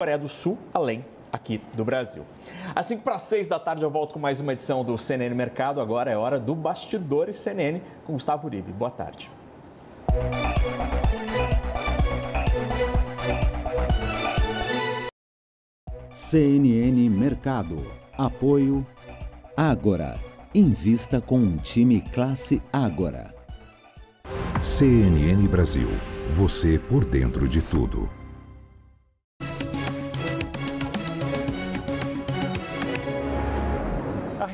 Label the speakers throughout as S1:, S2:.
S1: Coreia do Sul, além aqui do Brasil. Às 5 para 6 da tarde eu volto com mais uma edição do CNN Mercado. Agora é hora do Bastidores CNN com Gustavo Uribe. Boa tarde.
S2: CNN Mercado. Apoio Ágora. Invista com um time classe Ágora.
S3: CNN Brasil. Você por dentro de tudo.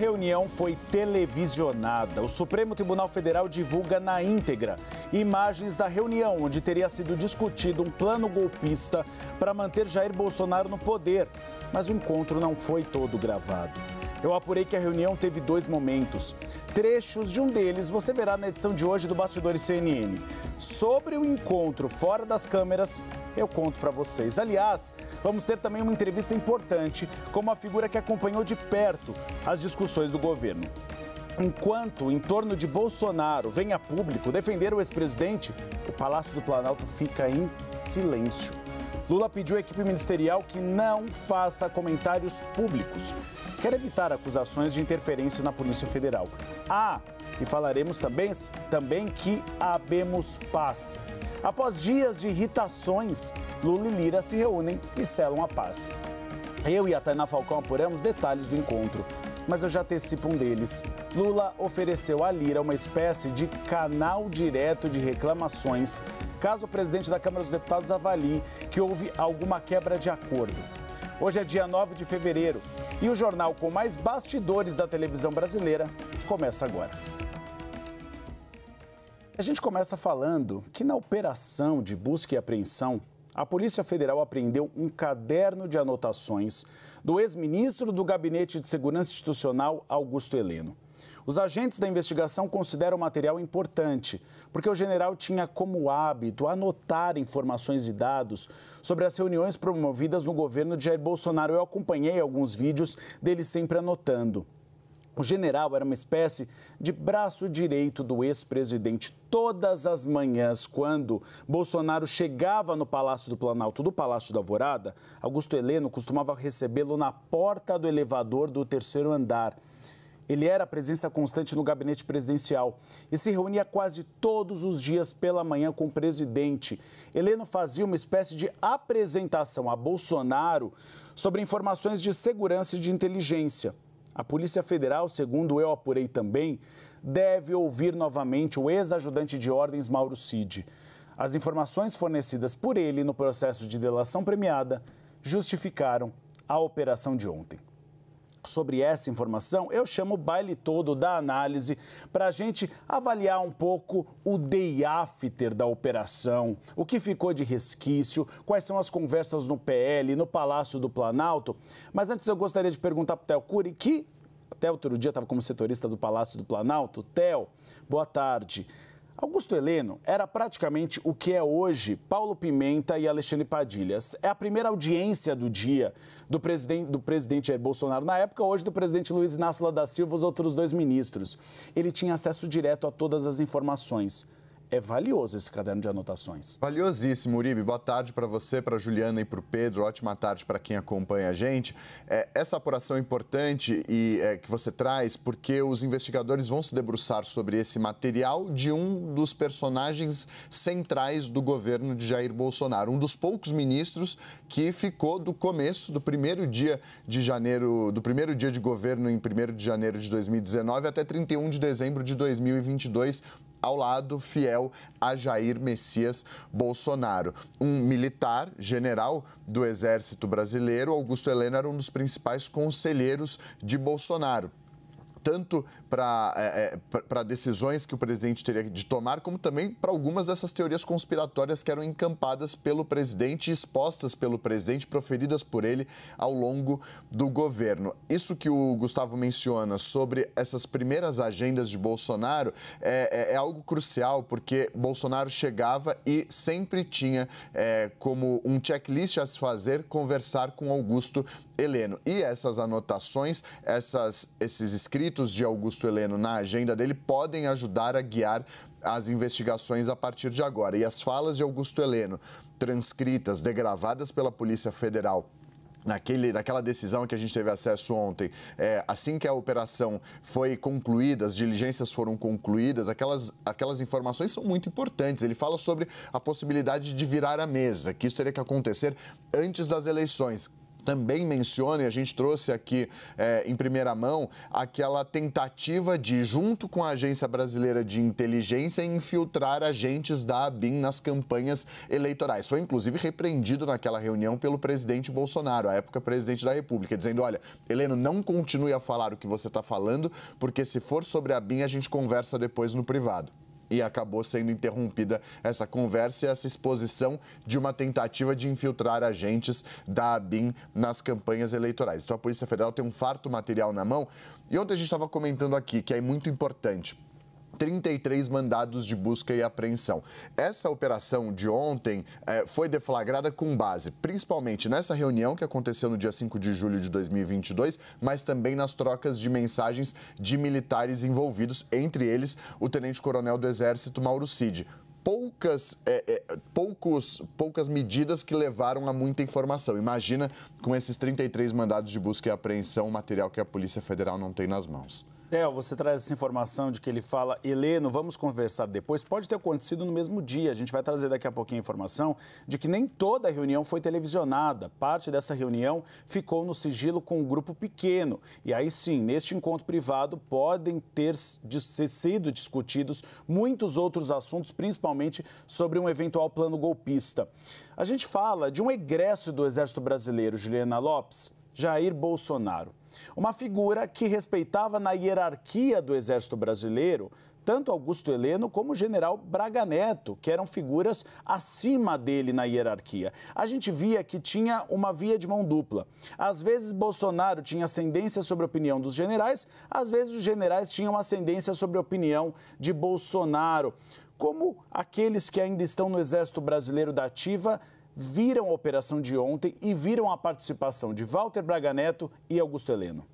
S1: reunião foi televisionada. O Supremo Tribunal Federal divulga na íntegra imagens da reunião onde teria sido discutido um plano golpista para manter Jair Bolsonaro no poder. Mas o encontro não foi todo gravado eu apurei que a reunião teve dois momentos. Trechos de um deles você verá na edição de hoje do Bastidores CNN. Sobre o encontro fora das câmeras, eu conto para vocês. Aliás, vamos ter também uma entrevista importante com uma figura que acompanhou de perto as discussões do governo. Enquanto em torno de Bolsonaro vem a público defender o ex-presidente, o Palácio do Planalto fica em silêncio. Lula pediu à equipe ministerial que não faça comentários públicos quer evitar acusações de interferência na Polícia Federal. Ah, e falaremos também, também que abemos paz. Após dias de irritações, Lula e Lira se reúnem e selam a paz. Eu e a Tainá Falcão apuramos detalhes do encontro, mas eu já antecipo um deles. Lula ofereceu a Lira uma espécie de canal direto de reclamações caso o presidente da Câmara dos Deputados avalie que houve alguma quebra de acordo. Hoje é dia 9 de fevereiro e o jornal com mais bastidores da televisão brasileira começa agora. A gente começa falando que na operação de busca e apreensão, a Polícia Federal apreendeu um caderno de anotações do ex-ministro do Gabinete de Segurança Institucional, Augusto Heleno. Os agentes da investigação consideram o material importante porque o general tinha como hábito anotar informações e dados sobre as reuniões promovidas no governo de Jair Bolsonaro. Eu acompanhei alguns vídeos dele sempre anotando. O general era uma espécie de braço direito do ex-presidente. Todas as manhãs, quando Bolsonaro chegava no Palácio do Planalto do Palácio da Alvorada, Augusto Heleno costumava recebê-lo na porta do elevador do terceiro andar. Ele era presença constante no gabinete presidencial e se reunia quase todos os dias pela manhã com o presidente. Heleno fazia uma espécie de apresentação a Bolsonaro sobre informações de segurança e de inteligência. A Polícia Federal, segundo eu apurei também, deve ouvir novamente o ex-ajudante de ordens Mauro Cid. As informações fornecidas por ele no processo de delação premiada justificaram a operação de ontem sobre essa informação, eu chamo o baile todo da análise para a gente avaliar um pouco o day after da operação, o que ficou de resquício, quais são as conversas no PL, no Palácio do Planalto. Mas antes eu gostaria de perguntar para o Theo Cury, que até outro dia estava como setorista do Palácio do Planalto. Theo, boa tarde. Augusto Heleno era praticamente o que é hoje Paulo Pimenta e Alexandre Padilhas. É a primeira audiência do dia do presidente, do presidente Jair Bolsonaro, na época, hoje do presidente Luiz Inácio Lula da Silva, os outros
S4: dois ministros. Ele tinha acesso direto a todas as informações é valioso esse caderno de anotações. Valiosíssimo, Uribe. Boa tarde para você, para Juliana e para o Pedro. Ótima tarde para quem acompanha a gente. É, essa apuração é importante e é, que você traz, porque os investigadores vão se debruçar sobre esse material de um dos personagens centrais do governo de Jair Bolsonaro, um dos poucos ministros que ficou do começo do primeiro dia de janeiro, do primeiro dia de governo em 1 de janeiro de 2019 até 31 de dezembro de 2022 ao lado, fiel a Jair Messias Bolsonaro. Um militar, general do Exército Brasileiro, Augusto Heleno era um dos principais conselheiros de Bolsonaro tanto para é, é decisões que o presidente teria de tomar, como também para algumas dessas teorias conspiratórias que eram encampadas pelo presidente, expostas pelo presidente, proferidas por ele ao longo do governo. Isso que o Gustavo menciona sobre essas primeiras agendas de Bolsonaro é, é, é algo crucial, porque Bolsonaro chegava e sempre tinha é, como um checklist a se fazer conversar com Augusto Heleno. E essas anotações, essas, esses escritos, escritos de Augusto Heleno na agenda dele podem ajudar a guiar as investigações a partir de agora. E as falas de Augusto Heleno, transcritas, degravadas pela Polícia Federal naquele, naquela decisão que a gente teve acesso ontem, é, assim que a operação foi concluída, as diligências foram concluídas, aquelas, aquelas informações são muito importantes. Ele fala sobre a possibilidade de virar a mesa, que isso teria que acontecer antes das eleições também menciona, e a gente trouxe aqui é, em primeira mão, aquela tentativa de, junto com a Agência Brasileira de Inteligência, infiltrar agentes da ABIN nas campanhas eleitorais. Foi inclusive repreendido naquela reunião pelo presidente Bolsonaro, à época presidente da República, dizendo: olha, Heleno, não continue a falar o que você está falando, porque se for sobre a BIM, a gente conversa depois no privado e acabou sendo interrompida essa conversa e essa exposição de uma tentativa de infiltrar agentes da ABIN nas campanhas eleitorais. Então a Polícia Federal tem um farto material na mão. E ontem a gente estava comentando aqui que é muito importante 33 mandados de busca e apreensão. Essa operação de ontem eh, foi deflagrada com base principalmente nessa reunião que aconteceu no dia 5 de julho de 2022, mas também nas trocas de mensagens de militares envolvidos, entre eles o tenente-coronel do Exército Mauro Cid poucas, é, é, poucos, poucas medidas que levaram a muita informação. Imagina com esses 33 mandados de busca e apreensão, material que a Polícia Federal não tem nas mãos.
S5: Theo,
S1: você traz essa informação de que ele fala, Heleno, vamos conversar depois. Pode ter acontecido no mesmo dia. A gente vai trazer daqui a pouquinho a informação de que nem toda a reunião foi televisionada. Parte dessa reunião ficou no sigilo com um grupo pequeno. E aí sim, neste encontro privado, podem ter sido discutidos muitos outros assuntos, principalmente sobre um eventual plano golpista. A gente fala de um egresso do Exército Brasileiro, Juliana Lopes, Jair Bolsonaro. Uma figura que respeitava na hierarquia do Exército Brasileiro tanto Augusto Heleno como o general Braga Neto, que eram figuras acima dele na hierarquia. A gente via que tinha uma via de mão dupla. Às vezes Bolsonaro tinha ascendência sobre a opinião dos generais, às vezes os generais tinham ascendência sobre a opinião de Bolsonaro. Como aqueles que ainda estão no Exército Brasileiro da Ativa viram a operação de ontem e viram a participação de Walter Braga Neto e Augusto Heleno?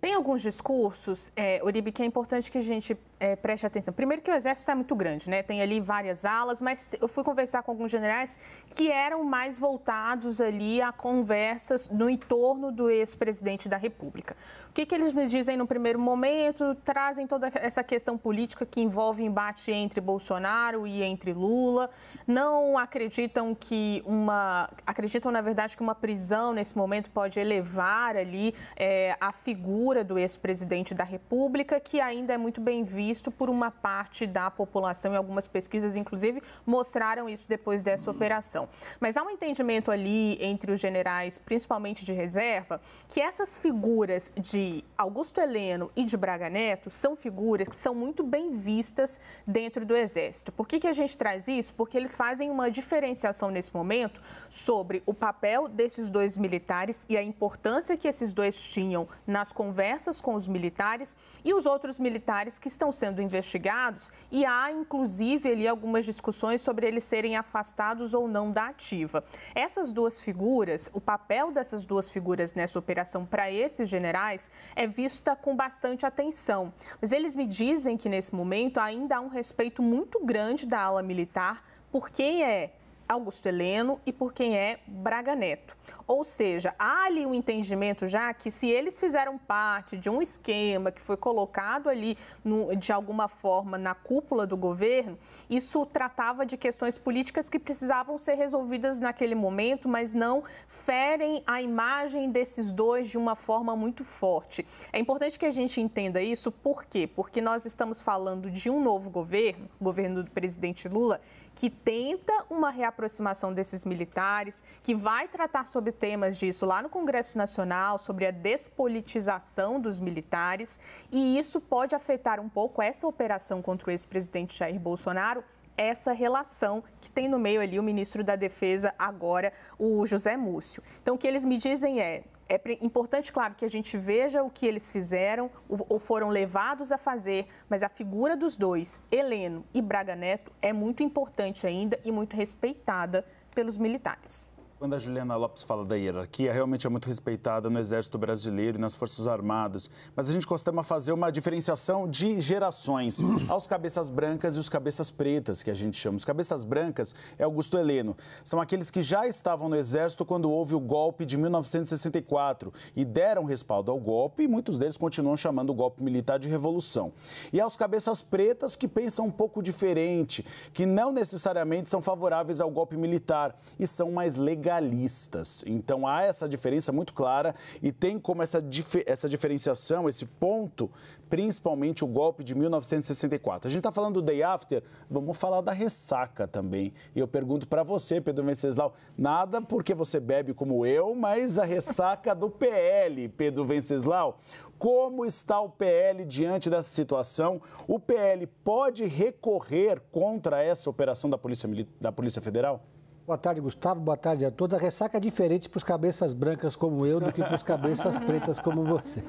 S6: Tem alguns discursos, é, Uribe, que é importante que a gente é, preste atenção. Primeiro que o exército é muito grande, né? Tem ali várias alas, mas eu fui conversar com alguns generais que eram mais voltados ali a conversas no entorno do ex-presidente da República. O que, que eles me dizem no primeiro momento? Trazem toda essa questão política que envolve embate entre Bolsonaro e entre Lula. Não acreditam que uma... Acreditam, na verdade, que uma prisão nesse momento pode elevar ali é, a figura do ex-presidente da República, que ainda é muito bem-vinda visto por uma parte da população e algumas pesquisas, inclusive, mostraram isso depois dessa operação. Mas há um entendimento ali entre os generais, principalmente de reserva, que essas figuras de Augusto Heleno e de Braga Neto são figuras que são muito bem vistas dentro do Exército. Por que, que a gente traz isso? Porque eles fazem uma diferenciação nesse momento sobre o papel desses dois militares e a importância que esses dois tinham nas conversas com os militares e os outros militares que estão sendo investigados e há, inclusive, ali algumas discussões sobre eles serem afastados ou não da ativa. Essas duas figuras, o papel dessas duas figuras nessa operação para esses generais é vista com bastante atenção. Mas eles me dizem que nesse momento ainda há um respeito muito grande da ala militar por quem é Augusto Heleno e por quem é Braga Neto. Ou seja, há ali um entendimento já que se eles fizeram parte de um esquema que foi colocado ali no, de alguma forma na cúpula do governo, isso tratava de questões políticas que precisavam ser resolvidas naquele momento, mas não ferem a imagem desses dois de uma forma muito forte. É importante que a gente entenda isso, por quê? Porque nós estamos falando de um novo governo, governo do presidente Lula, que tenta uma reaproximação desses militares, que vai tratar sobre temas disso lá no Congresso Nacional, sobre a despolitização dos militares, e isso pode afetar um pouco essa operação contra o ex-presidente Jair Bolsonaro essa relação que tem no meio ali o ministro da Defesa agora, o José Múcio. Então, o que eles me dizem é: é importante, claro, que a gente veja o que eles fizeram ou foram levados a fazer, mas a figura dos dois, Heleno e Braga Neto, é muito importante ainda e muito respeitada pelos militares.
S1: Quando a Juliana Lopes fala da hierarquia, realmente é muito respeitada no Exército Brasileiro e nas Forças Armadas. Mas a gente costuma fazer uma diferenciação de gerações. aos cabeças brancas e os cabeças pretas, que a gente chama. Os cabeças brancas é Augusto Heleno. São aqueles que já estavam no Exército quando houve o golpe de 1964 e deram respaldo ao golpe, e muitos deles continuam chamando o golpe militar de revolução. E aos cabeças pretas que pensam um pouco diferente, que não necessariamente são favoráveis ao golpe militar e são mais legais legalistas. Então há essa diferença muito clara e tem como essa, dif essa diferenciação, esse ponto, principalmente o golpe de 1964. A gente está falando do day after, vamos falar da ressaca também. E eu pergunto para você, Pedro Venceslau, nada porque você bebe como eu, mas a ressaca do PL, Pedro Venceslau. Como está o PL diante dessa situação? O PL pode recorrer contra essa operação da Polícia,
S5: da Polícia Federal? Boa tarde, Gustavo. Boa tarde a todos. A ressaca é diferente para os cabeças brancas como eu do que para os cabeças pretas como você.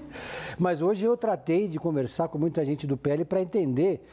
S5: Mas hoje eu tratei de conversar com muita gente do PL para entender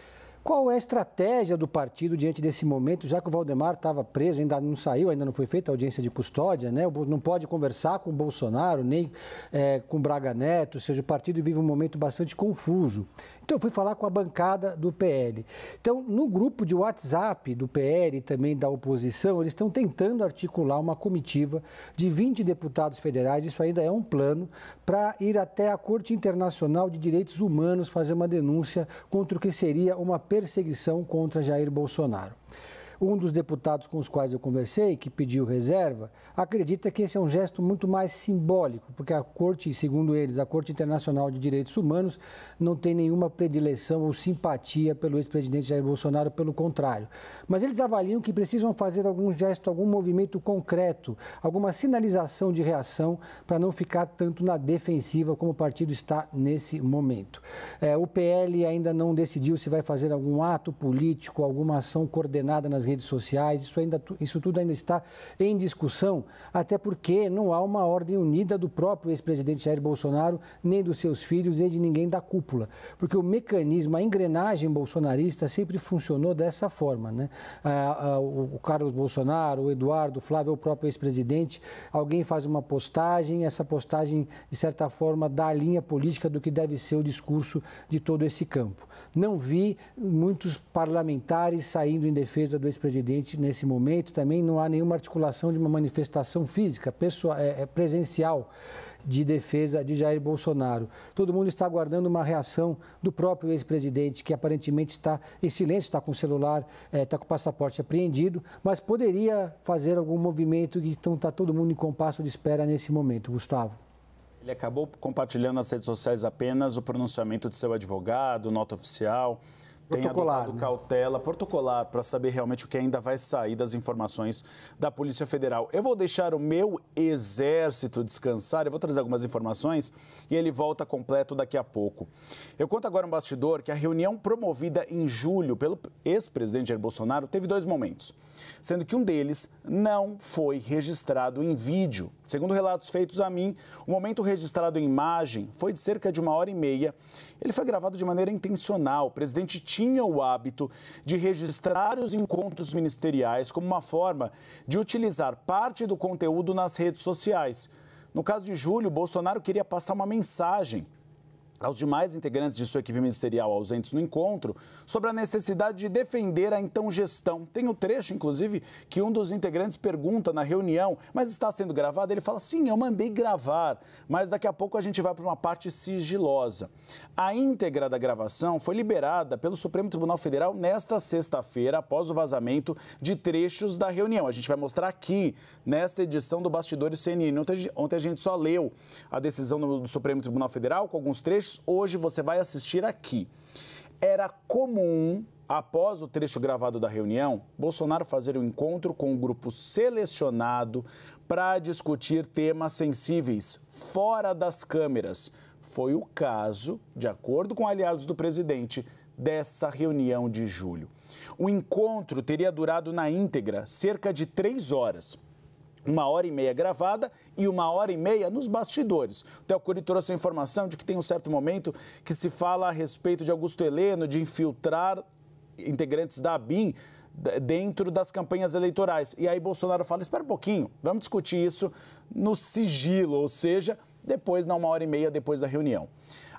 S5: qual é a estratégia do partido diante desse momento, já que o Valdemar estava preso, ainda não saiu, ainda não foi feita a audiência de custódia, né? não pode conversar com o Bolsonaro, nem é, com Braga Neto, ou seja, o partido vive um momento bastante confuso. Então, eu fui falar com a bancada do PL. Então, no grupo de WhatsApp do PL e também da oposição, eles estão tentando articular uma comitiva de 20 deputados federais, isso ainda é um plano, para ir até a Corte Internacional de Direitos Humanos fazer uma denúncia contra o que seria uma perseguição contra Jair Bolsonaro. Um dos deputados com os quais eu conversei, que pediu reserva, acredita que esse é um gesto muito mais simbólico, porque a Corte, segundo eles, a Corte Internacional de Direitos Humanos, não tem nenhuma predileção ou simpatia pelo ex-presidente Jair Bolsonaro, pelo contrário. Mas eles avaliam que precisam fazer algum gesto, algum movimento concreto, alguma sinalização de reação para não ficar tanto na defensiva como o partido está nesse momento. É, o PL ainda não decidiu se vai fazer algum ato político, alguma ação coordenada nas redes redes sociais, isso, ainda, isso tudo ainda está em discussão, até porque não há uma ordem unida do próprio ex-presidente Jair Bolsonaro, nem dos seus filhos, nem de ninguém da cúpula. Porque o mecanismo, a engrenagem bolsonarista sempre funcionou dessa forma. Né? Ah, ah, o Carlos Bolsonaro, o Eduardo, o Flávio, o próprio ex-presidente, alguém faz uma postagem, essa postagem, de certa forma, dá a linha política do que deve ser o discurso de todo esse campo. Não vi muitos parlamentares saindo em defesa do ex-presidente nesse momento. Também não há nenhuma articulação de uma manifestação física, pessoal, é, é presencial de defesa de Jair Bolsonaro. Todo mundo está aguardando uma reação do próprio ex-presidente, que aparentemente está em silêncio, está com o celular, é, está com o passaporte apreendido, mas poderia fazer algum movimento, então está todo mundo em compasso de espera nesse momento, Gustavo.
S1: Ele acabou compartilhando nas redes sociais apenas o pronunciamento de seu advogado, nota oficial protocolar, né? cautela, protocolar, para saber realmente o que ainda vai sair das informações da Polícia Federal. Eu vou deixar o meu exército descansar, eu vou trazer algumas informações e ele volta completo daqui a pouco. Eu conto agora um bastidor que a reunião promovida em julho pelo ex-presidente Jair Bolsonaro teve dois momentos, sendo que um deles não foi registrado em vídeo. Segundo relatos feitos a mim, o momento registrado em imagem foi de cerca de uma hora e meia. Ele foi gravado de maneira intencional. O presidente tinha tinha o hábito de registrar os encontros ministeriais como uma forma de utilizar parte do conteúdo nas redes sociais. No caso de julho, Bolsonaro queria passar uma mensagem aos demais integrantes de sua equipe ministerial ausentes no encontro sobre a necessidade de defender a então gestão. Tem o um trecho, inclusive, que um dos integrantes pergunta na reunião, mas está sendo gravado? Ele fala, sim, eu mandei gravar, mas daqui a pouco a gente vai para uma parte sigilosa. A íntegra da gravação foi liberada pelo Supremo Tribunal Federal nesta sexta-feira, após o vazamento de trechos da reunião. A gente vai mostrar aqui, nesta edição do Bastidores CNN. Ontem a gente só leu a decisão do Supremo Tribunal Federal com alguns trechos, hoje você vai assistir aqui. Era comum, após o trecho gravado da reunião, Bolsonaro fazer um encontro com um grupo selecionado para discutir temas sensíveis fora das câmeras. Foi o caso, de acordo com aliados do presidente, dessa reunião de julho. O encontro teria durado na íntegra cerca de três horas uma hora e meia gravada e uma hora e meia nos bastidores. O Theo trouxe a informação de que tem um certo momento que se fala a respeito de Augusto Heleno de infiltrar integrantes da ABIN dentro das campanhas eleitorais. E aí Bolsonaro fala, espera um pouquinho, vamos discutir isso no sigilo, ou seja, depois, na uma hora e meia depois da reunião.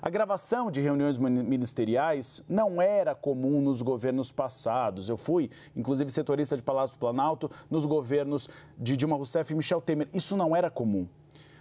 S1: A gravação de reuniões ministeriais não era comum nos governos passados. Eu fui, inclusive, setorista de Palácio do Planalto nos governos de Dilma Rousseff e Michel Temer. Isso não era comum.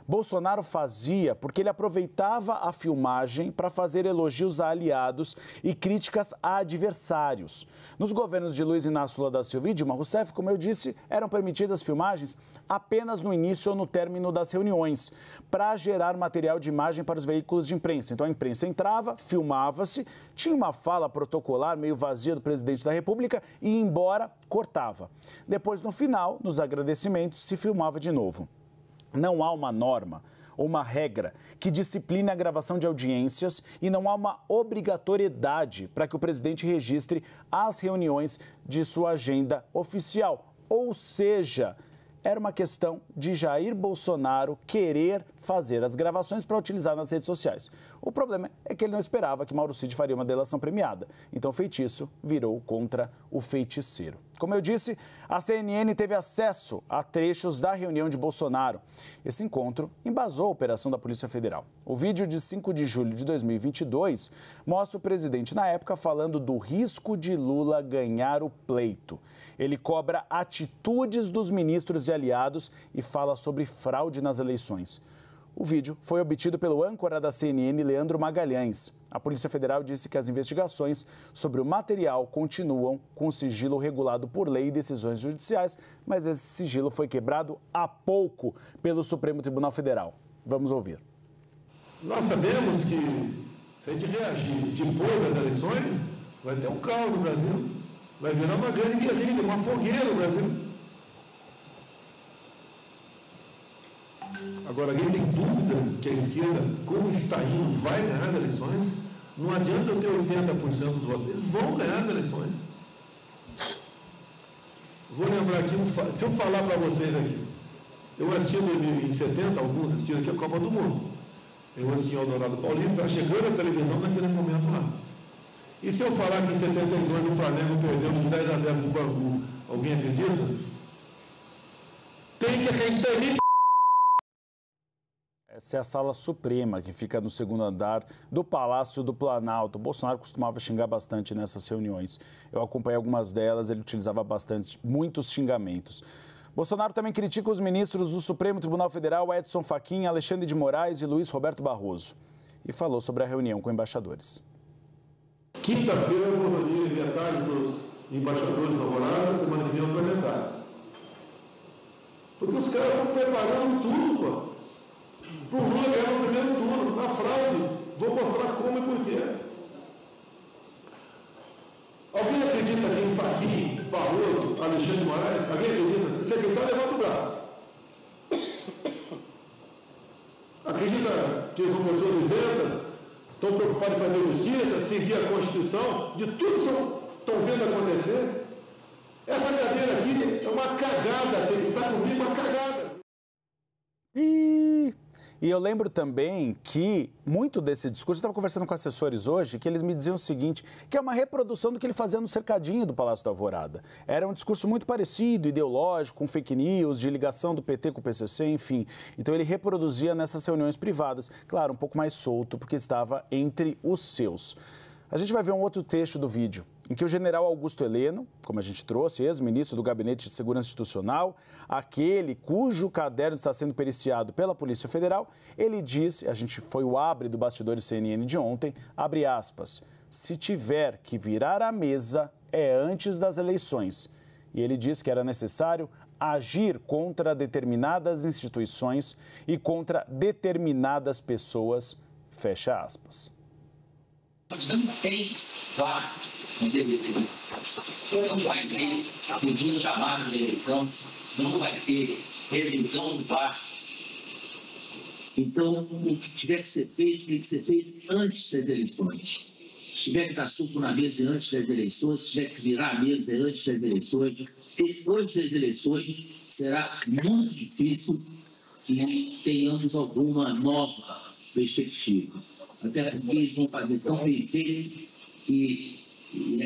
S1: Bolsonaro fazia porque ele aproveitava a filmagem para fazer elogios a aliados e críticas a adversários. Nos governos de Luiz Inácio Lula da Silva e Dilma Rousseff, como eu disse, eram permitidas filmagens apenas no início ou no término das reuniões, para gerar material de imagem para os veículos de imprensa. Então a imprensa entrava, filmava-se, tinha uma fala protocolar meio vazia do presidente da República e embora, cortava. Depois, no final, nos agradecimentos, se filmava de novo. Não há uma norma ou uma regra que discipline a gravação de audiências e não há uma obrigatoriedade para que o presidente registre as reuniões de sua agenda oficial. Ou seja, era uma questão de Jair Bolsonaro querer fazer as gravações para utilizar nas redes sociais. O problema é que ele não esperava que Mauro Cid faria uma delação premiada. Então o feitiço virou contra o feiticeiro. Como eu disse, a CNN teve acesso a trechos da reunião de Bolsonaro. Esse encontro embasou a operação da Polícia Federal. O vídeo de 5 de julho de 2022 mostra o presidente na época falando do risco de Lula ganhar o pleito. Ele cobra atitudes dos ministros e aliados e fala sobre fraude nas eleições. O vídeo foi obtido pelo âncora da CNN, Leandro Magalhães. A Polícia Federal disse que as investigações sobre o material continuam com sigilo regulado por lei e decisões judiciais, mas esse sigilo foi quebrado há pouco pelo Supremo Tribunal Federal.
S7: Vamos ouvir. Nós sabemos que se a gente reagir depois das eleições, vai ter um caos no Brasil. Vai virar uma grande guerrilha, uma fogueira no Brasil. Agora, alguém tem dúvida que a esquerda, como está indo, vai ganhar as eleições? Não adianta eu ter 80% dos votos. Eles vão ganhar as eleições. Vou lembrar aqui, se eu falar para vocês aqui, eu assisti em 70, alguns assistiram aqui a Copa do Mundo. Eu assisti ao Dourado Paulista, tá chegou na televisão naquele momento lá. E se eu falar que em 72 o Flamengo perdeu de 10 a 0 no Bangu, alguém acredita? Tem que acreditar em
S1: essa é a sala suprema que fica no segundo andar do Palácio do Planalto. O Bolsonaro costumava xingar bastante nessas reuniões. Eu acompanhei algumas delas, ele utilizava bastante, muitos xingamentos. Bolsonaro também critica os ministros do Supremo Tribunal Federal, Edson Fachin, Alexandre de Moraes e Luiz Roberto Barroso. E falou sobre a reunião com embaixadores.
S7: Quinta-feira eu vou reunir metade dos embaixadores namorados semana que vem outra metade. Porque os caras estão preparando tudo, pô. Para o Lula ganhar no primeiro turno, na fraude. Vou mostrar como e porquê. Alguém acredita que em Faquim, Barroso, Alexandre Moraes? Alguém acredita? Secretário, levanta o braço. Acredita que são pessoas isentas? estão preocupados em fazer justiça, seguir a Constituição, de tudo que estão vendo acontecer. Essa cadeira aqui é uma cagada, está comigo uma cagada.
S1: E eu lembro também que muito desse discurso, eu estava conversando com assessores hoje, que eles me diziam o seguinte, que é uma reprodução do que ele fazia no cercadinho do Palácio da Alvorada. Era um discurso muito parecido, ideológico, com fake news, de ligação do PT com o PCC, enfim. Então ele reproduzia nessas reuniões privadas, claro, um pouco mais solto, porque estava entre os seus. A gente vai ver um outro texto do vídeo em que o general Augusto Heleno, como a gente trouxe, ex-ministro do Gabinete de Segurança Institucional, aquele cujo caderno está sendo periciado pela Polícia Federal, ele disse, a gente foi o abre do bastidor de CNN de ontem, abre aspas, se tiver que virar a mesa é antes das eleições. E ele diz que era necessário agir contra determinadas instituições e contra determinadas pessoas. Fecha aspas.
S8: Não tem se não vai ter pedido chamada de eleição, não vai ter revisão do bar. Então, o que tiver que ser feito, tem que ser feito antes das eleições. Se tiver que dar suco na mesa antes das eleições, se tiver que virar a mesa antes das eleições, depois das eleições, será muito difícil que tenhamos alguma nova perspectiva. Até porque eles vão fazer tão bem feito que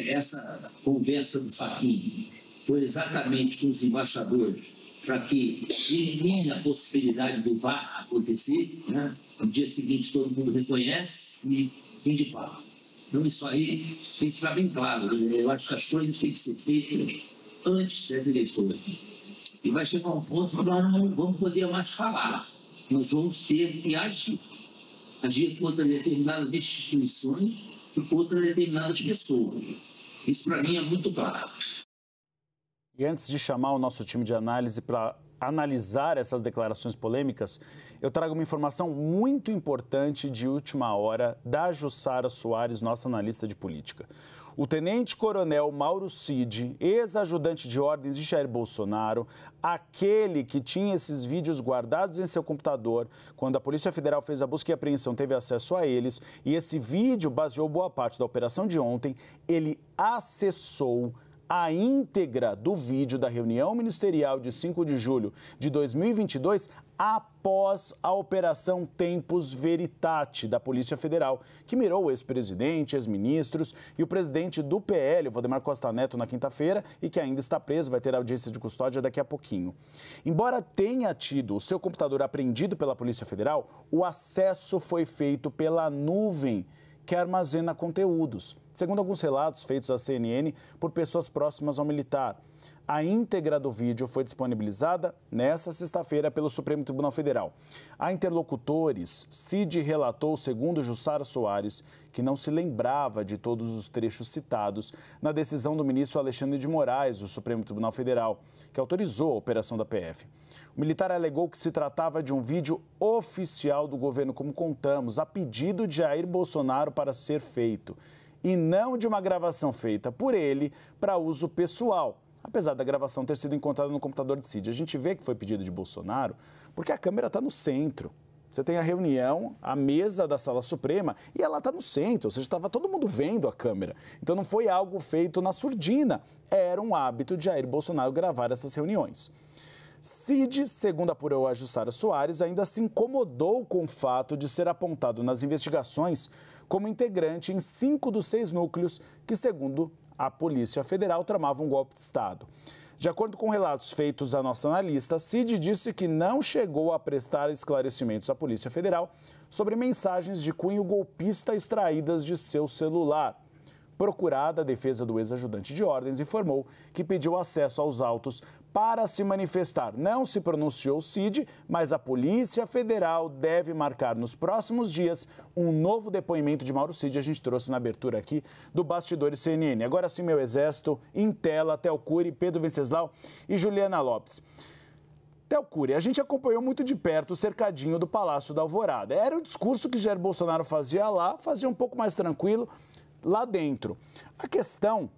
S8: essa conversa do Faquinha foi exatamente com os embaixadores para que elimine a possibilidade do VAR acontecer. Né? No dia seguinte, todo mundo reconhece e fim de papo. Então, isso aí tem que ficar bem claro. Eu acho que as coisas têm que ser feitas antes das eleições. E vai chegar um ponto que nós não vamos poder mais falar. Nós vamos ter que agir. Agir contra determinadas instituições outra determinada pessoa. Isso para mim é muito claro.
S1: E antes de chamar o nosso time de análise para analisar essas declarações polêmicas, eu trago uma informação muito importante de última hora da Jussara Soares, nossa analista de política. O tenente-coronel Mauro Cid, ex-ajudante de ordens de Jair Bolsonaro, aquele que tinha esses vídeos guardados em seu computador, quando a Polícia Federal fez a busca e apreensão, teve acesso a eles, e esse vídeo baseou boa parte da operação de ontem, ele acessou a íntegra do vídeo da reunião ministerial de 5 de julho de 2022 após a Operação Tempus Veritate da Polícia Federal, que mirou o ex-presidente, ex-ministros e o presidente do PL, Valdemar Costa Neto, na quinta-feira e que ainda está preso, vai ter audiência de custódia daqui a pouquinho. Embora tenha tido o seu computador apreendido pela Polícia Federal, o acesso foi feito pela nuvem que armazena conteúdos, segundo alguns relatos feitos à CNN por pessoas próximas ao militar. A íntegra do vídeo foi disponibilizada nesta sexta-feira pelo Supremo Tribunal Federal. A interlocutores, Cid relatou, segundo Jussara Soares, que não se lembrava de todos os trechos citados na decisão do ministro Alexandre de Moraes, do Supremo Tribunal Federal, que autorizou a operação da PF. O militar alegou que se tratava de um vídeo oficial do governo, como contamos, a pedido de Jair Bolsonaro para ser feito, e não de uma gravação feita por ele para uso pessoal apesar da gravação ter sido encontrada no computador de Cid. A gente vê que foi pedido de Bolsonaro porque a câmera está no centro. Você tem a reunião, a mesa da Sala Suprema, e ela está no centro, ou seja, estava todo mundo vendo a câmera. Então não foi algo feito na surdina, era um hábito de Jair Bolsonaro gravar essas reuniões. Cid, segundo apurou a Jussara Soares, ainda se incomodou com o fato de ser apontado nas investigações como integrante em cinco dos seis núcleos que, segundo a Polícia Federal tramava um golpe de Estado. De acordo com relatos feitos à nossa analista, Cid disse que não chegou a prestar esclarecimentos à Polícia Federal sobre mensagens de cunho golpista extraídas de seu celular. Procurada, a defesa do ex-ajudante de ordens informou que pediu acesso aos autos para se manifestar. Não se pronunciou o CID, mas a Polícia Federal deve marcar nos próximos dias um novo depoimento de Mauro Cid. A gente trouxe na abertura aqui do Bastidores CNN. Agora sim, meu exército, em tela, Cury, Pedro Venceslau e Juliana Lopes. Telcuri, a gente acompanhou muito de perto o cercadinho do Palácio da Alvorada. Era o discurso que Jair Bolsonaro fazia lá, fazia um pouco mais tranquilo lá dentro. A questão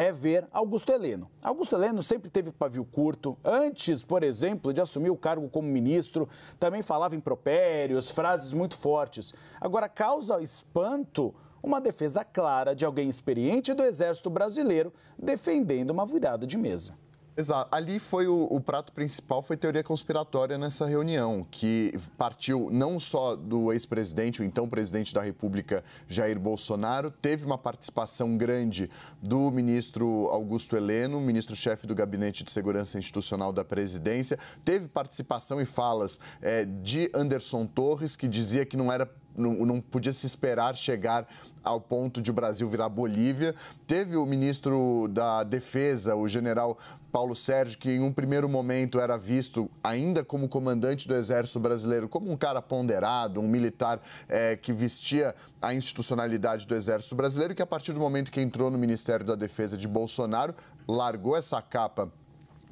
S1: é ver Augusto Heleno. Augusto Heleno sempre teve pavio curto. Antes, por exemplo, de assumir o cargo como ministro, também falava impropérios, frases muito fortes. Agora, causa espanto uma defesa clara de
S4: alguém experiente do Exército Brasileiro defendendo uma virada de mesa. Exato. Ali foi o, o, prato principal, foi teoria conspiratória nessa reunião, que partiu não só do ex-presidente, o então presidente da República, Jair Bolsonaro, teve uma participação grande do ministro Augusto Heleno, ministro-chefe do Gabinete de Segurança Institucional da Presidência, teve participação e falas é, de Anderson Torres, que dizia que não era não, não, podia se esperar chegar ao ponto de o Brasil virar Bolívia. Teve o ministro da Defesa, o general Paulo Sérgio, que em um primeiro momento era visto ainda como comandante do Exército Brasileiro, como um cara ponderado, um militar é, que vestia a institucionalidade do Exército Brasileiro, que a partir do momento que entrou no Ministério da Defesa de Bolsonaro, largou essa capa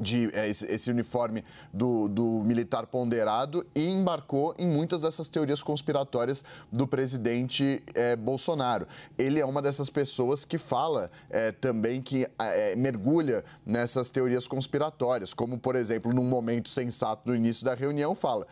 S4: de é, esse, esse, uniforme do, do, militar ponderado e embarcou em muitas dessas teorias conspiratórias do presidente é, Bolsonaro. Ele é uma dessas pessoas que fala é, também que é, mergulha nessas teorias conspiratórias, como por exemplo num momento sensato no início da reunião fala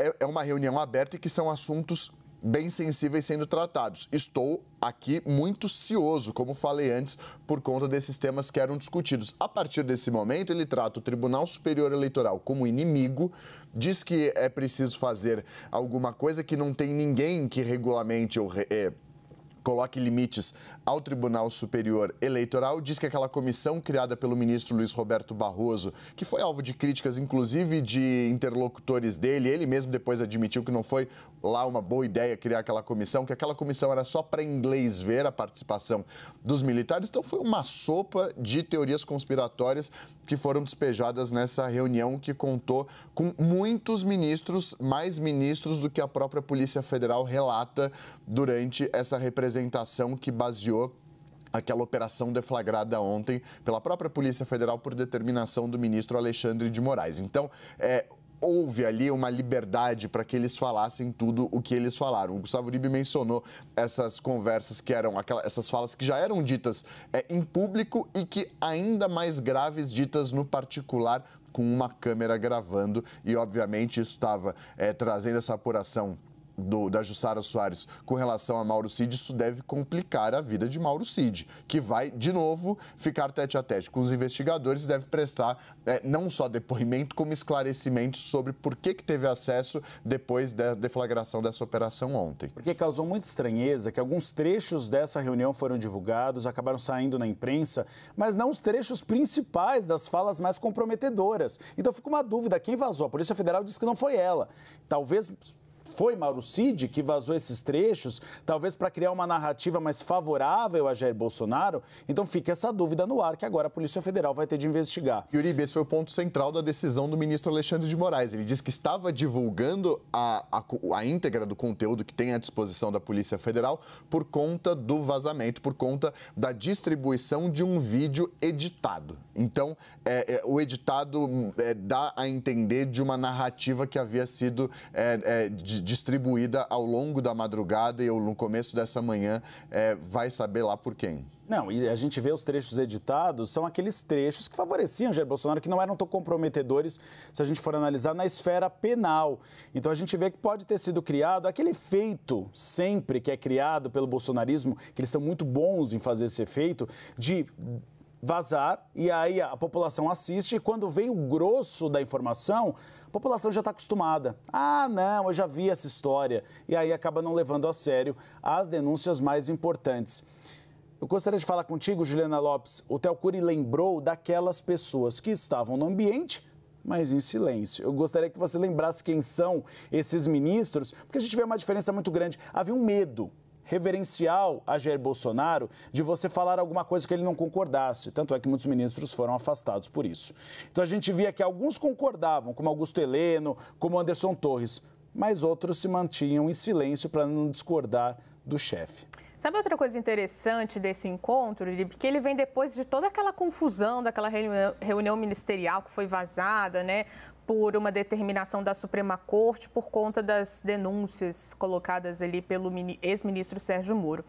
S4: é, é uma reunião aberta e que são assuntos bem sensíveis sendo tratados. Estou aqui muito cioso, como falei antes, por conta desses temas que eram discutidos. A partir desse momento, ele trata o Tribunal Superior Eleitoral como inimigo, diz que é preciso fazer alguma coisa que não tem ninguém que regulamente ou. Eh, coloque limites ao Tribunal Superior Eleitoral diz que aquela comissão criada pelo ministro Luiz Roberto Barroso, que foi alvo de críticas, inclusive de interlocutores dele, ele mesmo depois admitiu que não foi lá uma boa ideia criar aquela comissão, que aquela comissão era só para inglês ver a participação dos militares. Então foi uma sopa de teorias conspiratórias que foram despejadas nessa reunião que contou com muitos ministros, mais ministros do que a própria Polícia Federal relata durante essa representação que baseou aquela operação deflagrada ontem pela própria Polícia Federal por determinação do ministro Alexandre de Moraes. Então, é, houve ali uma liberdade para que eles falassem tudo o que eles falaram. O Gustavo Uribe mencionou essas conversas que eram, aquelas, essas falas que já eram ditas é, em público e que ainda mais graves ditas no particular com uma câmera gravando e obviamente isso estava é, trazendo essa apuração do, da Jussara Soares com relação a Mauro Cid, isso deve complicar a vida de Mauro Cid, que vai, de novo, ficar tete a tete com os investigadores e deve prestar é, não só depoimento, como esclarecimento sobre por que, que teve acesso depois da deflagração dessa operação ontem. Porque causou muita estranheza que alguns trechos dessa reunião foram
S1: divulgados, acabaram saindo na imprensa, mas não os trechos principais das falas mais comprometedoras. Então fica uma dúvida: quem vazou? A Polícia Federal disse que não foi ela. Talvez foi Mauro Cid que vazou esses trechos, talvez para criar uma narrativa mais favorável a Jair
S4: Bolsonaro. Então fica essa dúvida no ar que agora a Polícia Federal vai ter de investigar. E Uribe, esse foi o ponto central da decisão do ministro Alexandre de Moraes. Ele disse que estava divulgando a, a, a íntegra do conteúdo que tem à disposição da Polícia Federal por conta do vazamento, por conta da distribuição de um vídeo editado. Então, é, é, o editado hum, é, dá a entender de uma narrativa que havia sido é, é, de, distribuída ao longo da madrugada e no começo dessa manhã, é, vai saber lá por quem. Não, e a
S1: gente vê os trechos editados, são aqueles trechos que favoreciam Jair Bolsonaro, que não eram tão comprometedores, se a gente for analisar, na esfera penal. Então a gente vê que pode ter sido criado aquele efeito, sempre que é criado pelo bolsonarismo, que eles são muito bons em fazer esse efeito, de vazar, e aí a população assiste, e quando vem o grosso da informação, população já está acostumada. Ah, não, eu já vi essa história. E aí acaba não levando a sério as denúncias mais importantes. Eu gostaria de falar contigo, Juliana Lopes. O Telcuri lembrou daquelas pessoas que estavam no ambiente, mas em silêncio. Eu gostaria que você lembrasse quem são esses ministros, porque a gente vê uma diferença muito grande. Havia um medo reverencial a Jair Bolsonaro de você falar alguma coisa que ele não concordasse. Tanto é que muitos ministros foram afastados por isso. Então a gente via que alguns concordavam, como Augusto Heleno, como Anderson Torres, mas outros se mantinham em silêncio para não discordar do chefe.
S6: Sabe outra coisa interessante desse encontro, que ele vem depois de toda aquela confusão daquela reunião ministerial que foi vazada, né? por uma determinação da Suprema Corte por conta das denúncias colocadas ali pelo ex-ministro Sérgio Moro.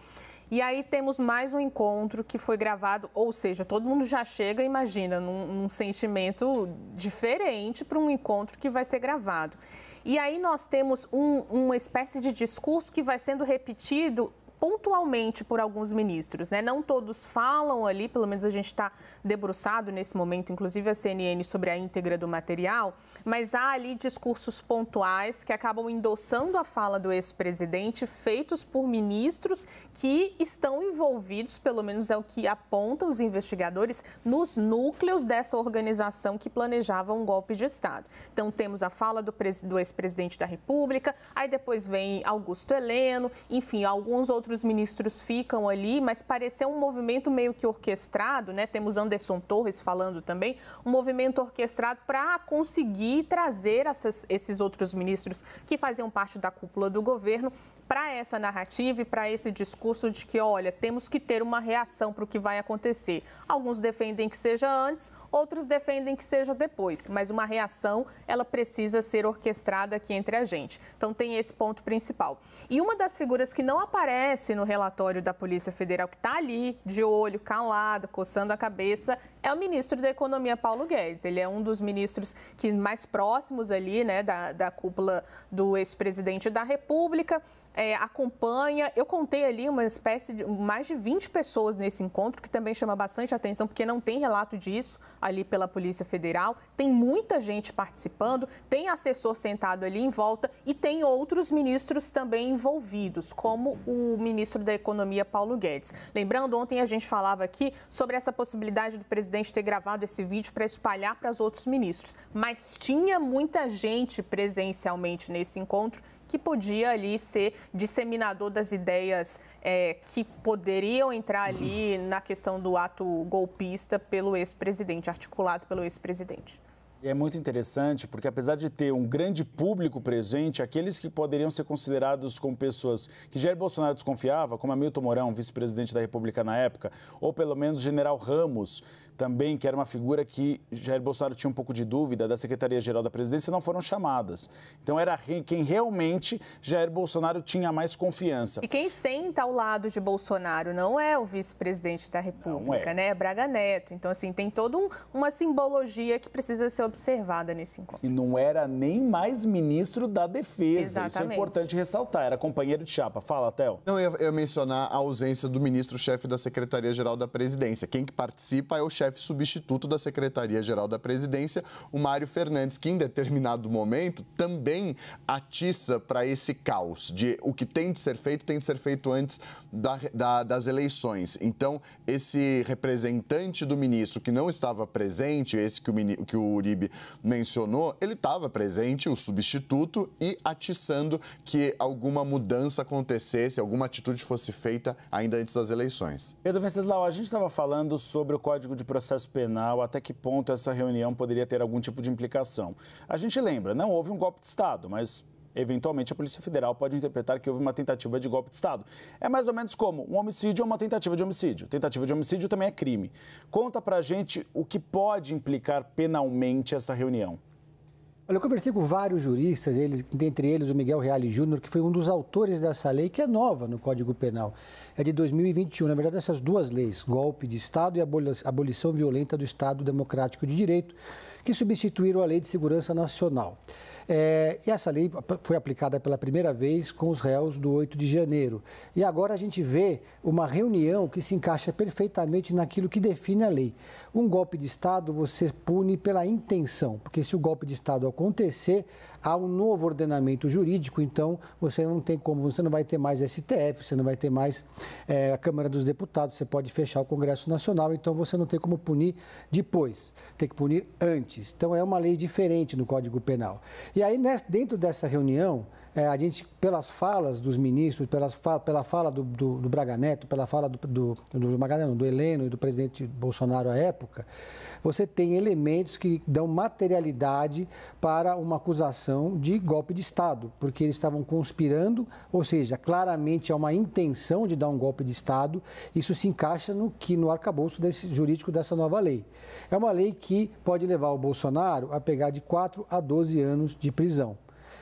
S6: E aí temos mais um encontro que foi gravado, ou seja, todo mundo já chega, imagina, num, num sentimento diferente para um encontro que vai ser gravado. E aí nós temos um, uma espécie de discurso que vai sendo repetido pontualmente por alguns ministros, né? Não todos falam ali, pelo menos a gente está debruçado nesse momento, inclusive a CNN, sobre a íntegra do material, mas há ali discursos pontuais que acabam endossando a fala do ex-presidente, feitos por ministros que estão envolvidos, pelo menos é o que apontam os investigadores, nos núcleos dessa organização que planejava um golpe de Estado. Então, temos a fala do, do ex-presidente da República, aí depois vem Augusto Heleno, enfim, alguns outros outros ministros ficam ali, mas pareceu um movimento meio que orquestrado, né? Temos Anderson Torres falando também, um movimento orquestrado para conseguir trazer essas, esses outros ministros que faziam parte da cúpula do governo para essa narrativa e para esse discurso de que, olha, temos que ter uma reação para o que vai acontecer. Alguns defendem que seja antes, outros defendem que seja depois, mas uma reação, ela precisa ser orquestrada aqui entre a gente. Então tem esse ponto principal. E uma das figuras que não aparece aparece no relatório da Polícia Federal, que está ali, de olho, calado, coçando a cabeça, é o ministro da Economia, Paulo Guedes. Ele é um dos ministros que mais próximos ali, né, da, da cúpula do ex-presidente da República é, acompanha. Eu contei ali uma espécie de mais de 20 pessoas nesse encontro, que também chama bastante atenção, porque não tem relato disso ali pela Polícia Federal. Tem muita gente participando, tem assessor sentado ali em volta e tem outros ministros também envolvidos, como o ministro da Economia, Paulo Guedes. Lembrando, ontem a gente falava aqui sobre essa possibilidade do presidente ter gravado esse vídeo para espalhar para os outros ministros, mas tinha muita gente presencialmente nesse encontro que podia ali ser disseminador das ideias é, que poderiam entrar ali na questão do ato golpista pelo ex-presidente, articulado pelo ex-presidente.
S1: É muito interessante porque, apesar de ter um grande público presente, aqueles que poderiam ser considerados como pessoas que Jair Bolsonaro desconfiava, como Hamilton Mourão, vice-presidente da República na época, ou pelo menos General Ramos, também, que era uma figura que Jair Bolsonaro tinha um pouco de dúvida, da Secretaria-Geral da Presidência, não foram chamadas. Então era quem realmente Jair Bolsonaro tinha mais confiança. E
S6: quem senta ao lado de Bolsonaro não é o vice-presidente da República, é. né? É Braga Neto. Então, assim, tem toda um, uma simbologia que precisa ser observada nesse encontro.
S1: E não era nem mais ministro da Defesa. Exatamente. Isso é importante ressaltar. Era companheiro de chapa. Fala,
S4: Theo. Não, eu ia mencionar a ausência do ministro-chefe da Secretaria-Geral da Presidência. Quem que participa é o chefe chefe substituto da Secretaria-Geral da Presidência, o Mário Fernandes, que em determinado momento também atiça para esse caos de o que tem de ser feito tem de ser feito antes da, da, das eleições. Então, esse representante do ministro que não estava presente, esse que o, que o Uribe mencionou, ele estava presente, o substituto, e atiçando que alguma mudança acontecesse, alguma atitude fosse feita ainda antes das eleições.
S1: Pedro Venceslau, a gente estava falando sobre o Código de processo penal, até que ponto essa reunião poderia ter algum tipo de implicação. A gente lembra, não né, houve um golpe de Estado, mas Eventualmente, a Polícia Federal pode interpretar que houve uma tentativa de golpe de Estado. É mais ou menos como um homicídio ou é uma tentativa de homicídio. Tentativa de homicídio também é crime. Conta pra gente o que pode implicar penalmente essa reunião.
S5: Olha, eu conversei com vários juristas, eles, dentre eles o Miguel Reale Júnior, que foi um dos autores dessa lei, que é nova no Código Penal. É de 2021. Na verdade, essas duas leis, golpe de Estado e abolição violenta do Estado Democrático de Direito, que substituíram a Lei de Segurança Nacional. É, e essa lei foi aplicada pela primeira vez com os réus do 8 de janeiro. E agora a gente vê uma reunião que se encaixa perfeitamente naquilo que define a lei. Um golpe de Estado você pune pela intenção, porque se o golpe de Estado acontecer, há um novo ordenamento jurídico, então você não tem como, você não vai ter mais STF, você não vai ter mais é, a Câmara dos Deputados, você pode fechar o Congresso Nacional, então você não tem como punir depois, tem que punir antes. Então é uma lei diferente no Código Penal. E aí, dentro dessa reunião, é, a gente, pelas falas dos ministros, pelas, pela fala do, do, do Braga Neto, pela fala do, do, do Magalhães, do Heleno e do presidente Bolsonaro à época, você tem elementos que dão materialidade para uma acusação de golpe de Estado, porque eles estavam conspirando, ou seja, claramente há uma intenção de dar um golpe de Estado, isso se encaixa no que no arcabouço desse, jurídico dessa nova lei. É uma lei que pode levar o Bolsonaro a pegar de 4 a 12 anos de prisão.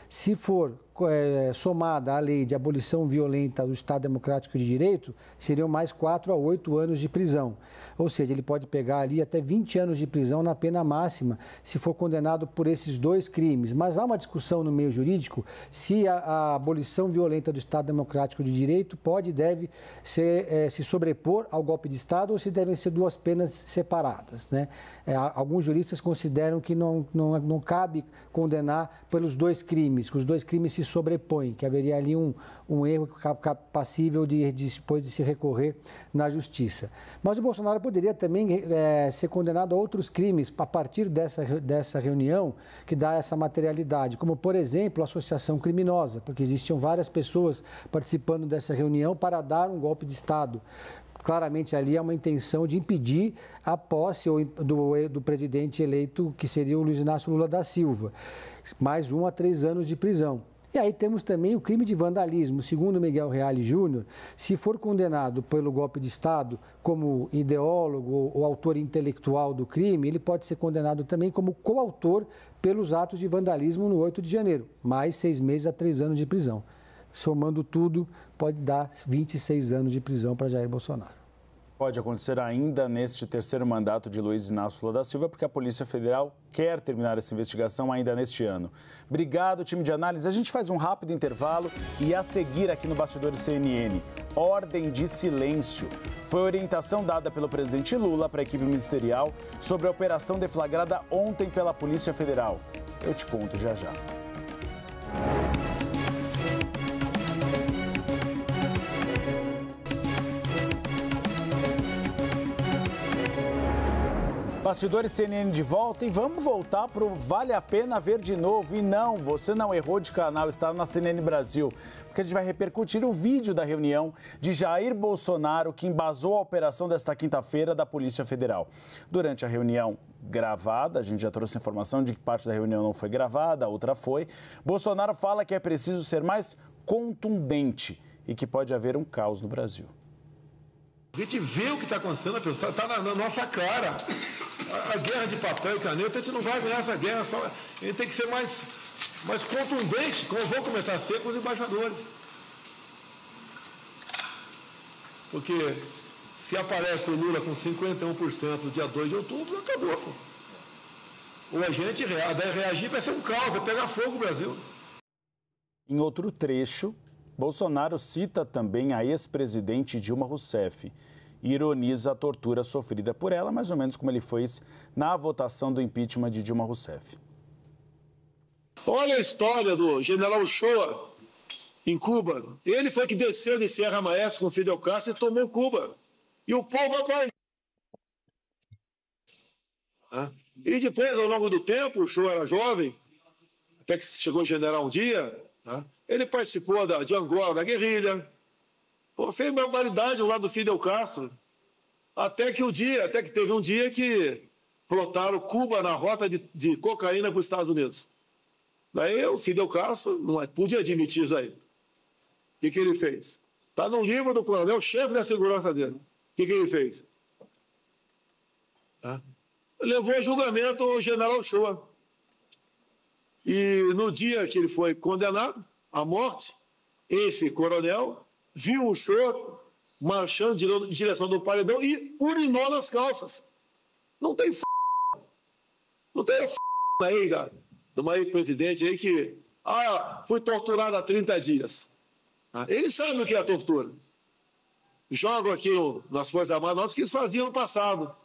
S5: Se for é, somada à lei de abolição violenta do Estado Democrático de Direito, seriam mais 4 a 8 anos de prisão. Ou seja, ele pode pegar ali até 20 anos de prisão na pena máxima, se for condenado por esses dois crimes. Mas há uma discussão no meio jurídico se a, a abolição violenta do Estado Democrático de Direito pode e deve ser, é, se sobrepor ao golpe de Estado ou se devem ser duas penas separadas. Né? É, alguns juristas consideram que não, não, não cabe condenar pelos dois crimes, que os dois crimes se se que haveria ali um, um erro passível de, de, depois de se recorrer na justiça. Mas o Bolsonaro poderia também é, ser condenado a outros crimes a partir dessa, dessa reunião que dá essa materialidade, como, por exemplo, associação criminosa, porque existiam várias pessoas participando dessa reunião para dar um golpe de Estado claramente ali há uma intenção de impedir a posse do, do, presidente eleito, que seria o Luiz Inácio Lula da Silva. Mais um a três anos de prisão. E aí temos também o crime de vandalismo. Segundo Miguel Reale Júnior, se for condenado pelo golpe de Estado como ideólogo ou autor intelectual do crime, ele pode ser condenado também como coautor pelos atos de vandalismo no 8 de janeiro, mais seis meses a três anos de prisão. Somando tudo, pode dar 26 anos de prisão para Jair Bolsonaro
S1: pode acontecer ainda neste terceiro mandato de Luiz Inácio Lula da Silva, porque a Polícia Federal quer terminar essa investigação ainda neste ano. Obrigado, time de análise. A gente faz um rápido intervalo e a seguir aqui no Bastidores CNN, ordem de silêncio. Foi orientação dada pelo presidente Lula para a equipe ministerial sobre a operação deflagrada ontem pela Polícia Federal. Eu te conto já já. Bastidores CNN de volta e vamos voltar para o Vale a Pena Ver de Novo. E não, você não errou de canal, está na CNN Brasil. Porque a gente vai repercutir o vídeo da reunião de Jair Bolsonaro que embasou a operação desta quinta-feira da Polícia Federal. Durante a reunião gravada, a gente já trouxe informação de que parte da reunião não foi gravada, a outra foi. Bolsonaro fala que é preciso ser mais contundente e que pode haver um caos no Brasil.
S7: A gente vê o que está acontecendo, está tá na, na, nossa cara. A, a, guerra de papel e caneta, a gente não vai ganhar essa guerra. Só, a gente tem que ser mais, mais contundente, como vão começar a ser com os embaixadores. Porque se aparece o Lula com 51% no dia 2 de outubro, acabou. Pô. Ou a gente reagir vai ser um caos, vai pegar fogo o Brasil.
S1: Em outro trecho, Bolsonaro cita também a ex-presidente Dilma Rousseff e ironiza a tortura sofrida por ela, mais ou menos como ele fez na votação do impeachment de Dilma Rousseff.
S7: Olha a história do general Shoa em Cuba. Ele foi que desceu de Serra Maestra com Fidel Castro e tomou Cuba. E o povo atrás. E depois, ao longo do tempo, o Shoa era jovem, até que chegou general um dia, ele participou da, de Angola, da guerrilha, Pô, fez barbaridade ao lado do Fidel Castro. Até que o um dia, até que teve um dia que plotaram Cuba na rota de, de cocaína com os Estados Unidos. Daí o Fidel Castro não é, podia admitir isso aí. O que, que ele fez? Está no livro do coronel, chefe da segurança dele. O que, que ele fez? Ah. Levou a julgamento o general Shoa. E no dia que ele foi condenado, à morte, esse coronel viu o choro marchando em direção do paredão e urinou nas calças. Não tem f... Não tem f... aí, cara, do maior presidente aí que... Ah, fui torturado há 30 dias. Ah, ele sabe o que é tortura. Jogam aqui nas Forças Armadas o que eles faziam no passado.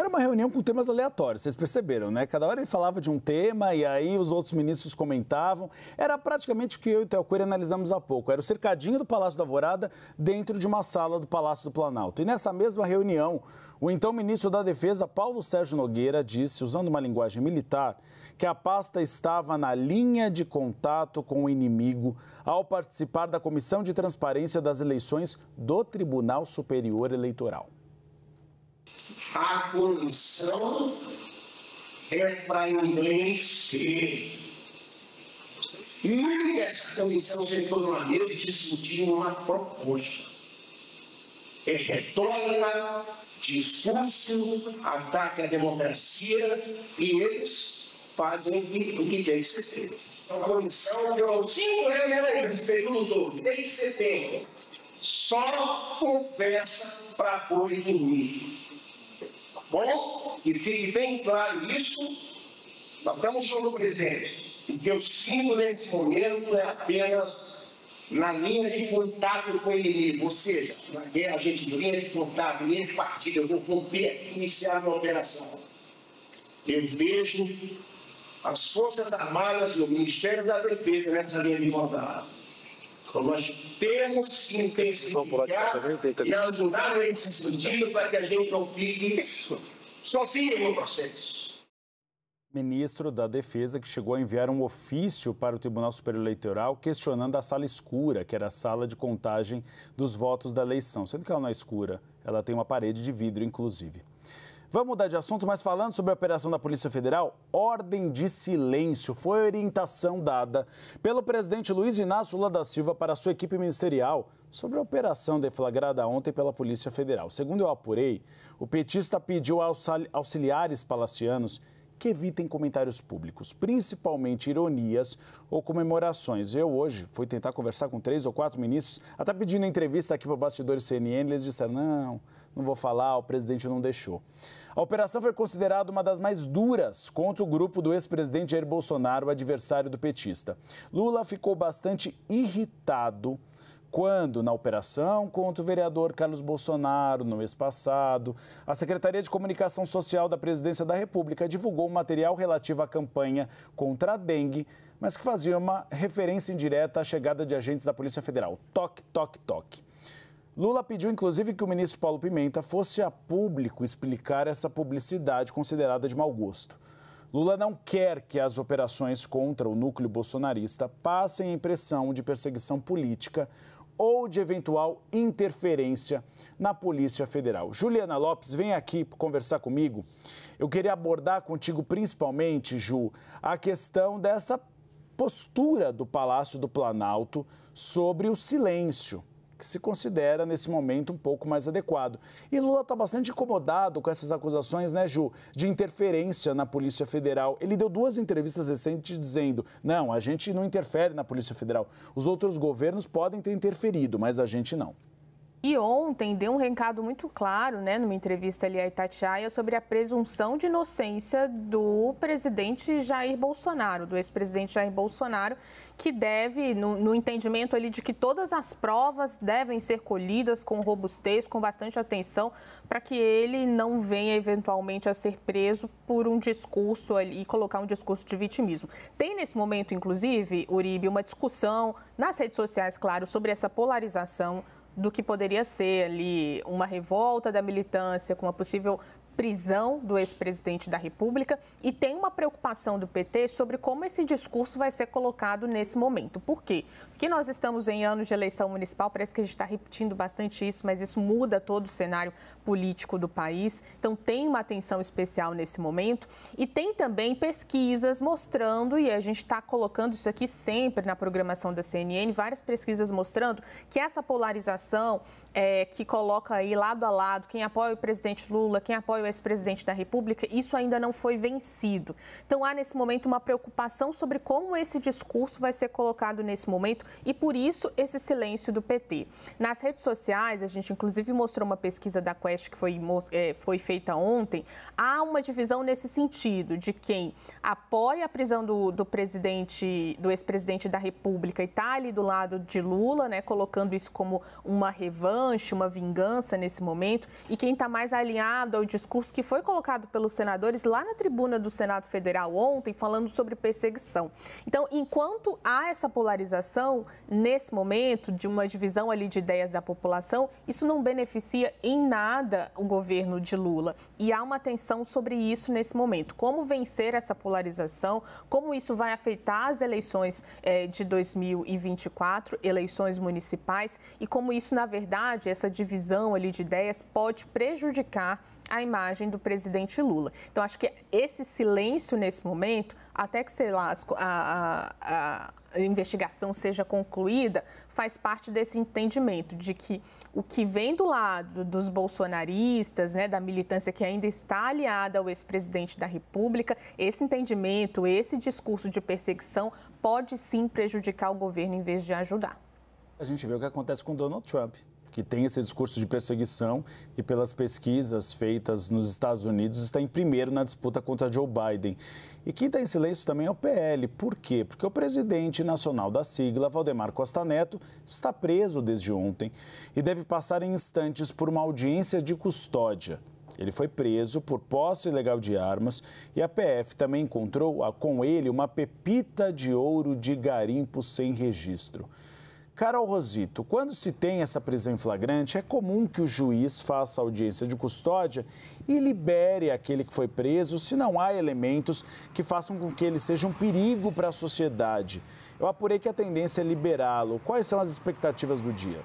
S1: Era uma reunião com temas aleatórios, vocês perceberam, né? Cada hora ele falava de um tema e aí os outros ministros comentavam. Era praticamente o que eu e o Teocuri analisamos há pouco. Era o cercadinho do Palácio da Alvorada dentro de uma sala do Palácio do Planalto. E nessa mesma reunião, o então ministro da Defesa, Paulo Sérgio Nogueira, disse, usando uma linguagem militar, que a pasta estava na linha de contato com o inimigo ao participar da Comissão de Transparência das Eleições do Tribunal Superior Eleitoral
S8: a condição efraimlense. É Nunca é essa comissão sentou numa mesa discutindo uma proposta. É retórica, discurso, ataque à democracia e eles fazem o que tem que ser feito. A comissão deu cinco é reuniões nesse período todo, desde setembro. Só conversa para boi dormir. Bom, e fique bem claro isso, nós estamos no presente. O que eu sinto nesse momento é apenas na linha de contato com o inimigo, ou seja, na guerra a gente linha de contato, linha de partida, eu vou romper e iniciar uma operação. Eu vejo as Forças Armadas e o Ministério da Defesa nessa linha de contato nós temos que intensificar tá e ajudar nesse sentido para que a gente não fique sozinho no processo.
S1: Ministro da Defesa, que chegou a enviar um ofício para o Tribunal Superior Eleitoral questionando a sala escura, que era a sala de contagem dos votos da eleição, sendo que ela não é escura, ela tem uma parede de vidro, inclusive. Vamos mudar de assunto, mas falando sobre a operação da Polícia Federal, ordem de silêncio foi orientação dada pelo presidente Luiz Inácio Lula da Silva para sua equipe ministerial sobre a operação deflagrada ontem pela Polícia Federal. Segundo eu apurei, o petista pediu aos auxiliares palacianos que evitem comentários públicos, principalmente ironias ou comemorações. Eu hoje fui tentar conversar com três ou quatro ministros, até pedindo entrevista aqui para o Bastidores CNN, eles disseram, não não vou falar, o presidente não deixou. A operação foi considerada uma das mais duras contra o grupo do ex-presidente Jair Bolsonaro, adversário do petista. Lula ficou bastante irritado quando, na operação contra o vereador Carlos Bolsonaro, no mês passado, a Secretaria de Comunicação Social da Presidência da República divulgou um material relativo à campanha contra a dengue, mas que fazia uma referência indireta à chegada de agentes da Polícia Federal. Toque, toque, toque. Lula pediu, inclusive, que o ministro Paulo Pimenta fosse a público explicar essa publicidade considerada de mau gosto. Lula não quer que as operações contra o núcleo bolsonarista passem a impressão de perseguição política ou de eventual interferência na Polícia Federal. Juliana Lopes, vem aqui conversar comigo. Eu queria abordar contigo principalmente, Ju, a questão dessa postura do Palácio do Planalto sobre o silêncio que se considera nesse momento um pouco mais adequado. E Lula está bastante incomodado com essas acusações, né, Ju, de interferência na Polícia Federal. Ele deu duas entrevistas recentes dizendo: não, a gente não interfere na Polícia Federal. Os outros governos podem ter interferido, mas a gente não.
S6: E ontem deu um recado muito claro, né, numa entrevista ali à Itatiaia, sobre a presunção de inocência do presidente Jair Bolsonaro, do ex-presidente Jair Bolsonaro, que deve, no, no, entendimento ali de que todas as provas devem ser colhidas com robustez, com bastante atenção, para que ele não venha eventualmente a ser preso por um discurso ali, e colocar um discurso de vitimismo. Tem nesse momento, inclusive, Uribe, uma discussão nas redes sociais, claro, sobre essa polarização do que poderia ser ali uma revolta da militância, com uma possível prisão do ex-presidente da República e tem uma preocupação do PT sobre como esse discurso vai ser colocado nesse momento. Por quê? Porque nós estamos em anos de eleição municipal, parece que a gente está repetindo bastante isso, mas isso muda todo o cenário político do país. Então tem uma atenção especial nesse momento e tem também pesquisas mostrando, e a gente está colocando isso aqui sempre na programação da CNN, várias pesquisas mostrando que essa polarização é, que coloca aí lado a lado quem apoia o presidente Lula, quem apoia o ex-presidente da República, isso ainda não foi vencido. Então há nesse momento uma preocupação sobre como esse discurso vai ser colocado nesse momento e por isso esse silêncio do PT. Nas redes sociais, a gente inclusive mostrou uma pesquisa da Quest que foi, é, foi feita ontem, há uma divisão nesse sentido de quem apoia a prisão do, do presidente, do ex-presidente da República e está ali do lado de Lula, né, colocando isso como uma revanche, uma vingança nesse momento, e quem está mais alinhado ao discurso discurso que foi colocado pelos senadores lá na tribuna do Senado Federal ontem, falando sobre perseguição. Então, enquanto há essa polarização nesse momento de uma divisão ali de ideias da população, isso não beneficia em nada o governo de Lula. E há uma tensão sobre isso nesse momento. Como vencer essa polarização? Como isso vai afetar as eleições eh, de 2024, eleições municipais? E como isso, na verdade, essa divisão ali de ideias pode prejudicar a imagem do presidente Lula. Então, acho que esse silêncio nesse momento, até que, sei lá, a, a, a investigação seja concluída, faz parte desse entendimento de que o que vem do lado dos bolsonaristas, né, da militância que ainda está aliada ao ex-presidente da República, esse entendimento, esse discurso de perseguição pode sim prejudicar o governo em vez de ajudar.
S1: A gente vê o que acontece com Donald Trump que tem esse discurso de perseguição e pelas pesquisas feitas nos Estados Unidos está em primeiro na disputa contra Joe Biden. E quem está em silêncio também é o PL. Por quê? Porque o presidente nacional da sigla, Valdemar Costa Neto, está preso desde ontem e deve passar em instantes por uma audiência de custódia. Ele foi preso por posse ilegal de armas e a PF também encontrou com ele uma pepita de ouro de garimpo sem registro. Carol Rosito, quando se tem essa prisão em flagrante, é comum que o juiz faça audiência de custódia e libere aquele que foi preso se não há elementos que façam com que ele seja um perigo para a sociedade. Eu apurei que a tendência é liberá-lo. Quais são as expectativas do dia?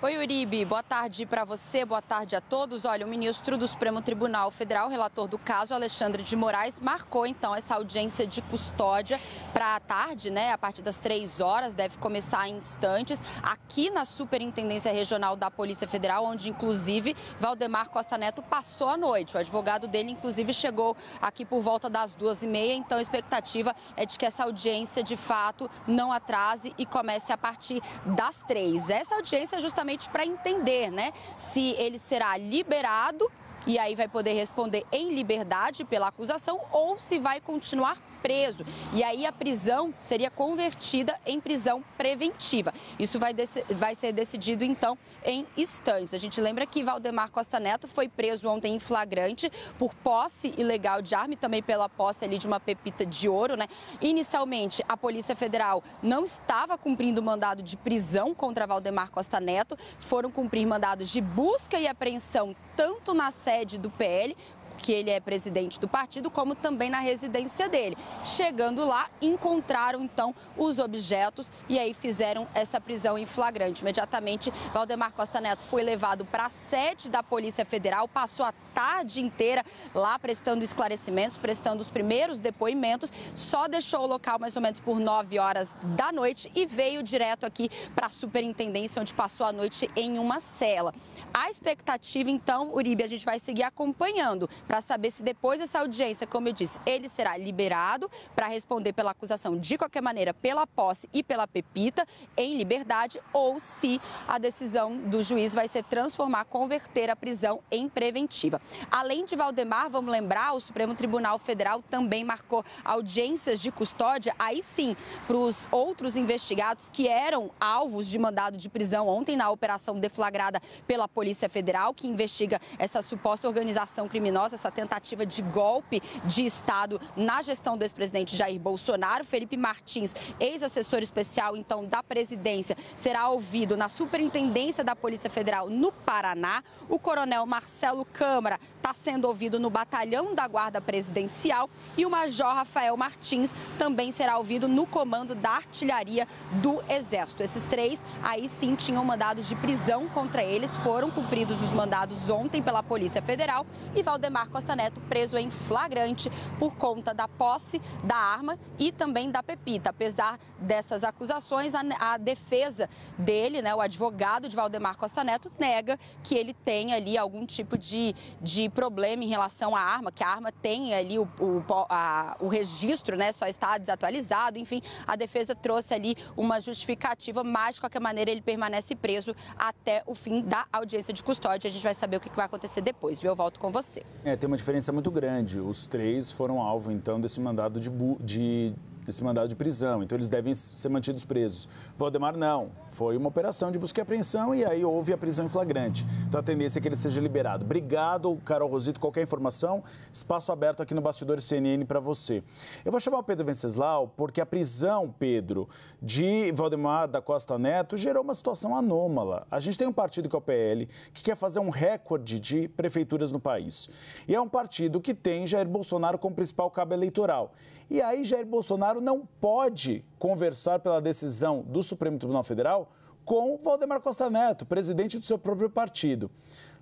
S9: Oi, Uribe. Boa tarde para você, boa tarde a todos. Olha, o ministro do Supremo Tribunal Federal, relator do caso, Alexandre de Moraes, marcou então essa audiência de custódia para a tarde, né? A partir das três horas, deve começar em instantes, aqui na Superintendência Regional da Polícia Federal, onde inclusive Valdemar Costa Neto passou a noite. O advogado dele, inclusive, chegou aqui por volta das duas e meia, então a expectativa é de que essa audiência de fato não atrase e comece a partir das três. Essa audiência é justamente justamente para entender né, se ele será liberado e aí vai poder responder em liberdade pela acusação ou se vai continuar preso. E aí a prisão seria convertida em prisão preventiva. Isso vai, vai ser decidido, então, em instantes. A gente lembra que Valdemar Costa Neto foi preso ontem em flagrante por posse ilegal de arma e também pela posse ali de uma pepita de ouro, né? Inicialmente, a Polícia Federal não estava cumprindo o mandado de prisão contra Valdemar Costa Neto, foram cumprir mandados de busca e apreensão tanto na sede do PL que ele é presidente do partido, como também na residência dele. Chegando lá, encontraram então os objetos e aí fizeram essa prisão em flagrante. Imediatamente, Valdemar Costa Neto foi levado para a sede da Polícia Federal, passou a tarde inteira lá prestando esclarecimentos, prestando os primeiros depoimentos, só deixou o local mais ou menos por 9 horas da noite e veio direto aqui para a superintendência, onde passou a noite em uma cela. A expectativa, então, Uribe, a gente vai seguir acompanhando para saber se depois dessa audiência, como eu disse, ele será liberado para responder pela acusação de qualquer maneira, pela posse e pela pepita, em liberdade, ou se a decisão do juiz vai ser transformar, converter a prisão em preventiva. Além de Valdemar, vamos lembrar, o Supremo Tribunal Federal também marcou audiências de custódia, aí sim, para os outros investigados que eram alvos de mandado de prisão ontem na operação deflagrada pela Polícia Federal, que investiga essa suposta organização criminosa essa tentativa de golpe de Estado na gestão do ex-presidente Jair Bolsonaro. Felipe Martins, ex-assessor especial então da presidência, será ouvido na Superintendência da Polícia Federal no Paraná. O coronel Marcelo Câmara está sendo ouvido no Batalhão da Guarda Presidencial e o Major Rafael Martins também será ouvido no comando da artilharia do Exército. Esses três aí sim tinham mandados de prisão contra eles, foram cumpridos os mandados ontem pela Polícia Federal e Valdemar Valdemar Costa Neto preso em flagrante por conta da posse da arma e também da pepita. Apesar dessas acusações, a, a defesa dele, né, o advogado de Valdemar Costa Neto, nega que ele tenha ali algum tipo de, de problema em relação à arma, que a arma tem ali o, o, a, o registro, né, só está desatualizado. Enfim, a defesa trouxe ali uma justificativa, mas de qualquer maneira ele permanece preso até o fim da audiência de custódia. A gente vai saber o que vai acontecer depois, viu? Eu volto com você.
S1: É, tem uma diferença muito grande. Os três foram alvo, então, desse mandado de, de desse mandado de prisão, então eles devem ser mantidos presos. Valdemar, não. Foi uma operação de busca e apreensão e aí houve a prisão em flagrante. Então a tendência é que ele seja liberado. Obrigado, Carol Rosito. Qualquer informação, espaço aberto aqui no Bastidor CNN para você. Eu vou chamar o Pedro Venceslau porque a prisão, Pedro, de Valdemar da Costa Neto gerou uma situação anômala. A gente tem um partido que é o PL, que quer fazer um recorde de prefeituras no país. E é um partido que tem Jair Bolsonaro como principal cabo eleitoral. E aí Jair Bolsonaro não pode conversar pela decisão do Supremo Tribunal Federal com Valdemar Costa Neto, presidente do seu próprio partido.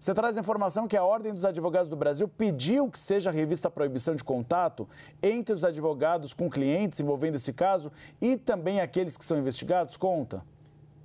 S1: Você traz a informação que a Ordem dos Advogados do Brasil pediu que seja revista a proibição de contato entre os advogados com clientes envolvendo esse caso e também aqueles que são investigados? Conta.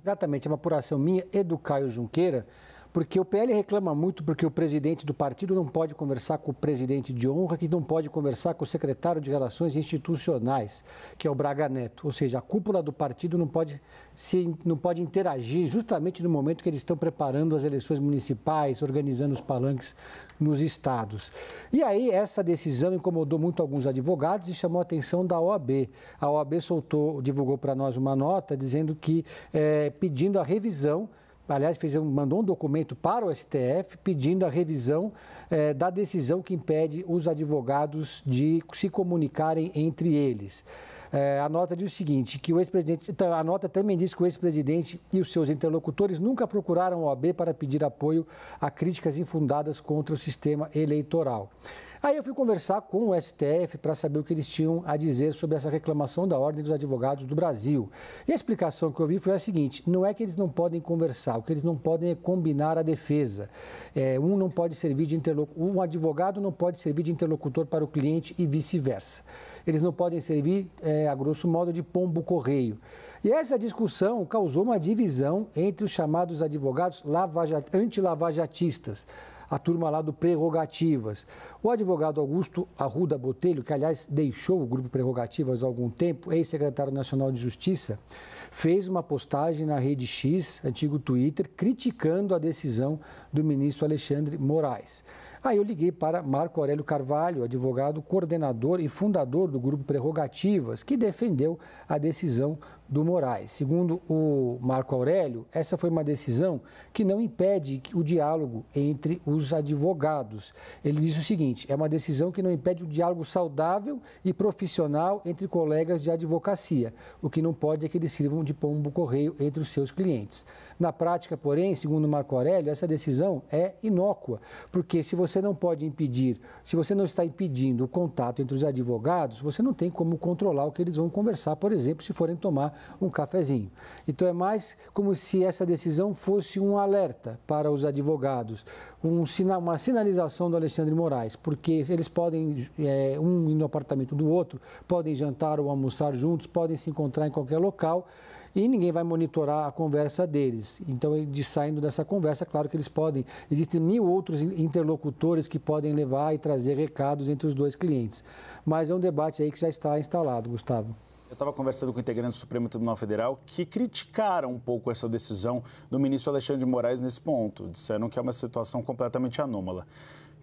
S5: Exatamente, é uma apuração minha e do Caio Junqueira. Porque o PL reclama muito porque o presidente do partido não pode conversar com o presidente de honra, que não pode conversar com o secretário de Relações Institucionais, que é o Braga Neto. Ou seja, a cúpula do partido não pode, se, não pode interagir justamente no momento que eles estão preparando as eleições municipais, organizando os palanques nos estados. E aí, essa decisão incomodou muito alguns advogados e chamou a atenção da OAB. A OAB soltou, divulgou para nós uma nota dizendo que, é, pedindo a revisão aliás, fez, mandou um documento para o STF pedindo a revisão eh, da decisão que impede os advogados de se comunicarem entre eles. Eh, a nota diz o seguinte, que o ex-presidente, então, a nota também diz que o ex-presidente e os seus interlocutores nunca procuraram o OAB para pedir apoio a críticas infundadas contra o sistema eleitoral. Aí eu fui conversar com o STF para saber o que eles tinham a dizer sobre essa reclamação da Ordem dos Advogados do Brasil. E a explicação que eu vi foi a seguinte: não é que eles não podem conversar, o que eles não podem é combinar a defesa. É, um não pode servir de interlocutor, um advogado não pode servir de interlocutor para o cliente e vice-versa. Eles não podem servir, é, a grosso modo, de pombo correio. E essa discussão causou uma divisão entre os chamados advogados anti-lavajatistas a turma lá do Prerrogativas. O advogado Augusto Arruda Botelho, que aliás deixou o grupo Prerrogativas há algum tempo, ex-secretário nacional de Justiça, fez uma postagem na rede X, antigo Twitter, criticando a decisão do ministro Alexandre Moraes. Aí eu liguei para Marco Aurélio Carvalho, advogado, coordenador e fundador do grupo Prerrogativas, que defendeu a decisão do Moraes. Segundo o Marco Aurélio, essa foi uma decisão que não impede o diálogo entre os advogados. Ele diz o seguinte: é uma decisão que não impede o diálogo saudável e profissional entre colegas de advocacia. O que não pode é que eles sirvam de pombo correio entre os seus clientes. Na prática, porém, segundo Marco Aurélio, essa decisão é inócua, porque se você não pode impedir, se você não está impedindo o contato entre os advogados, você não tem como controlar o que eles vão conversar, por exemplo, se forem tomar um cafezinho. Então é mais como se essa decisão fosse um alerta para os advogados, um sina uma sinalização do Alexandre Moraes, porque eles podem, é, um ir no apartamento do outro, podem jantar ou almoçar juntos, podem se encontrar em qualquer local e ninguém vai monitorar a conversa deles. Então, de saindo dessa conversa, claro que eles podem, existem mil outros interlocutores que podem levar e trazer recados entre os dois clientes. Mas é um debate aí que já está instalado, Gustavo.
S1: Eu estava conversando com integrantes do Supremo Tribunal Federal que criticaram um pouco essa decisão do ministro Alexandre de Moraes nesse ponto. Disseram que é uma situação completamente anômala.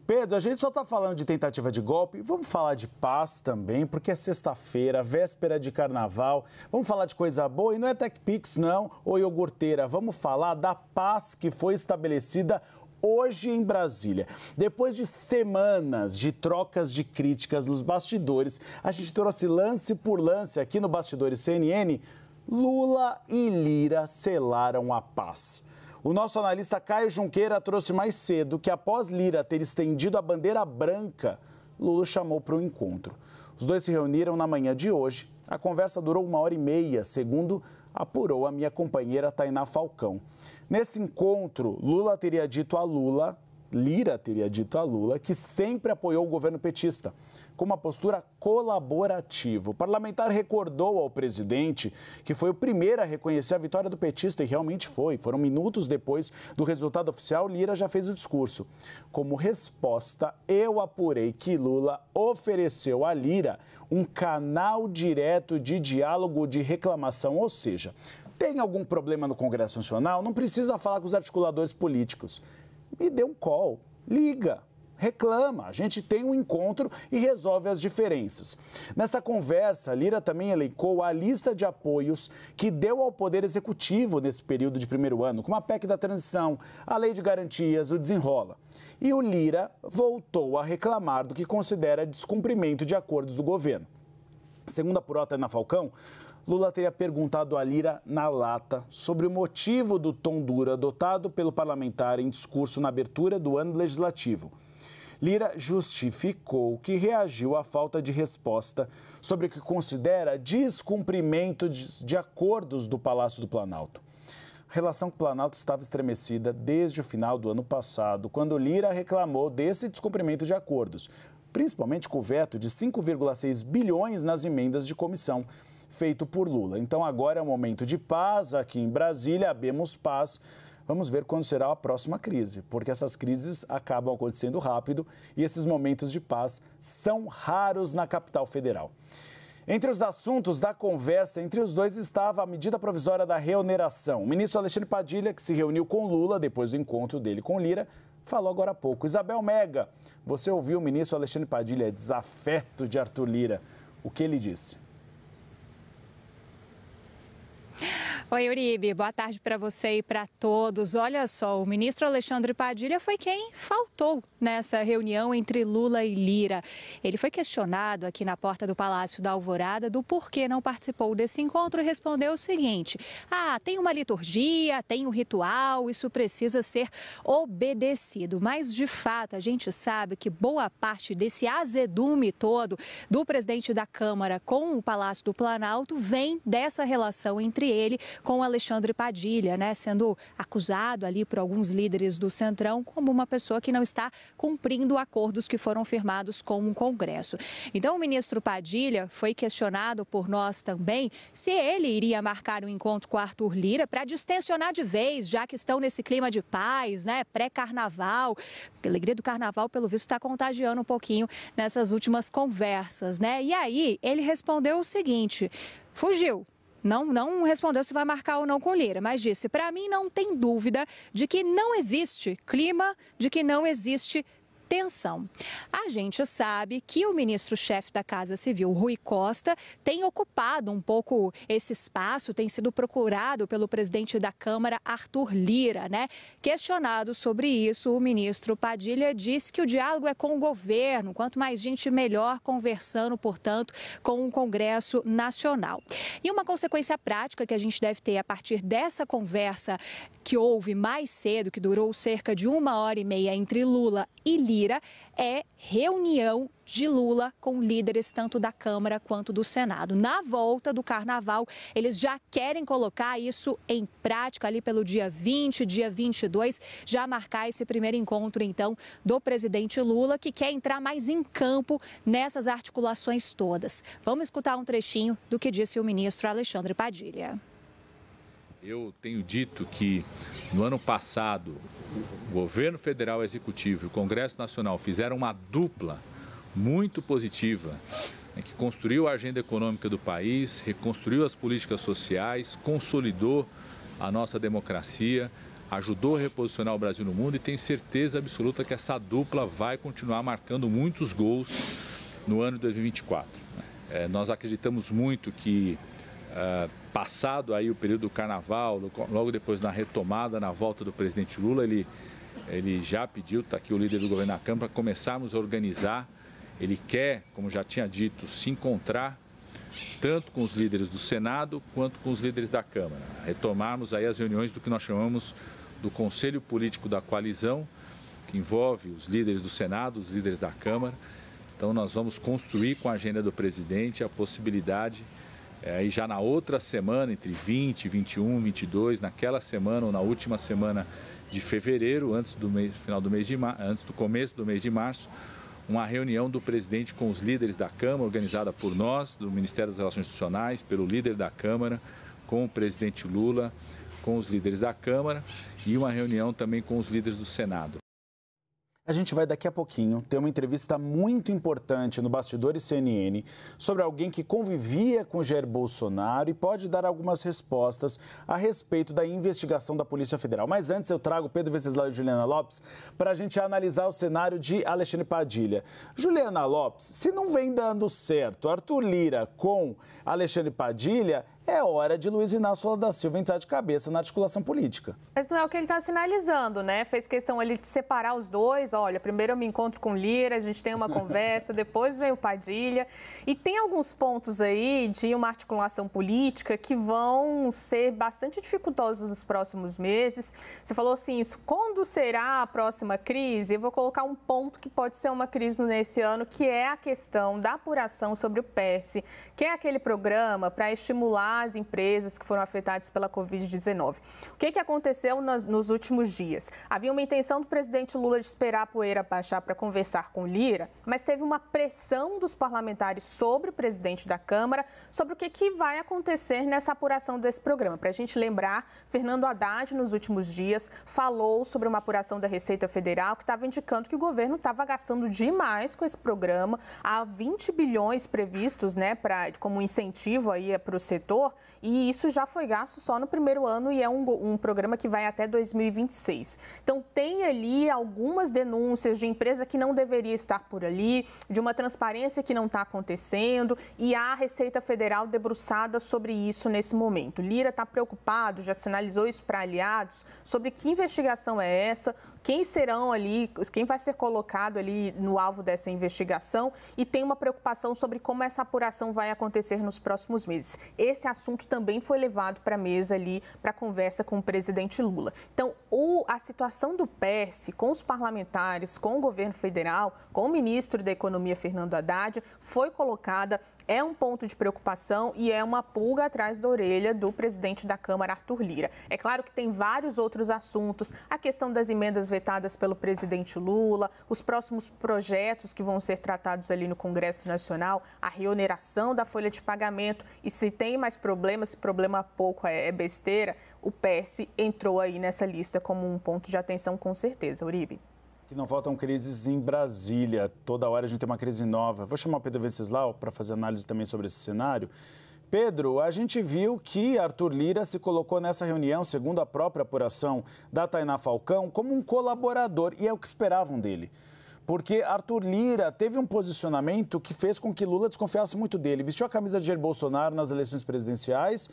S1: Pedro, a gente só está falando de tentativa de golpe, vamos falar de paz também, porque é sexta-feira, véspera de carnaval. Vamos falar de coisa boa e não é TechPix, não, ou iogurteira. Vamos falar da paz que foi estabelecida hoje em Brasília. Depois de semanas de trocas de críticas nos bastidores, a gente trouxe lance por lance aqui no Bastidores CNN. Lula e Lira selaram a paz. O nosso analista Caio Junqueira trouxe mais cedo que, após Lira ter estendido a bandeira branca, Lula chamou para o encontro. Os dois se reuniram na manhã de hoje. A conversa durou uma hora e meia, segundo apurou a minha companheira Tainá Falcão. Nesse encontro, Lula teria dito a Lula, Lira teria dito a Lula, que sempre apoiou o governo petista, com uma postura colaborativa. O parlamentar recordou ao presidente que foi o primeiro a reconhecer a vitória do petista, e realmente foi. Foram minutos depois do resultado oficial, Lira já fez o discurso. Como resposta, eu apurei que Lula ofereceu a Lira um canal direto de diálogo de reclamação, ou seja, tem algum problema no Congresso Nacional? Não precisa falar com os articuladores políticos. Me dê um call, liga, reclama. A gente tem um encontro e resolve as diferenças. Nessa conversa, Lira também elencou a lista de apoios que deu ao Poder Executivo nesse período de primeiro ano, como a PEC da transição, a Lei de Garantias, o Desenrola. E o Lira voltou a reclamar do que considera descumprimento de acordos do governo. Segundo a Purota Ana Falcão, Lula teria perguntado a Lira na lata sobre o motivo do tom duro adotado pelo parlamentar em discurso na abertura do ano legislativo. Lira justificou que reagiu à falta de resposta sobre o que considera descumprimento de acordos do Palácio do Planalto. A relação com o Planalto estava estremecida desde o final do ano passado, quando Lira reclamou desse descumprimento de acordos, principalmente com o veto de 5,6 bilhões nas emendas de comissão feito por Lula. Então agora é um momento de paz aqui em Brasília, abemos paz. Vamos ver quando será a próxima crise, porque essas crises acabam acontecendo rápido e esses momentos de paz são raros na capital federal. Entre os assuntos da conversa entre os dois estava a medida provisória da reoneração. O ministro Alexandre Padilha, que se reuniu com Lula depois do encontro dele com Lira, falou agora há pouco. Isabel Mega, você ouviu o ministro Alexandre Padilha é desafeto de Arthur Lira. O que ele disse?
S10: Oi, Uribe, boa tarde para você e para todos. Olha só, o ministro Alexandre Padilha foi quem faltou nessa reunião entre Lula e Lira. Ele foi questionado aqui na porta do Palácio da Alvorada do porquê não participou desse encontro e respondeu o seguinte: Ah, tem uma liturgia, tem um ritual, isso precisa ser obedecido. Mas, de fato, a gente sabe que boa parte desse azedume todo do presidente da Câmara com o Palácio do Planalto vem dessa relação entre ele com Alexandre Padilha, né, sendo acusado ali por alguns líderes do Centrão como uma pessoa que não está cumprindo acordos que foram firmados com o Congresso. Então, o ministro Padilha foi questionado por nós também se ele iria marcar um encontro com Arthur Lira para distensionar de vez, já que estão nesse clima de paz, né, pré-carnaval. A alegria do carnaval, pelo visto, está contagiando um pouquinho nessas últimas conversas, né? E aí, ele respondeu o seguinte: fugiu. Não, não respondeu se vai marcar ou não com Lira, mas disse: para mim não tem dúvida de que não existe clima, de que não existe tensão. A gente sabe que o ministro-chefe da Casa Civil, Rui Costa, tem ocupado um pouco esse espaço, tem sido procurado pelo presidente da Câmara, Arthur Lira, né? Questionado sobre isso, o ministro Padilha diz que o diálogo é com o governo, quanto mais gente melhor conversando, portanto, com o Congresso Nacional. E uma consequência prática que a gente deve ter a partir dessa conversa que houve mais cedo, que durou cerca de uma hora e meia entre Lula e Lira, Lira é reunião de Lula com líderes tanto da Câmara quanto do Senado. Na volta do carnaval, eles já querem colocar isso em prática ali pelo dia 20, dia 22, já marcar esse primeiro encontro então do presidente Lula, que quer entrar mais em campo nessas articulações todas. Vamos escutar um trechinho do que disse o ministro Alexandre Padilha.
S11: Eu tenho dito que no ano passado o governo federal executivo e o Congresso Nacional fizeram uma dupla muito positiva, né, que construiu a agenda econômica do país, reconstruiu as políticas sociais, consolidou a nossa democracia, ajudou a reposicionar o Brasil no mundo e tenho certeza absoluta que essa dupla vai continuar marcando muitos gols no ano de 2024. É, nós acreditamos muito que eh, passado aí o período do carnaval, logo depois na retomada, na volta do presidente Lula, ele, ele já pediu, está aqui o líder do governo da Câmara, para começarmos a organizar. Ele quer, como já tinha dito, se encontrar tanto com os líderes do Senado quanto com os líderes da Câmara. Retomarmos aí as reuniões do que nós chamamos do Conselho Político da Coalizão, que envolve os líderes do Senado, os líderes da Câmara. Então nós vamos construir com a agenda do presidente a possibilidade e é, já na outra semana, entre 20, 21, 22, naquela semana ou na última semana de fevereiro, antes do mês, final do mês de mar, antes do começo do mês de março, uma reunião do presidente com os líderes da Câmara, organizada por nós, do Ministério das Relações Institucionais, pelo líder da Câmara, com o presidente Lula, com os líderes da Câmara e uma reunião também com os líderes do Senado.
S1: A gente vai daqui a pouquinho ter uma entrevista muito importante no Bastidores CNN sobre alguém que convivia com Jair Bolsonaro e pode dar algumas respostas a respeito da investigação da Polícia Federal. Mas antes eu trago Pedro Venceslau e Juliana Lopes para a gente analisar o cenário de Alexandre Padilha. Juliana Lopes, se não vem dando certo Arthur Lira com Alexandre Padilha, é hora de Luiz Inácio Lula da Silva entrar de cabeça na articulação política.
S6: Mas não é o que ele está sinalizando, né? Fez questão ali de separar os dois. Olha, primeiro eu me encontro com Lira, a gente tem uma conversa, depois vem o Padilha. E tem alguns pontos aí de uma articulação política que vão ser bastante dificultosos nos próximos meses. Você falou assim, isso, quando será a próxima crise? Eu vou colocar um ponto que pode ser uma crise nesse ano, que é a questão da apuração sobre o PES, que é aquele programa para estimular as empresas que foram afetadas pela Covid-19. O que, que aconteceu nas, nos últimos dias? Havia uma intenção do presidente Lula de esperar a poeira baixar para conversar com Lira, mas teve uma pressão dos parlamentares sobre o presidente da Câmara sobre o que, que vai acontecer nessa apuração desse programa. Para a gente lembrar, Fernando Haddad, nos últimos dias, falou sobre uma apuração da Receita Federal que estava indicando que o governo estava gastando demais com esse programa, há 20 bilhões previstos né, pra, como incentivo aí é, para o setor valor e isso já foi gasto só no primeiro ano e é um, um programa que vai até 2026. Então, tem ali algumas denúncias de empresa que não deveria estar por ali, de uma transparência que não está acontecendo e há a Receita Federal debruçada sobre isso nesse momento. Lira está preocupado, já sinalizou isso para aliados sobre que investigação é essa, quem serão ali, quem vai ser colocado ali no alvo dessa investigação e tem uma preocupação sobre como essa apuração vai acontecer nos próximos meses. Esse assunto também foi levado para a mesa ali, para conversa com o presidente Lula. Então, o, a situação do PERS com os parlamentares, com o governo federal, com o ministro da Economia, Fernando Haddad, foi colocada é um ponto de preocupação e é uma pulga atrás da orelha do presidente da Câmara, Arthur Lira. É claro que tem vários outros assuntos, a questão das emendas vetadas pelo presidente Lula, os próximos projetos que vão ser tratados ali no Congresso Nacional, a reoneração da folha de pagamento e se tem mais problemas, se problema pouco é, é besteira, o PS entrou aí nessa lista como um ponto de atenção com certeza, Uribe
S1: que não faltam crises em Brasília. Toda hora a gente tem uma crise nova. Vou chamar o Pedro Venceslau para fazer análise também sobre esse cenário. Pedro, a gente viu que Arthur Lira se colocou nessa reunião, segundo a própria apuração da Tainá Falcão, como um colaborador, e é o que esperavam dele. Porque Arthur Lira teve um posicionamento que fez com que Lula desconfiasse muito dele. Vestiu a camisa de Jair Bolsonaro nas eleições presidenciais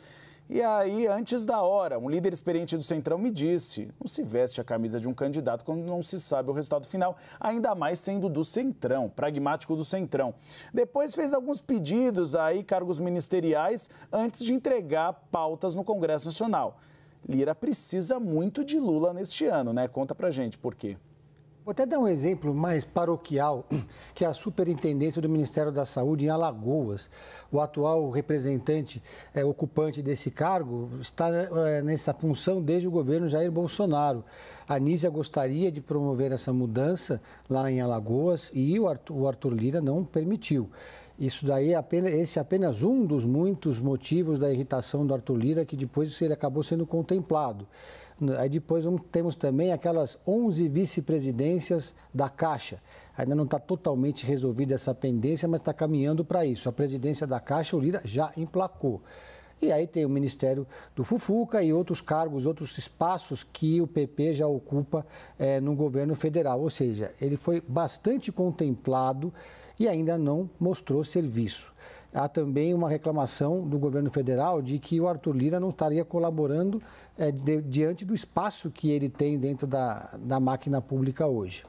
S1: e aí, antes da hora, um líder experiente do Centrão me disse: não se veste a camisa de um candidato quando não se sabe o resultado final, ainda mais sendo do Centrão, pragmático do Centrão. Depois fez alguns pedidos aí, cargos ministeriais, antes de entregar pautas no Congresso Nacional. Lira precisa muito de Lula neste ano, né? Conta pra gente por quê.
S5: Vou até dar um exemplo mais paroquial, que é a Superintendência do Ministério da Saúde em Alagoas. O atual representante é, ocupante desse cargo está é, nessa função desde o governo Jair Bolsonaro. A Nízia gostaria de promover essa mudança lá em Alagoas e o Arthur, o Arthur Lira não permitiu. Isso daí é apenas, esse é apenas um dos muitos motivos da irritação do Arthur Lira, que depois ele acabou sendo contemplado. Né, aí depois vamos, temos também aquelas 11 vice-presidências da Caixa. Ainda não está totalmente resolvida essa pendência, mas está caminhando para isso. A presidência da Caixa, o Lira, já emplacou. E aí tem o Ministério do Fufuca e outros cargos, outros espaços que o PP já ocupa é, no governo federal. Ou seja, ele foi bastante contemplado e ainda não mostrou serviço. Há também uma reclamação do governo federal de que o Arthur Lira não estaria colaborando é, de, diante do espaço que ele tem dentro da, da máquina pública hoje.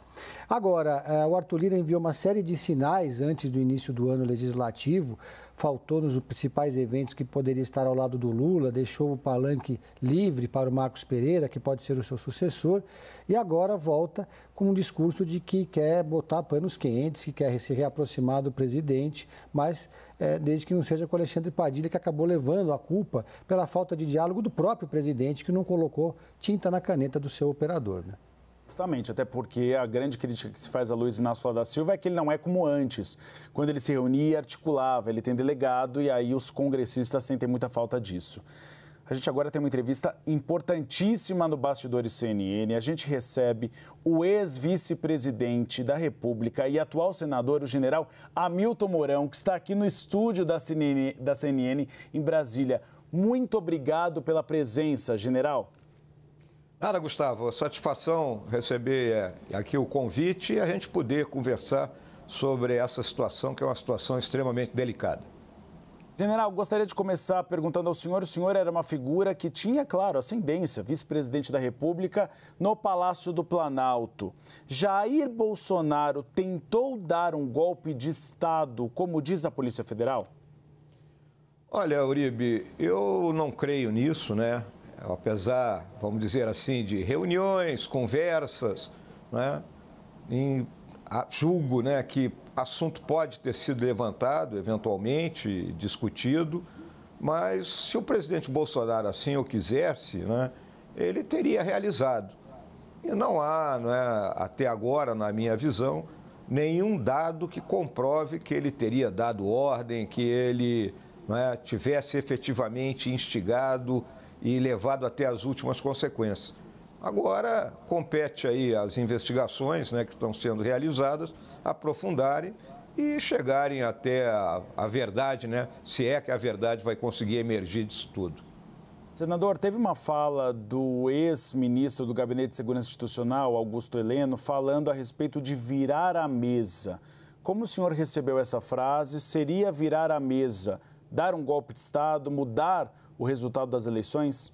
S5: Agora, é, o Arthur Lira enviou uma série de sinais antes do início do ano legislativo, faltou nos principais eventos que poderia estar ao lado do Lula, deixou o palanque livre para o Marcos Pereira, que pode ser o seu sucessor, e agora volta com um discurso de que quer botar panos quentes, que quer se reaproximar do presidente, mas é, desde que não seja com Alexandre Padilha, que acabou levando a culpa pela falta de diálogo do próprio presidente que não colocou tinta na caneta do seu operador. Né?
S1: Justamente, até porque a grande crítica que se faz a Luiz Inácio Lula da Silva é que ele não é como antes, quando ele se reunia e articulava, ele tem delegado e aí os congressistas sentem muita falta disso. A gente agora tem uma entrevista importantíssima no Bastidores CNN. A gente recebe o ex-vice-presidente da República e atual senador, o general Hamilton Mourão, que está aqui no estúdio da CNN, da CNN em Brasília.
S3: Muito obrigado pela presença, general. Nada, Gustavo. Satisfação receber eh, aqui o convite e a gente poder conversar sobre essa situação, que é uma situação extremamente delicada. General, gostaria de começar perguntando ao senhor: o
S1: senhor era uma figura que tinha, claro, ascendência, vice-presidente da República, no Palácio do Planalto. Jair Bolsonaro tentou dar um golpe de
S3: Estado, como diz a Polícia Federal? Olha, Uribe, eu não creio nisso, né? Apesar, vamos dizer assim, de reuniões, conversas, né? Em, ah, julgo né, que assunto pode ter sido levantado, eventualmente discutido, mas se o presidente Bolsonaro assim o quisesse, né, ele teria realizado. E não há, é, até agora, na minha visão, nenhum dado que comprove que ele teria dado ordem, que ele né, tivesse efetivamente instigado e levado até as últimas consequências. Agora, compete aí às investigações né, que estão sendo realizadas aprofundarem e chegarem até a, a, verdade, né, se é que a verdade vai conseguir emergir disso tudo.
S1: Senador, teve uma fala do ex-ministro do Gabinete de Segurança Institucional, Augusto Heleno, falando a respeito de virar a mesa. Como o senhor recebeu essa frase? Seria virar a mesa dar um golpe de Estado, mudar o
S3: resultado das eleições?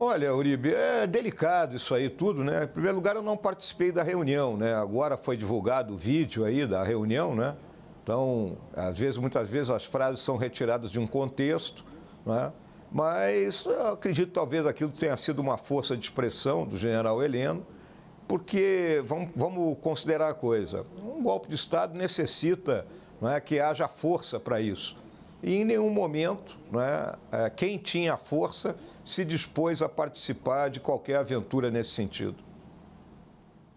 S3: Olha, Uribe, é delicado isso aí tudo, né? Em primeiro lugar, eu não participei da reunião, né? Agora foi divulgado o vídeo aí da reunião, né? Então, às vezes, muitas vezes as frases são retiradas de um contexto, né? Mas eu acredito talvez aquilo tenha sido uma força de expressão do general Heleno, porque vamos, vamos considerar a coisa. Um golpe de Estado necessita não é, que haja força para isso. E em nenhum momento né, é, quem tinha força se dispôs a participar de qualquer aventura nesse sentido.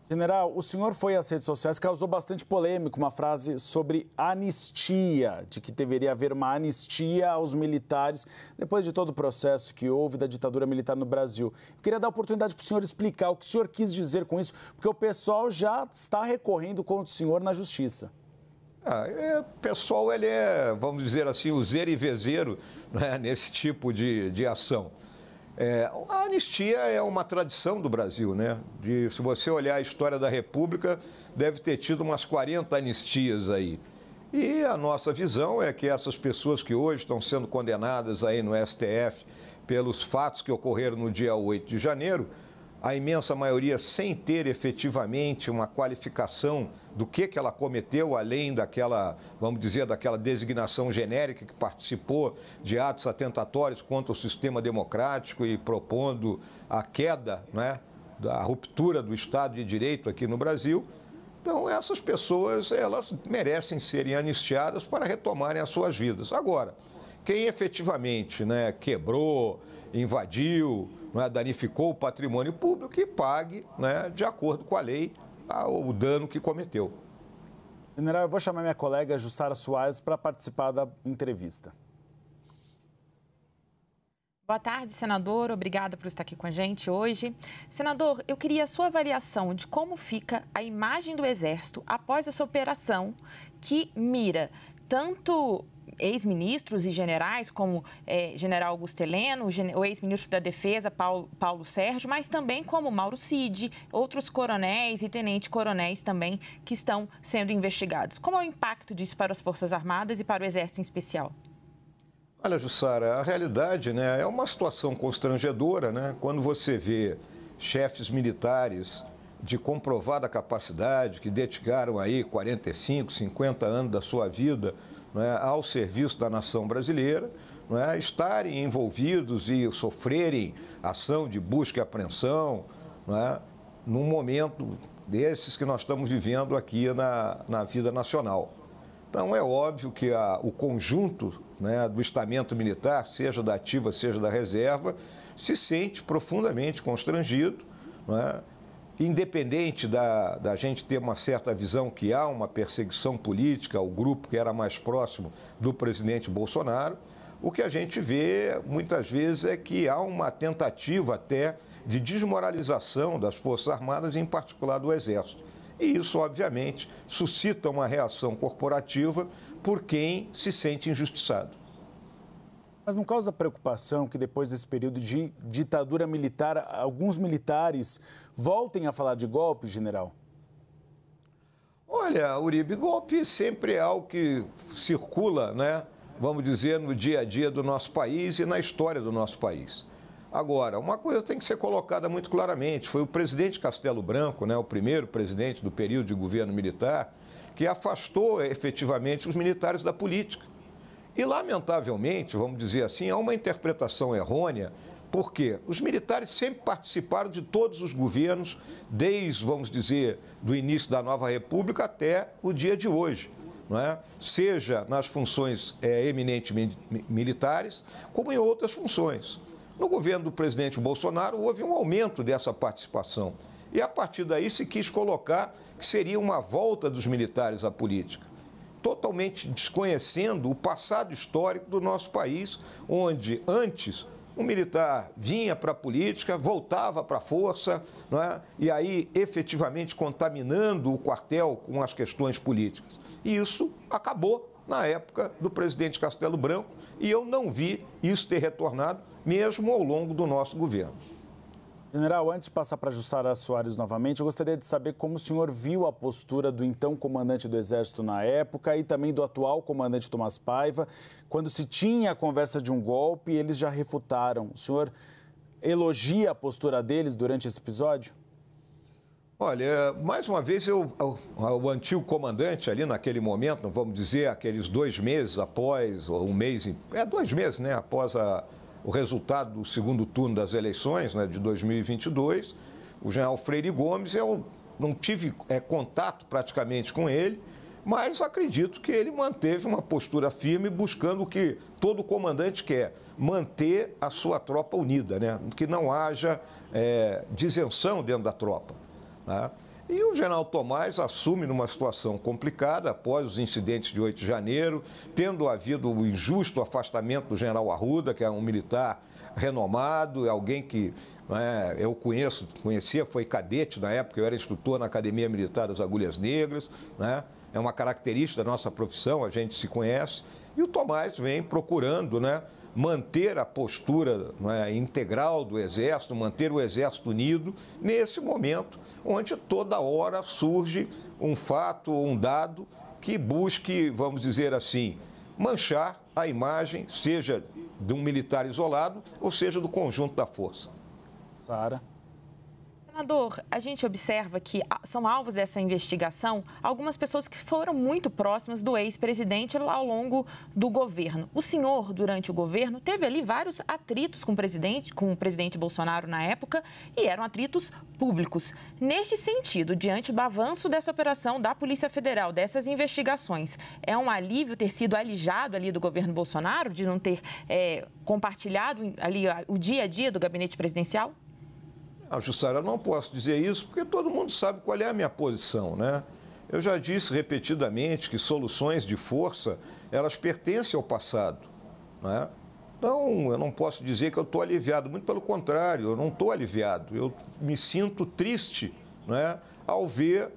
S1: General, o senhor foi às redes sociais, causou bastante polêmica uma frase sobre anistia, de que deveria haver uma anistia aos militares, depois de todo o processo que houve da ditadura militar no Brasil. Eu queria dar a oportunidade para o senhor explicar o que o senhor quis dizer com isso, porque o pessoal já está recorrendo contra o senhor na justiça.
S3: Ah, é, pessoal, ele é, vamos dizer assim, o zerivezeiro né, nesse tipo de, de ação. É, a anistia é uma tradição do Brasil, né? De, se você olhar a história da República, deve ter tido umas 40 anistias aí. E a nossa visão é que essas pessoas que hoje estão sendo condenadas aí no STF pelos fatos que ocorreram no dia 8 de janeiro, a imensa maioria sem ter efetivamente uma qualificação do que, que ela cometeu, além daquela, vamos dizer, daquela designação genérica que participou de atos atentatórios contra o sistema democrático e propondo a queda, né, da ruptura do Estado de Direito aqui no Brasil. Então, essas pessoas, elas merecem serem anistiadas para retomarem as suas vidas. Agora, quem efetivamente né, quebrou, invadiu, né, danificou o patrimônio público, que pague, né, de acordo com a lei, a, o dano que cometeu. General, eu vou
S1: chamar minha colega Jussara Soares para participar da entrevista.
S12: Boa tarde, senador. Obrigada por estar aqui com a gente hoje. Senador, eu queria a sua avaliação de como fica a imagem do Exército após essa operação que mira tanto ex-ministros e generais, como é, general Augusto Heleno, o ex-ministro da Defesa, Paulo, Paulo Sérgio, mas também como Mauro Cid, outros coronéis e tenente-coronéis também que estão sendo investigados. Como é o impacto disso para as Forças Armadas e para o Exército em especial?
S3: Olha, Jussara, a realidade né, é uma situação constrangedora, né? Quando você vê chefes militares de comprovada capacidade, que dedicaram aí 45, 50 anos da sua vida é, ao serviço da nação brasileira, é, estarem envolvidos e sofrerem ação de busca e apreensão é, num momento desses que nós estamos vivendo aqui na, na vida nacional. Então, é óbvio que a, o conjunto né, do estamento militar, seja da ativa, seja da reserva, se sente profundamente constrangido é, independente da, da gente ter uma certa visão que há uma perseguição política ao grupo que era mais próximo do presidente Bolsonaro, o que a gente vê muitas vezes é que há uma tentativa até de desmoralização das Forças Armadas, em particular do Exército. E isso, obviamente, suscita uma reação corporativa por quem se sente injustiçado. Mas não causa
S1: preocupação que depois desse período de ditadura militar, alguns militares voltem a falar de golpe, general?
S3: Olha, Uribe, golpe sempre é algo que circula, né? Vamos dizer, no dia a dia do nosso país e na história do nosso país. Agora, uma coisa tem que ser colocada muito claramente: foi o presidente Castelo Branco, né, o primeiro presidente do período de governo militar, que afastou efetivamente os militares da política. E, lamentavelmente, vamos dizer assim, há uma interpretação errônea, porque os militares sempre participaram de todos os governos, desde, vamos dizer, do início da nova República até o dia de hoje. É? seja nas funções é, eh, eminentemente militares, como em outras funções. No governo do presidente Bolsonaro houve um aumento dessa participação. E a partir daí se quis colocar que seria uma volta dos militares à política totalmente desconhecendo o passado histórico do nosso país, onde antes um militar vinha para a política, voltava para a força, é? e aí efetivamente contaminando o quartel com as questões políticas. E isso acabou na época do presidente Castelo Branco, e eu não vi isso ter retornado, mesmo ao longo do nosso governo. General, antes de passar para Jussara
S1: Soares novamente, eu gostaria de saber como o senhor viu a postura do então comandante do Exército na época e também do atual comandante Tomás Paiva. Quando se tinha a conversa de um golpe, eles já refutaram. O senhor elogia a postura deles durante esse episódio?
S3: Olha, mais uma vez, eu, o, antigo comandante ali naquele momento, vamos dizer, aqueles dois meses após, ou um mês, é dois meses, né, após a, o resultado do segundo turno das eleições né, de 2022. O general Freire Gomes, eu não tive é, contato praticamente com ele, mas acredito que ele manteve uma postura firme, buscando o que todo comandante quer, manter a sua tropa unida, né? que não haja é, disenção dentro da tropa. Né? E o general Tomás assume numa situação complicada após os incidentes de 8 de janeiro, tendo havido o um injusto afastamento do general Arruda, que é um militar renomado, é alguém que né, eu conheço, conhecia, foi cadete na época, eu era instrutor na Academia Militar das Agulhas Negras, né? é uma característica da nossa profissão, a gente se conhece. E o Tomás vem procurando né, manter a postura né, integral do Exército, manter o Exército unido nesse momento onde toda hora surge um fato ou um dado que busque, vamos dizer assim, manchar a imagem, seja de um militar isolado ou seja do conjunto da força. Sara.
S12: Senador, a gente observa que ah, são alvos dessa investigação algumas pessoas que foram muito próximas do ex-presidente ao longo do governo. O senhor, durante o governo, teve ali vários atritos com o presidente, com o presidente Bolsonaro na época, e eram atritos públicos. Neste sentido, diante do avanço dessa operação da Polícia Federal, dessas investigações, é um alívio ter sido alijado ali do governo Bolsonaro, de não ter é, compartilhado ali o dia a dia do gabinete presidencial?
S3: Ah, Jussara, eu não posso dizer isso porque todo mundo sabe qual é a minha posição, né? Eu já disse repetidamente que soluções de força, elas pertencem ao passado, né? Então, eu não posso dizer que eu estou aliviado, muito pelo contrário, eu não estou aliviado. Eu me sinto triste né, ao ver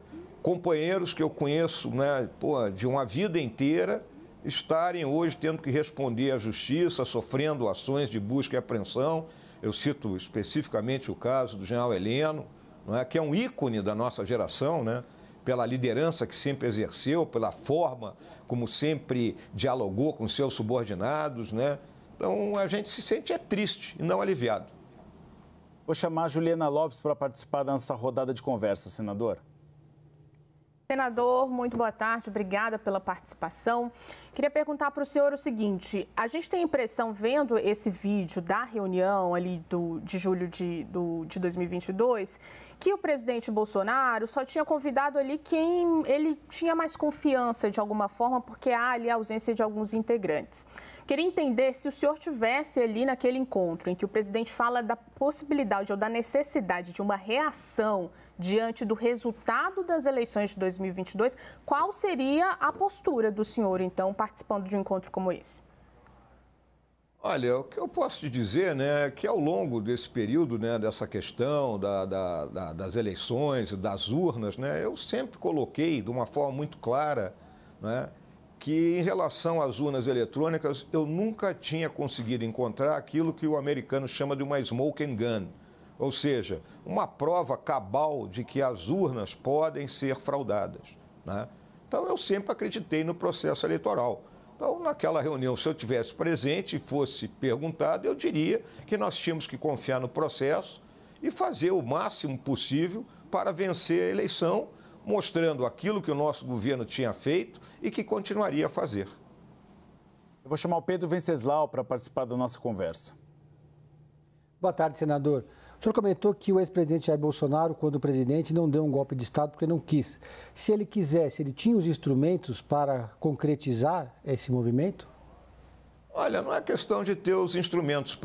S3: companheiros que eu conheço né, pô, de uma vida inteira estarem hoje tendo que responder à justiça, sofrendo ações de busca e apreensão. Eu cito especificamente o caso do general Heleno, não é? que é um ícone da nossa geração, né? pela liderança que sempre exerceu, pela forma como sempre dialogou com seus subordinados. Né? Então a gente se sente é triste e não aliviado. Vou chamar a Juliana Lopes para participar da nossa
S1: rodada de conversa, senador.
S6: Senador, muito boa tarde, obrigada pela participação. Queria perguntar para o senhor o seguinte: a gente tem a impressão, vendo esse vídeo da reunião ali do, de julho de, do, de 2022, que o presidente Bolsonaro só tinha convidado ali quem ele tinha mais confiança de alguma forma, porque há ali a ausência de alguns integrantes. Queria entender se o senhor tivesse ali naquele encontro em que o presidente fala da possibilidade ou da necessidade de uma reação diante do resultado das eleições de 2022, qual seria a postura do senhor, então, para participando de um encontro como esse?
S3: Olha, o que eu posso te dizer né, é que ao longo desse período, né, dessa questão da, da, da, das eleições, das urnas, né, eu sempre coloquei de uma forma muito clara né, que em relação às urnas eletrônicas, eu nunca tinha conseguido encontrar aquilo que o americano chama de uma smoke and gun, ou seja, uma prova cabal de que as urnas podem ser fraudadas. Né? Então, eu sempre acreditei no processo eleitoral. Então, naquela reunião, se eu tivesse presente e fosse perguntado, eu diria que nós tínhamos que confiar no processo e fazer o máximo possível para vencer a eleição, mostrando aquilo que o nosso governo tinha feito e que continuaria a fazer. Eu vou chamar o Pedro Venceslau para participar da nossa conversa.
S5: Boa tarde, senador. O senhor comentou que o ex-presidente Jair Bolsonaro, quando presidente, não deu um golpe de Estado porque não quis. Se ele quisesse, ele tinha os instrumentos para concretizar esse movimento?
S3: Olha, não é questão de ter os instrumentos,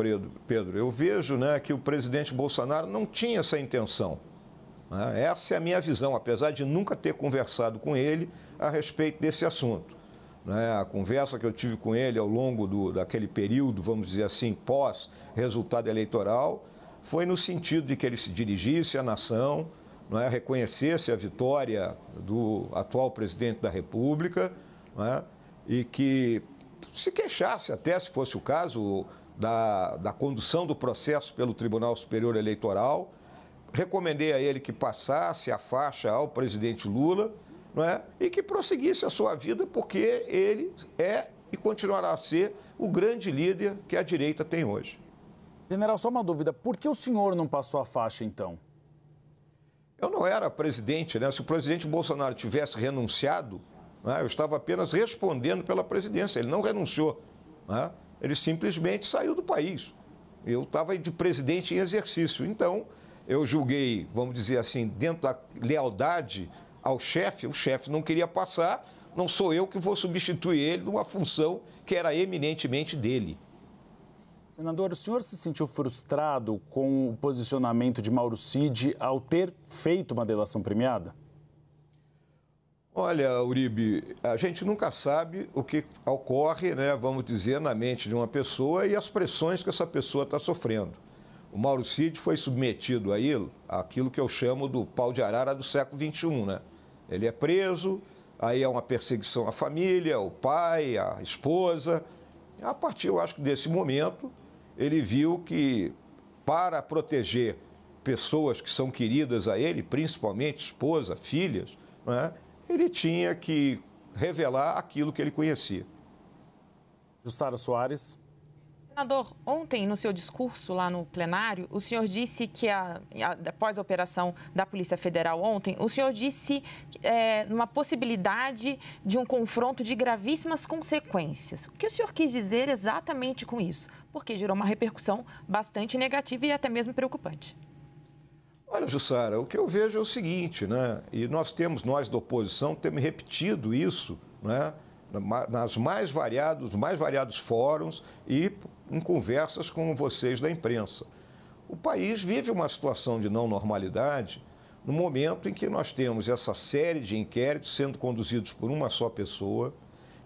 S3: Pedro. Eu vejo né, que o presidente Bolsonaro não tinha essa intenção. Né? Essa é a minha visão, apesar de nunca ter conversado com ele a respeito desse assunto. Né? A conversa que eu tive com ele ao longo do, daquele período, vamos dizer assim, pós-resultado eleitoral, foi no sentido de que ele se dirigisse à nação, não é, reconhecesse a vitória do atual presidente da República não é, e que se queixasse, até se fosse o caso, da, da condução do processo pelo Tribunal Superior Eleitoral. Recomendei a ele que passasse a faixa ao presidente Lula não é, e que prosseguisse a sua vida, porque ele é e continuará a ser o grande líder que a direita tem hoje. General, só uma dúvida: por que o senhor não passou a faixa então? Eu não era presidente, né? Se o presidente Bolsonaro tivesse renunciado, né? eu estava apenas respondendo pela presidência. Ele não renunciou, né? ele simplesmente saiu do país. Eu estava de presidente em exercício. Então, eu julguei, vamos dizer assim, dentro da lealdade ao chefe, o chefe não queria passar, não sou eu que vou substituir ele numa função que era eminentemente dele.
S1: Senador, o senhor se sentiu frustrado com o posicionamento de Mauro Cid ao ter feito
S3: uma delação premiada? Olha, Uribe, a gente nunca sabe o que ocorre, né, vamos dizer, na mente de uma pessoa e as pressões que essa pessoa está sofrendo. O Mauro Cid foi submetido a ele, aquilo que eu chamo do pau de arara do século XXI. Né? Ele é preso, aí é uma perseguição à família, ao pai, à esposa. A partir, eu acho que desse momento, ele viu que para proteger pessoas que são queridas a ele, principalmente esposa, filhas, né, ele tinha que revelar aquilo que ele conhecia. Jussara Soares.
S12: Senador, ontem no seu discurso lá no plenário, o senhor disse que a, a, após a operação da Polícia Federal ontem, o senhor disse é, uma possibilidade de um confronto de gravíssimas consequências. O que o senhor quis dizer exatamente com isso? Porque gerou uma repercussão bastante negativa e até mesmo preocupante.
S3: Olha, Jussara, o que eu vejo é o seguinte, né? E nós temos, nós da oposição, temos repetido isso, né? nas mais variados, mais variados fóruns e em conversas com vocês da imprensa. O país vive uma situação de não normalidade no momento em que nós temos essa série de inquéritos sendo conduzidos por uma só pessoa,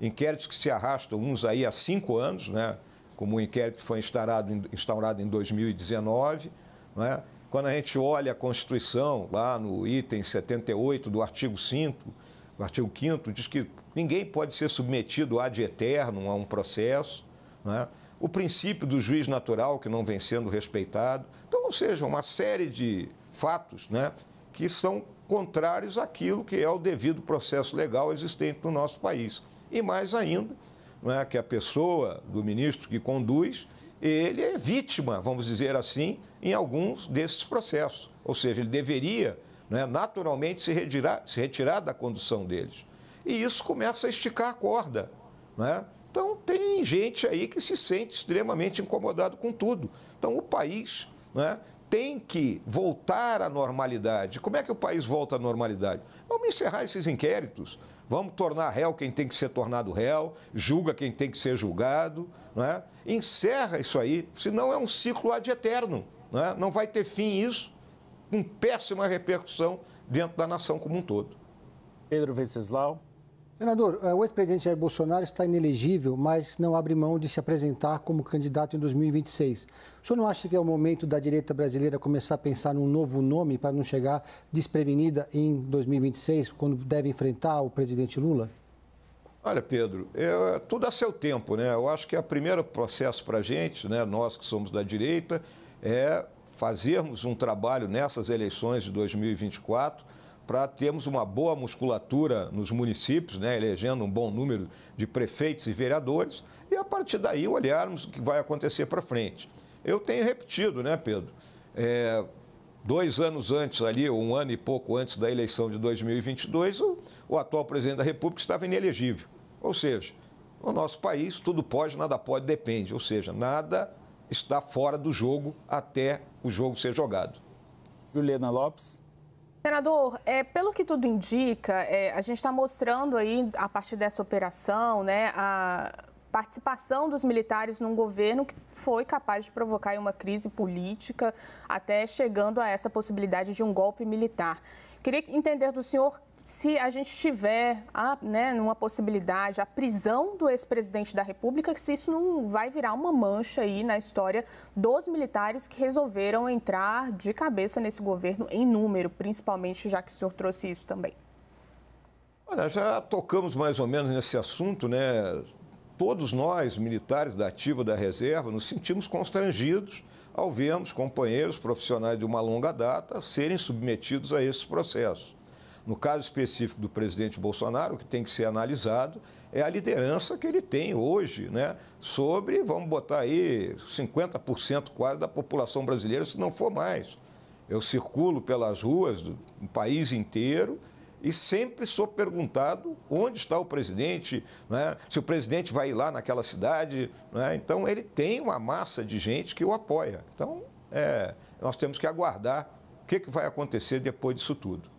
S3: inquéritos que se arrastam uns aí há cinco anos, né? como o um inquérito que foi instaurado, instaurado em 2019. Né? Quando a gente olha a Constituição, lá no item 78 do artigo 5, o artigo 5 diz que Ninguém pode ser submetido ad eterno a um processo. Né? O princípio do juiz natural que não vem sendo respeitado. Então, ou seja, uma série de fatos né, que são contrários àquilo que é o devido processo legal existente no nosso país. E mais ainda, né, que a pessoa do ministro que conduz, ele é vítima, vamos dizer assim, em alguns desses processos. Ou seja, ele deveria né, naturalmente se retirar, se retirar da condução deles e isso começa a esticar a corda. Né? Então, tem gente aí que se sente extremamente incomodado com tudo. Então, o país né, tem que voltar à normalidade. Como é que o país volta à normalidade? Vamos encerrar esses inquéritos. Vamos tornar réu quem tem que ser tornado réu, julga quem tem que ser julgado. Né? Encerra isso aí, senão é um ciclo ad eterno. Né? Não vai ter fim isso, com péssima repercussão dentro da nação como um todo. Pedro Venceslau.
S5: Senador, eh, o ex-presidente Jair Bolsonaro está inelegível, mas não abre mão de se apresentar como candidato em 2026. O senhor não acha que é o momento da direita brasileira começar a pensar num novo nome para não chegar desprevenida em 2026, quando deve enfrentar o presidente Lula?
S3: Olha, Pedro, é, é, tudo a seu tempo, né? Eu acho que o primeiro processo para a gente, né, nós que somos da direita, é fazermos um trabalho nessas eleições de 2024 para termos uma boa musculatura nos municípios, né, elegendo um bom número de prefeitos e vereadores, e a partir daí olharmos o que vai acontecer para frente. Eu tenho repetido, né, Pedro? É, dois anos antes ali, um ano e pouco antes da eleição de 2022, o, o atual presidente da República estava inelegível. Ou seja, no nosso país, tudo pode, nada pode, depende. Ou seja, nada está fora do jogo até o jogo ser jogado. Juliana Lopes.
S6: Senador, é, pelo que tudo indica, é, a gente está mostrando aí, a partir dessa operação, né, a participação dos militares num governo que foi capaz de provocar uma crise política, até chegando a essa possibilidade de um golpe militar. Queria entender do senhor se a gente tiver, a, ah, né, numa possibilidade, a prisão do ex-presidente da República, se isso não vai virar uma mancha aí na história dos militares que resolveram entrar de cabeça nesse governo em número, principalmente já que o senhor trouxe isso também.
S3: Olha, já tocamos mais ou menos nesse assunto, né? Todos nós, militares da ativa da reserva, nos sentimos constrangidos ao vermos companheiros profissionais de uma longa data serem submetidos a esses processos. No caso específico do presidente Bolsonaro, o que tem que ser analisado é a liderança que ele tem hoje, né? Sobre, vamos botar aí, 50% quase da população brasileira, se não for mais. Eu circulo pelas ruas do país inteiro e sempre sou perguntado onde está o presidente, né? se o presidente vai ir lá naquela cidade. Né? Então, ele tem uma massa de gente que o apoia. Então, é, nós temos que aguardar o que, que vai acontecer depois disso tudo.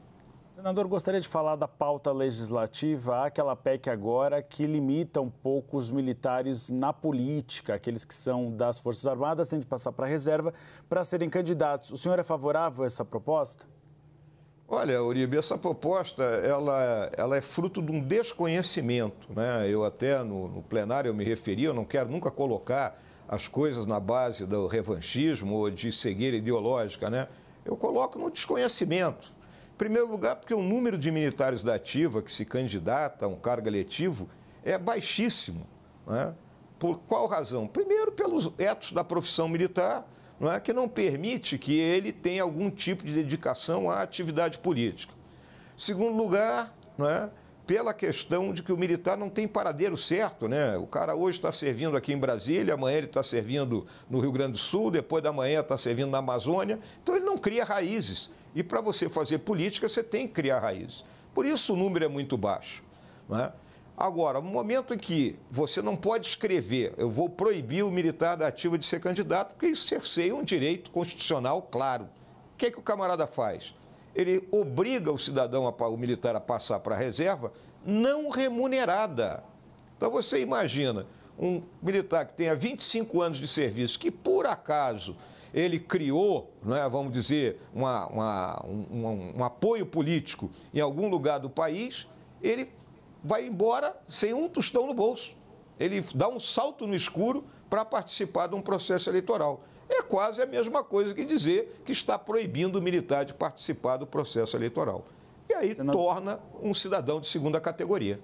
S1: Senador, gostaria de falar da pauta legislativa, aquela PEC agora que limita um pouco os militares na política, aqueles que são das Forças Armadas têm de passar para a reserva para serem candidatos. O senhor é favorável a essa proposta?
S3: Olha, Uribe, essa proposta ela, ela é fruto de um desconhecimento. Né? Eu até no, no plenário eu me referi, eu não quero nunca colocar as coisas na base do revanchismo ou de cegueira ideológica. Né? Eu coloco no desconhecimento. Em primeiro lugar, porque o número de militares da ativa que se candidata a um cargo eletivo é baixíssimo. Né? Por qual razão? Primeiro, pelos etos da profissão militar não é? que não permite que ele tenha algum tipo de dedicação à atividade política. Segundo lugar, não é? pela questão de que o militar não tem paradeiro certo, né? O cara hoje está servindo aqui em Brasília, amanhã ele está servindo no Rio Grande do Sul, depois da manhã está servindo na Amazônia. Então ele não cria raízes. E para você fazer política, você tem que criar raízes. Por isso o número é muito baixo. Não é? Agora, no momento em que você não pode escrever, eu vou proibir o militar da ativa de ser candidato, porque isso cerceia um direito constitucional claro. O que, é que o camarada faz? Ele obriga o cidadão, o militar, a passar para a reserva não remunerada. Então você imagina um militar que tenha 25 anos de serviço, que por acaso ele criou, né, vamos dizer, uma, uma, um, um apoio político em algum lugar do país, ele vai embora sem um tostão no bolso. Ele dá um salto no escuro para participar de um processo eleitoral. É quase a mesma coisa que dizer que está proibindo o militar de participar do processo eleitoral. E aí Senador... torna um cidadão de segunda categoria.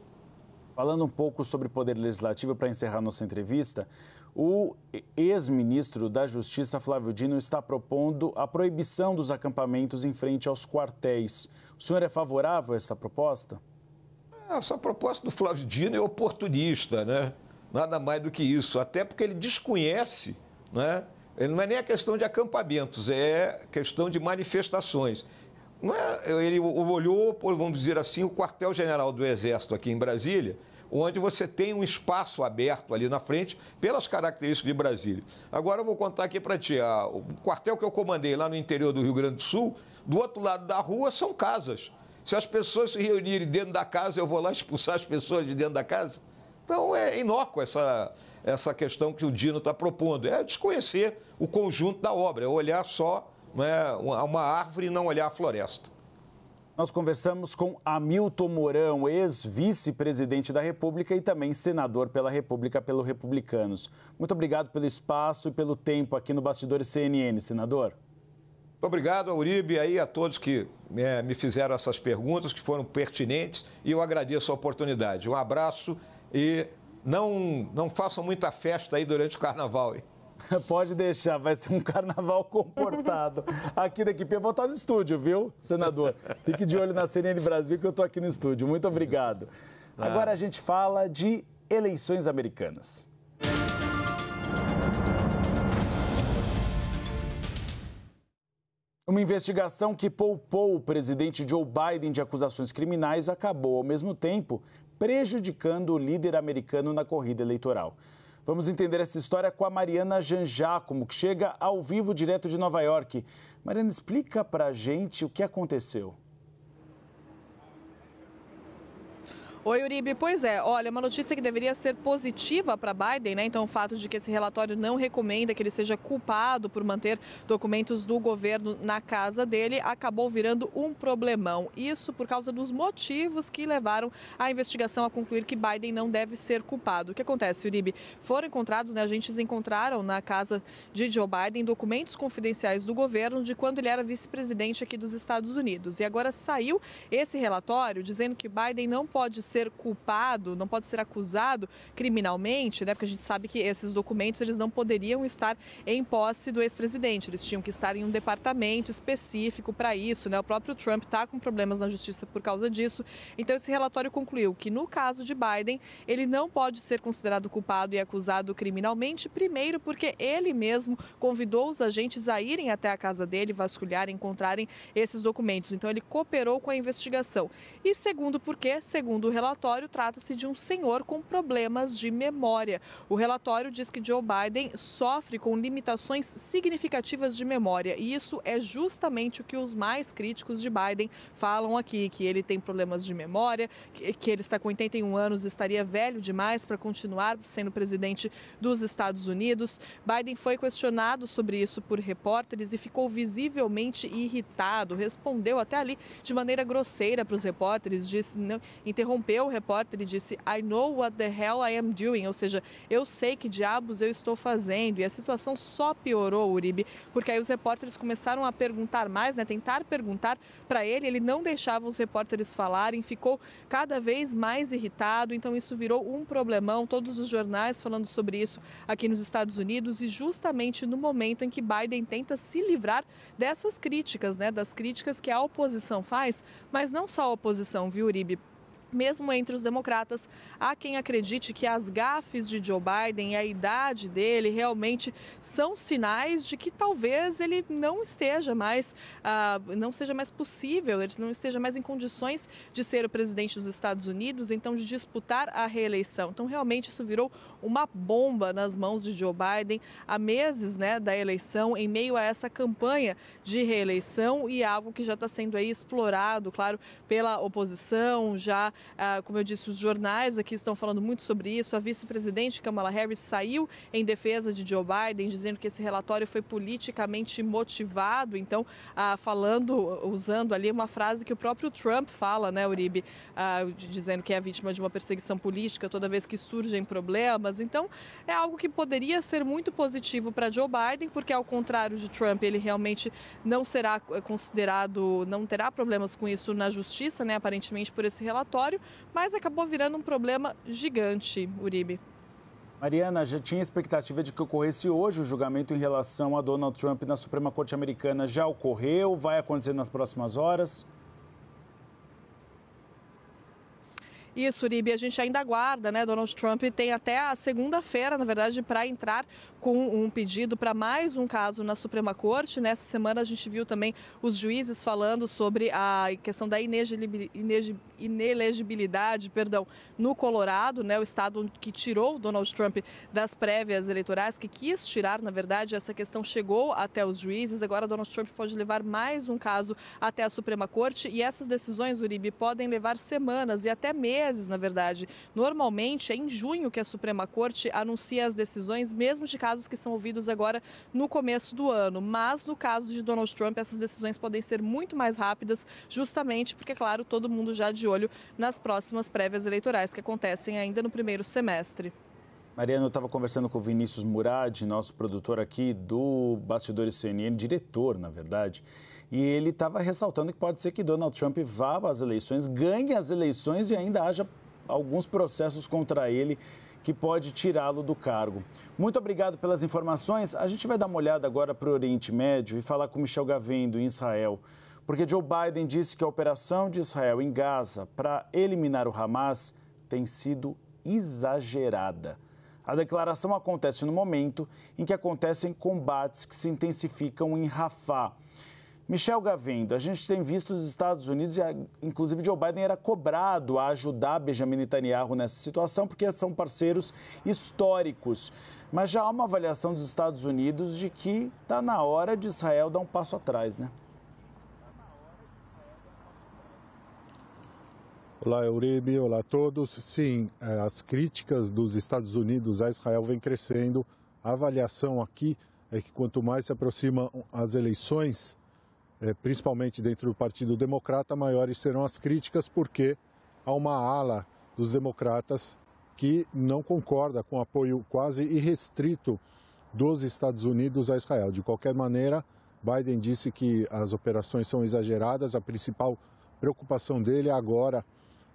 S3: Falando um pouco
S1: sobre poder legislativo, para encerrar nossa entrevista, o ex-ministro da Justiça, Flávio Dino, está propondo a proibição dos acampamentos em frente aos quartéis.
S3: O senhor é favorável a essa proposta? Essa ah, proposta do Flávio Dino é oportunista, né? Nada mais do que isso. Até porque ele desconhece, né? Ele não é nem a questão de acampamentos, é questão de manifestações. Não é, ele olhou, vamos dizer assim, o quartel-general do Exército aqui em Brasília, onde você tem um espaço aberto ali na frente pelas características de Brasília. Agora eu vou contar aqui para ti, o quartel que eu comandei lá no interior do Rio Grande do Sul, do outro lado da rua são casas. Se as pessoas se reunirem dentro da casa, eu vou lá expulsar as pessoas de dentro da casa? Então é inócua essa, essa questão que o Dino está propondo. É desconhecer o conjunto da obra, é olhar só né, uma árvore e não olhar a floresta.
S1: Nós conversamos com Hamilton Mourão, ex-vice-presidente da República e também senador pela República pelo Republicanos. Muito obrigado pelo espaço e pelo tempo aqui no
S3: Bastidores CNN, senador. Muito obrigado, Auribe, aí a todos que é, me fizeram essas perguntas, que foram pertinentes, e eu agradeço a oportunidade. Um abraço e não, não façam muita festa aí durante o carnaval. Pode deixar, vai ser um carnaval comportado. Aqui da equipe, eu vou estar no estúdio, viu, senador?
S1: Fique de olho na CNN Brasil que eu estou aqui no estúdio. Muito obrigado. Ah. Agora a gente fala de eleições americanas. Uma investigação que poupou o presidente Joe Biden de acusações criminais acabou, ao mesmo tempo, prejudicando o líder americano na corrida eleitoral. Vamos entender essa história com a Mariana Janjacomo, que chega ao vivo direto de Nova York. Mariana, explica pra gente o que aconteceu.
S13: Oi, Uribe. Pois é, olha, uma notícia que deveria ser positiva para Biden, né? Então, o fato de que esse relatório não recomenda que ele seja culpado por manter documentos do governo na casa dele acabou virando um problemão. Isso por causa dos motivos que levaram a investigação a concluir que Biden não deve ser culpado. O que acontece, Uribe? Foram encontrados, né? Agentes encontraram na casa de Joe Biden documentos confidenciais do governo de quando ele era vice-presidente aqui dos Estados Unidos. E agora saiu esse relatório dizendo que Biden não pode ser culpado, não pode ser acusado criminalmente, né? Porque a gente sabe que esses documentos eles não poderiam estar em posse do ex-presidente, eles tinham que estar em um departamento específico para isso, né? O próprio Trump está com problemas na justiça por causa disso. Então esse relatório concluiu que no caso de Biden, ele não pode ser considerado culpado e acusado criminalmente, primeiro porque ele mesmo convidou os agentes a irem até a casa dele, vasculharem, encontrarem esses documentos. Então ele cooperou com a investigação. E segundo porque, segundo o relatório, trata-se de um senhor com problemas de memória. O relatório diz que Joe Biden sofre com limitações significativas de memória e isso é justamente o que os mais críticos de Biden falam aqui, que ele tem problemas de memória, que ele está com 81 anos, estaria velho demais para continuar sendo presidente dos Estados Unidos. Biden foi questionado sobre isso por repórteres e ficou visivelmente irritado, respondeu até ali de maneira grosseira para os repórteres, disse não, interrompeu interrompeu o repórter e disse: I know what the hell I am doing, ou seja, eu sei que diabos eu estou fazendo. E a situação só piorou, Uribe, porque aí os repórteres começaram a perguntar mais, né, tentar perguntar para ele, ele não deixava os repórteres falarem, ficou cada vez mais irritado, então isso virou um problemão, todos os jornais falando sobre isso aqui nos Estados Unidos e justamente no momento em que Biden tenta se livrar dessas críticas, né, das críticas que a oposição faz, mas não só a oposição, viu, Uribe? mesmo entre os democratas, há quem acredite que as gafes de Joe Biden e a idade dele realmente são sinais de que talvez ele não esteja mais, ah, não seja mais possível, ele não esteja mais em condições de ser o presidente dos Estados Unidos, então de disputar a reeleição. Então realmente isso virou uma bomba nas mãos de Joe Biden há meses, né, da eleição, em meio a essa campanha de reeleição e algo que já está sendo aí explorado, claro, pela oposição já ah, como eu disse, os jornais aqui estão falando muito sobre isso. A vice-presidente Kamala Harris saiu em defesa de Joe Biden, dizendo que esse relatório foi politicamente motivado. Então, ah, falando, usando ali uma frase que o próprio Trump fala, né, Uribe, ah, dizendo que é vítima de uma perseguição política toda vez que surgem problemas. Então, é algo que poderia ser muito positivo para Joe Biden, porque ao contrário de Trump, ele realmente não será eh, considerado, não terá problemas com isso na justiça, né, aparentemente por esse relatório mas acabou virando um problema gigante,
S1: Uribe. Mariana, já tinha expectativa de que ocorresse hoje o julgamento em relação a Donald Trump na Suprema Corte Americana. Já ocorreu? Vai acontecer nas próximas horas?
S13: Isso, Uribe, a gente ainda aguarda, né? Donald Trump tem até a segunda-feira, na verdade, para entrar com um pedido para mais um caso na Suprema Corte. Nessa semana a gente viu também os juízes falando sobre a questão da inelegibilidade, perdão, no Colorado, né? O estado que tirou Donald Trump das prévias eleitorais, que quis tirar, na verdade, essa questão chegou até os juízes. Agora Donald Trump pode levar mais um caso até a Suprema Corte e essas decisões, Uribe, podem levar semanas e até meses meses, na verdade. Normalmente é em junho que a Suprema Corte anuncia as decisões, mesmo de casos que são ouvidos agora no começo do ano. Mas no caso de Donald Trump, essas decisões podem ser muito mais rápidas, justamente porque, claro, todo mundo já de olho nas próximas prévias eleitorais que acontecem ainda no primeiro semestre.
S1: Mariana, eu estava conversando com o Vinícius Murad, nosso produtor aqui do Bastidores CNN, diretor, na verdade. E ele estava ressaltando que pode ser que Donald Trump vá às eleições, ganhe as eleições e ainda haja alguns processos contra ele que pode tirá-lo do cargo. Muito obrigado pelas informações. A gente vai dar uma olhada agora para o Oriente Médio e falar com Michel Gavendo, em Israel. Porque Joe Biden disse que a operação de Israel em Gaza para eliminar o Hamas tem sido exagerada. A declaração acontece no momento em que acontecem combates que se intensificam em Rafah. Michel Gavendo, a gente tem visto os Estados Unidos, e inclusive Joe Biden era cobrado a ajudar Benjamin Netanyahu nessa situação, porque são parceiros históricos. Mas já há uma avaliação dos Estados Unidos de que está na hora de Israel dar um passo atrás, né?
S2: Olá, Euribe. Olá a todos. Sim, eh, as críticas dos Estados Unidos a Israel vem crescendo. A avaliação aqui é que quanto mais se aproximam as eleições é, principalmente dentro do Partido Democrata, maiores serão as críticas, porque há uma ala dos democratas que não concorda com o apoio quase irrestrito dos Estados Unidos a Israel. De qualquer maneira, Biden disse que as operações são exageradas, a principal preocupação dele é agora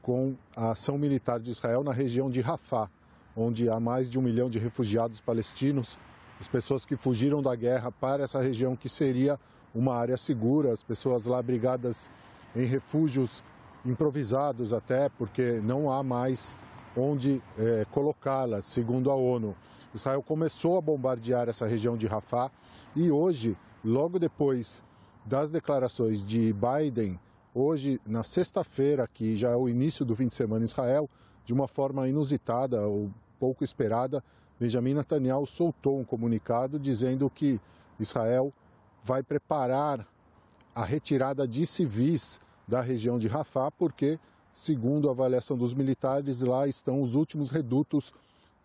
S2: com a ação militar de Israel na região de Rafah, onde há mais de um milhão de refugiados palestinos, as pessoas que fugiram da guerra para essa região que seria uma área segura, as pessoas lá brigadas em refúgios improvisados até, porque não há mais onde é, colocá-las, segundo a ONU. Israel começou a bombardear essa região de Rafah e hoje, logo depois das declarações de Biden, hoje, na sexta-feira, que já é o início do fim de semana em Israel, de uma forma inusitada ou pouco esperada, Benjamin Netanyahu soltou um comunicado dizendo que Israel vai preparar a retirada de civis da região de Rafah, porque, segundo a avaliação dos militares, lá estão os últimos redutos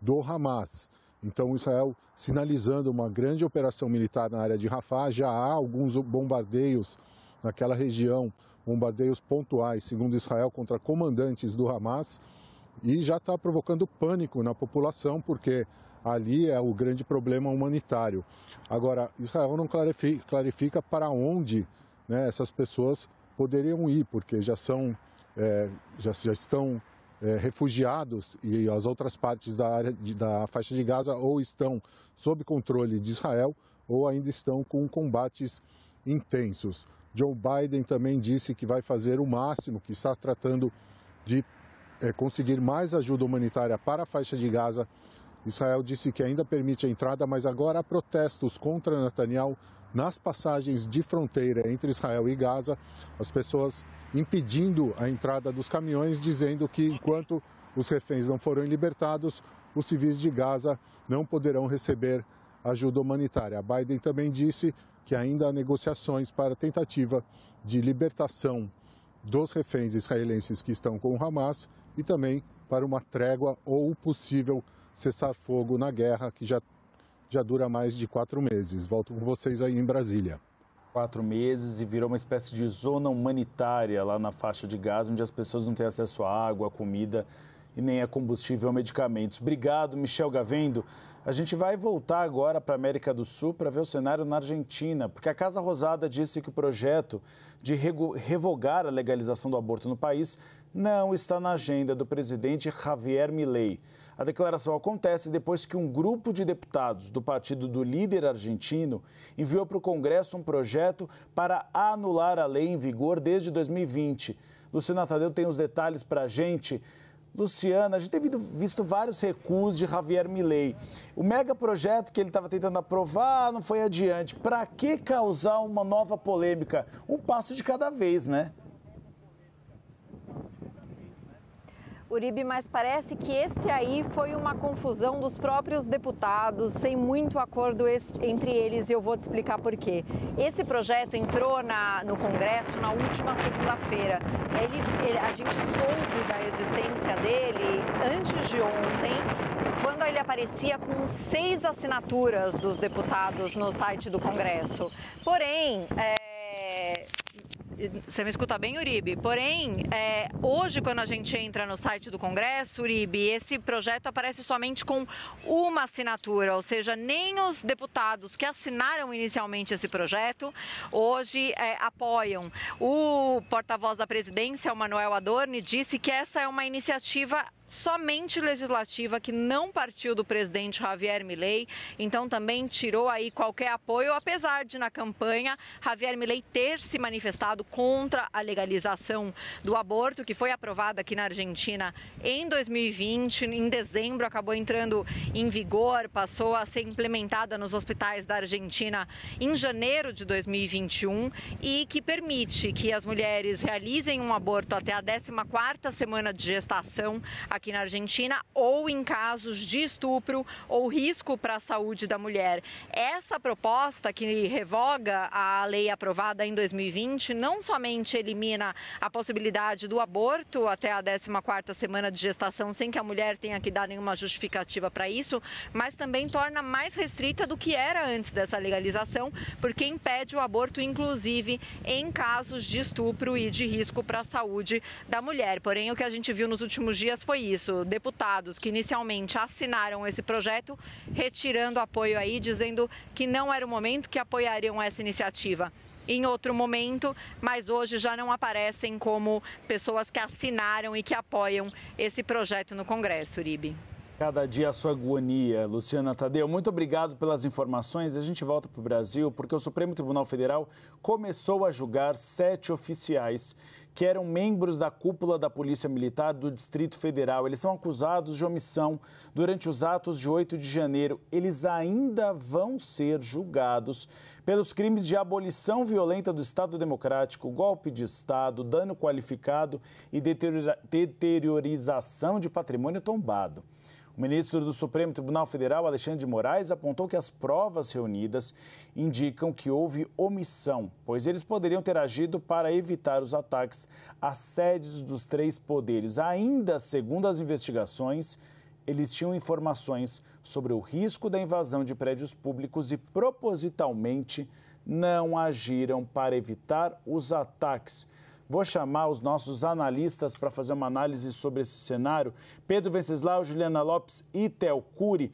S2: do Hamas. Então, Israel sinalizando uma grande operação militar na área de Rafah, já há alguns bombardeios naquela região, bombardeios pontuais, segundo Israel, contra comandantes do Hamas, e já está provocando pânico na população, porque ali é o grande problema humanitário. Agora, Israel não clarifica, clarifica para onde né, essas pessoas poderiam ir, porque já são é, já, já, estão é, refugiados e as outras partes da área de, da faixa de Gaza ou estão sob controle de Israel ou ainda estão com combates intensos. Joe Biden também disse que vai fazer o máximo, que está tratando de é, conseguir mais ajuda humanitária para a faixa de Gaza Israel disse que ainda permite a entrada, mas agora há protestos contra Netanyahu nas passagens de fronteira entre Israel e Gaza. As pessoas impedindo a entrada dos caminhões, dizendo que enquanto os reféns não forem libertados, os civis de Gaza não poderão receber ajuda humanitária. Biden também disse que ainda há negociações para a tentativa de libertação dos reféns israelenses que estão com o Hamas e também para uma trégua ou possível cessar-fogo na guerra, que já, já dura mais de quatro meses. Volto com vocês aí em Brasília
S1: quatro meses e virou uma espécie de zona humanitária lá na faixa de gás onde as pessoas não têm acesso à água, à comida e nem a combustível ou medicamentos. Obrigado, Michel Gavendo. A gente vai voltar agora para a América do Sul para ver o cenário na Argentina, porque a Casa Rosada disse que o projeto de revogar a legalização do aborto no país não está na agenda do presidente Javier Milei. A declaração acontece depois que um grupo de deputados do partido do líder argentino enviou para o Congresso um projeto para anular a lei em vigor desde 2020. Luciana Tadeu tem os detalhes para a gente. Luciana, a gente tem visto vários recuos de Javier Milei. O mega projeto que ele estava tentando aprovar não foi adiante. Para que causar uma nova polêmica? Um passo de cada vez, né?
S14: Uribe, mas parece que esse aí foi uma confusão dos próprios deputados, sem muito acordo entre eles, e eu vou te explicar por quê. Esse projeto entrou na, no Congresso na última segunda-feira. a gente soube da existência dele antes de ontem, quando ele aparecia com seis assinaturas dos deputados no site do Congresso. Porém, é você me escuta bem, Uribe? Porém, é, hoje, quando a gente entra no site do Congresso, Uribe, esse projeto aparece somente com uma assinatura, ou seja, nem os deputados que assinaram inicialmente esse projeto hoje é, apoiam. O porta-voz da presidência, o Manuel Adorni, disse que essa é uma iniciativa somente legislativa que não partiu do presidente Javier Milei, então também tirou aí qualquer apoio, apesar de na campanha Javier Milei ter se manifestado contra a legalização do aborto, que foi aprovada aqui na Argentina em 2020, em dezembro acabou entrando em vigor, passou a ser implementada nos hospitais da Argentina em janeiro de 2021 e que permite que as mulheres realizem um aborto até a 14ª semana de gestação aqui na Argentina ou em casos de estupro ou risco para a saúde da mulher. Essa proposta que revoga a lei aprovada em 2020 não somente elimina a possibilidade do aborto até a 14ª semana de gestação sem que a mulher tenha que dar nenhuma justificativa para isso, mas também torna mais restrita do que era antes dessa legalização, porque impede o aborto inclusive em casos de estupro e de risco para a saúde da mulher. Porém, o que a gente viu nos últimos dias foi isso, deputados que inicialmente assinaram esse projeto, retirando apoio aí, dizendo que não era o momento que apoiariam essa iniciativa em outro momento, mas hoje já não aparecem como pessoas que assinaram e que apoiam esse projeto no Congresso, Uribe.
S1: Cada dia a sua agonia, Luciana Tadeu. Muito obrigado pelas informações. A gente volta para o Brasil porque o Supremo Tribunal Federal começou a julgar sete oficiais que eram membros da cúpula da Polícia Militar do Distrito Federal. Eles são acusados de omissão durante os atos de 8 de janeiro. Eles ainda vão ser julgados pelos crimes de abolição violenta do Estado Democrático, golpe de Estado, dano qualificado e deteriorização de patrimônio tombado. O ministro do Supremo Tribunal Federal, Alexandre de Moraes, apontou que as provas reunidas indicam que houve omissão, pois eles poderiam ter agido para evitar os ataques às sedes dos três poderes. Ainda segundo as investigações, eles tinham informações sobre o risco da invasão de prédios públicos e propositalmente não agiram para evitar os ataques. Vou chamar os nossos analistas para fazer uma análise sobre esse cenário. Pedro Venceslau, Juliana Lopes e Tel Cury.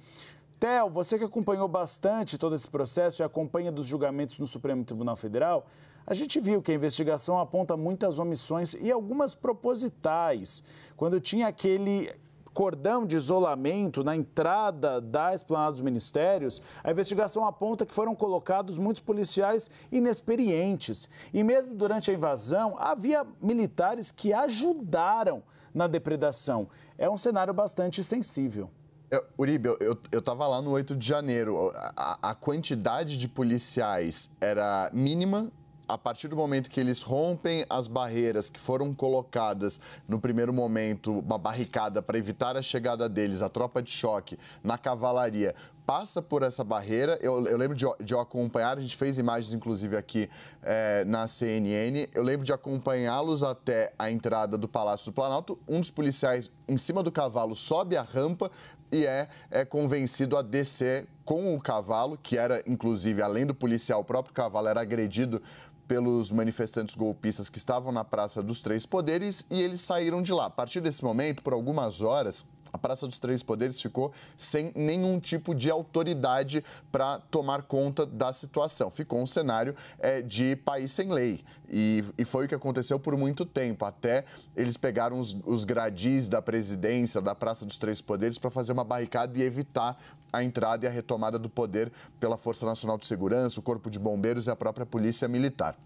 S1: Tel, você que acompanhou bastante todo esse processo e acompanha dos julgamentos no Supremo Tribunal Federal, a gente viu que a investigação aponta muitas omissões e algumas propositais. Quando tinha aquele cordão de isolamento na entrada da esplanada dos ministérios, a investigação aponta que foram colocados muitos policiais inexperientes. E mesmo durante a invasão, havia militares
S4: que ajudaram na depredação. É um cenário bastante sensível. Eu, Uribe, eu, eu lá no 8 de janeiro. A, a quantidade de policiais era mínima a partir do momento que eles rompem as barreiras que foram colocadas no primeiro momento, uma barricada para evitar a chegada deles, a tropa de choque, na cavalaria, passa por essa barreira. Eu, eu lembro de, de acompanhar, a gente fez imagens inclusive aqui é, na CNN. Eu lembro de acompanhá-los até a entrada do Palácio do Planalto. Um dos policiais, em cima do cavalo, sobe a rampa e é, é convencido a descer com o cavalo, que era inclusive, além do policial, o próprio cavalo era agredido pelos manifestantes golpistas que estavam na Praça dos Três Poderes e eles saíram de lá. A partir desse momento, por algumas horas, a Praça dos Três Poderes ficou sem nenhum tipo de autoridade para tomar conta da situação. Ficou um cenário é, de país sem lei. E, e, foi o que aconteceu por muito tempo. Até eles pegaram os, os gradis da presidência, da Praça dos Três Poderes, para fazer uma barricada e evitar a entrada e a retomada do poder pela Força Nacional de Segurança, o Corpo de Bombeiros e a própria Polícia Militar.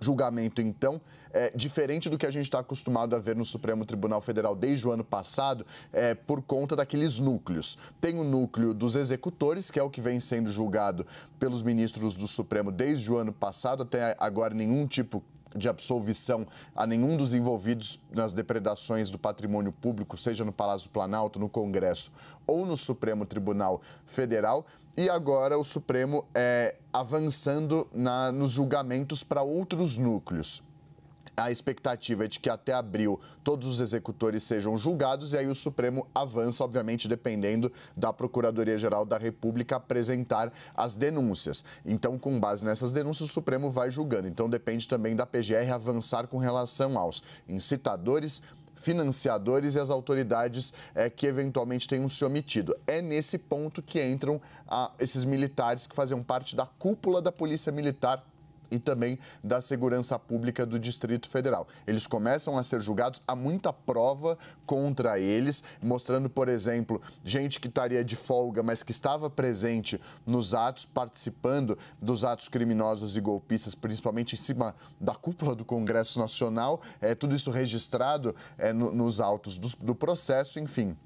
S4: Julgamento, então, é, diferente do que a gente está acostumado a ver no Supremo Tribunal Federal desde o ano passado, é, por conta daqueles núcleos. Tem o núcleo dos executores, que é o que vem sendo julgado pelos ministros do Supremo desde o ano passado, até agora nenhum tipo de absolvição a nenhum dos envolvidos nas depredações do patrimônio público, seja no Palácio Planalto, no Congresso ou no Supremo Tribunal Federal. E agora o Supremo é avançando na, nos julgamentos para outros núcleos. A expectativa é de que até abril todos os executores sejam julgados e aí o Supremo avança, obviamente, dependendo da Procuradoria-Geral da República apresentar as denúncias. Então, com base nessas denúncias, o Supremo vai julgando. Então, depende também da PGR avançar com relação aos incitadores, financiadores e as autoridades é, que eventualmente tenham se omitido. É nesse ponto que entram a, ah, esses militares que faziam parte da cúpula da Polícia Militar e também da Segurança Pública do Distrito Federal. Eles começam a ser julgados, há muita prova contra eles, mostrando, por exemplo, gente que estaria de folga, mas que estava presente nos atos, participando dos atos criminosos e golpistas, principalmente em cima da cúpula do Congresso Nacional. É, tudo isso registrado é, no, nos autos do, do processo, enfim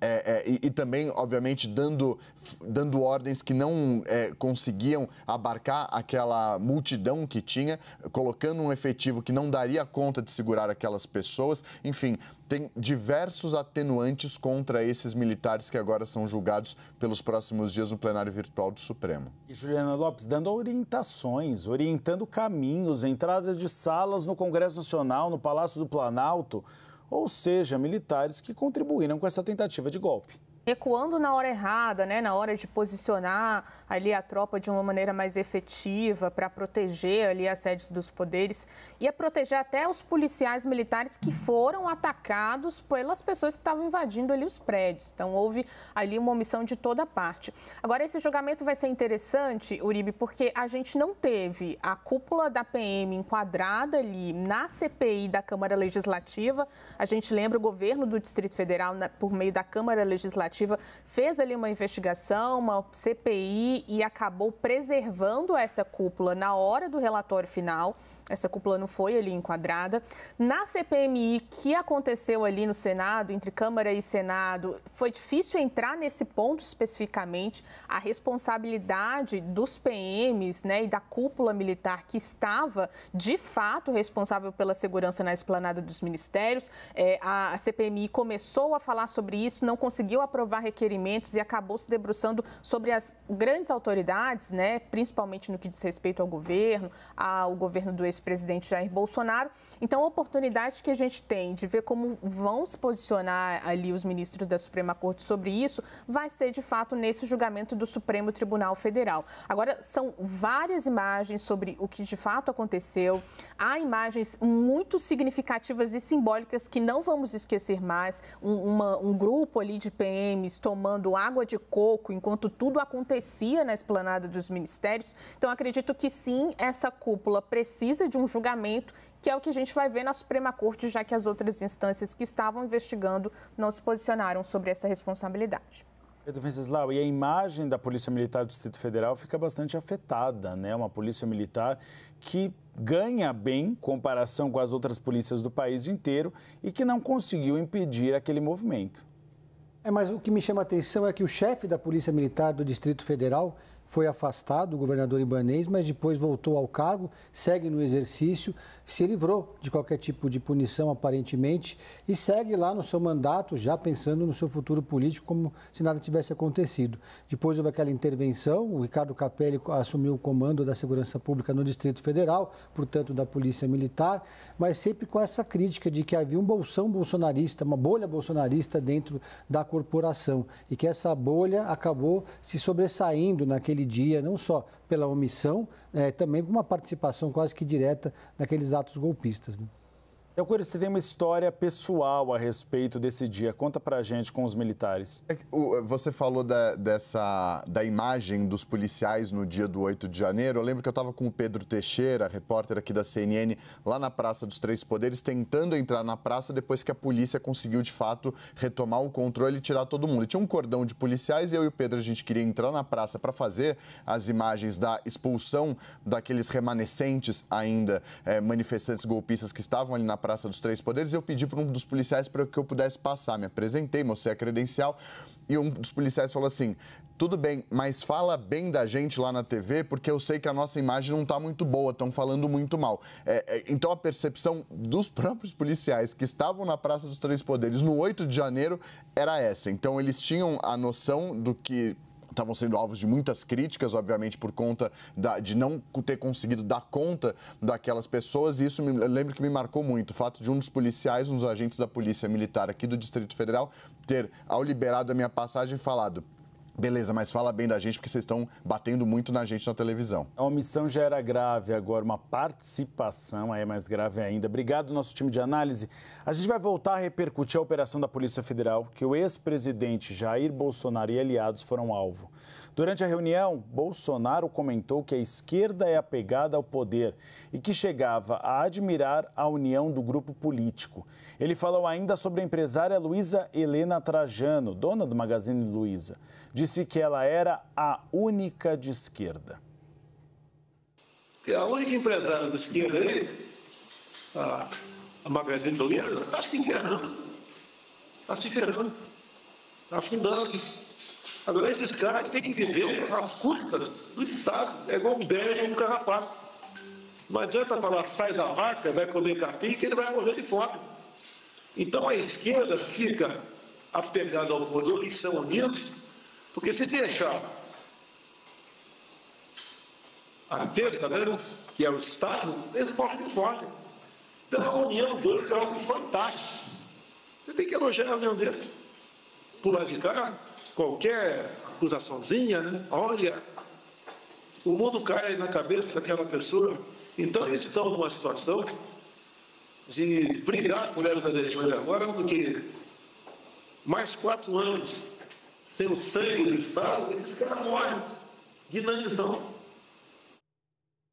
S4: é, é, e, e, também, obviamente, dando, dando ordens que não é, conseguiam abarcar aquela multidão que tinha, colocando um efetivo que não daria conta de segurar aquelas pessoas. Enfim, tem diversos atenuantes contra esses militares que agora são julgados pelos próximos dias no plenário virtual do Supremo.
S1: E Juliana Lopes dando orientações, orientando caminhos, entradas de salas no Congresso Nacional, no Palácio do Planalto ou seja, militares que contribuíram com essa tentativa de golpe
S6: recuando na hora errada, né, na hora de posicionar ali a tropa de uma maneira mais efetiva para proteger ali as sedes dos poderes e a proteger até os policiais militares que foram atacados pelas pessoas que estavam invadindo ali os prédios. Então houve ali uma omissão de toda parte. Agora esse julgamento vai ser interessante, Uribe, porque a gente não teve a cúpula da PM enquadrada ali na CPI da Câmara Legislativa. A gente lembra o governo do Distrito Federal na, por meio da Câmara Legislativa Legislativa fez ali uma investigação, uma CPI e acabou preservando essa cúpula na hora do relatório final. Essa cúpula não foi ali enquadrada. Na CPMI que aconteceu ali no Senado, entre Câmara e Senado, foi difícil entrar nesse ponto especificamente a responsabilidade dos PMs né, e da cúpula militar que estava de fato responsável pela segurança na esplanada dos ministérios. É, a, CPMI começou a falar sobre isso, não conseguiu aprovar requerimentos e acabou se debruçando sobre as grandes autoridades, né, principalmente no que diz respeito ao governo, ao governo do ex-presidente Jair Bolsonaro. Então, a oportunidade que a gente tem de ver como vão se posicionar ali os ministros da Suprema Corte sobre isso vai ser, de fato, nesse julgamento do Supremo Tribunal Federal. Agora, são várias imagens sobre o que de fato aconteceu. Há imagens muito significativas e simbólicas que não vamos esquecer mais. Um, uma, um grupo ali de PMs tomando água de coco enquanto tudo acontecia na esplanada dos ministérios. Então, acredito que sim, essa cúpula precisa precisa de um julgamento, que é o que a gente vai ver na Suprema Corte, já que as outras instâncias que estavam investigando não se posicionaram sobre essa responsabilidade.
S1: Pedro Venceslau, e a imagem da Polícia Militar do Distrito Federal fica bastante afetada, né? Uma Polícia Militar que ganha bem em comparação com as outras polícias do país inteiro e que não conseguiu impedir aquele movimento.
S5: É, mas o que me chama a atenção é que o chefe da Polícia Militar do Distrito Federal foi afastado, o governador Ibanês, mas depois voltou ao cargo, segue no exercício, se livrou de qualquer tipo de punição, aparentemente, e segue lá no seu mandato, já pensando no seu futuro político, como se nada tivesse acontecido. Depois houve aquela intervenção, o Ricardo Capelli assumiu o comando da Segurança Pública no Distrito Federal, portanto, da Polícia Militar, mas sempre com essa crítica de que havia um bolsão bolsonarista, uma bolha bolsonarista dentro da corporação, e que essa bolha acabou se sobressaindo naquele naquele dia, não só pela omissão, é, também por uma participação quase que direta naqueles atos golpistas. Né?
S1: Eu então, Curi, você tem uma história pessoal a respeito desse dia. Conta pra gente com os militares.
S4: É você falou da, dessa, da imagem dos policiais no dia do 8 de janeiro. Eu lembro que eu estava com o Pedro Teixeira, repórter aqui da CNN, lá na Praça dos Três Poderes, tentando entrar na praça depois que a polícia conseguiu, de fato, retomar o controle e tirar todo mundo. E tinha um cordão de policiais e eu e o Pedro, a gente queria entrar na praça para fazer as imagens da expulsão daqueles remanescentes ainda, é, manifestantes golpistas que estavam ali na praça Praça dos Três Poderes, eu pedi para um dos policiais para que eu pudesse passar. Me apresentei, mostrei a credencial e um dos policiais falou assim: tudo bem, mas fala bem da gente lá na TV, porque eu sei que a nossa imagem não está muito boa, estão falando muito mal. É, é, então a percepção dos próprios policiais que estavam na Praça dos Três Poderes no 8 de janeiro era essa. Então eles tinham a noção do que estavam sendo alvos de muitas críticas, obviamente, por conta da, de não ter conseguido dar conta daquelas pessoas, e isso me, lembro que me marcou muito, o fato de um dos policiais, um dos agentes da Polícia Militar aqui do Distrito Federal, ter, ao liberar a minha passagem, falado Beleza, mas fala bem da gente porque vocês estão batendo muito na gente na televisão. A omissão já
S1: era grave, agora uma participação aí é mais grave ainda. Obrigado, nosso time de análise. A gente vai voltar a repercutir a operação da Polícia Federal, que o ex-presidente Jair Bolsonaro e aliados foram alvo. Durante a reunião, Bolsonaro comentou que a esquerda é apegada ao poder e que chegava a admirar a união do grupo político. Ele falou ainda sobre a empresária Luísa Helena Trajano, dona do Magazine Luiza. Disse que ela era a única de esquerda.
S7: A única empresária da esquerda aí, a, Magazine Luiza, está se enganando. Está se enganando. Está afundando. Agora, então, esses caras têm que viver às custas do Estado. É igual um belo é um carrapato. Não adianta falar, sai da vaca, vai comer capim, que ele vai morrer de fome. Então, a esquerda fica apegada ao poder e são unidos, porque se deixar a teta, né, que é o Estado, eles morrem de fome. Então, a união deles é algo fantástico. Você tem que elogiar a união deles. Pular de carro qualquer acusaçãozinha, né? Olha, o mundo cai na cabeça daquela pessoa. Então eles estão numa situação de brigar com mulheres da legião agora, porque mais quatro anos sem o sangue do Estado, esses caras morrem de inanição.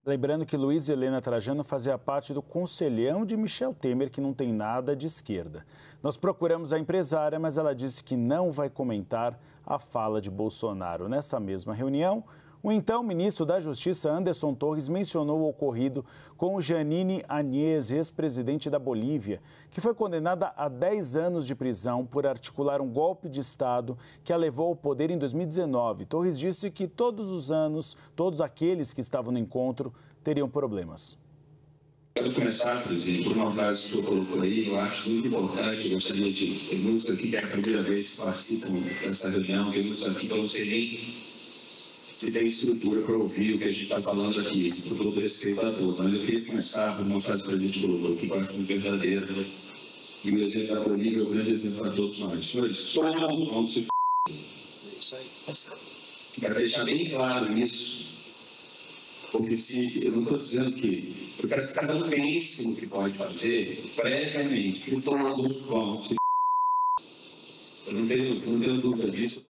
S1: Lembrando que Luiz Helena Trajano fazia parte do conselhão de Michel Temer, que não tem nada de esquerda. Nós procuramos a empresária, mas ela disse que não vai comentar a fala de Bolsonaro. Nessa mesma reunião, o então ministro da Justiça, Anderson Torres, mencionou o ocorrido com Janine Anies, ex-presidente da Bolívia, que foi condenada a 10 anos de prisão por articular um golpe de Estado que a levou ao poder em 2019. Torres disse que todos os anos, todos aqueles que estavam no encontro teriam problemas.
S11: Quero começar, presidente, por uma frase que o senhor colocou aí, eu acho
S8: muito importante, eu gostaria de ter muitos aqui que é a primeira vez que participam dessa reunião, tem muitos aqui que então eu não sei nem se tem estrutura para ouvir o que a gente está falando aqui, com todo respeito a todos. Mas eu queria começar por uma frase que a gente colocou aqui, que eu acho muito verdadeira, e o exemplo da Bolívia é o grande exemplo para todos nós. Senhores, só não se f... Isso aí, tá certo. Quero deixar bem claro isso, porque se, eu não estou dizendo que. Eu quero que cada um pense no que pode fazer previamente. Então, alguns pontos. Eu não tenho, não tenho dúvida disso.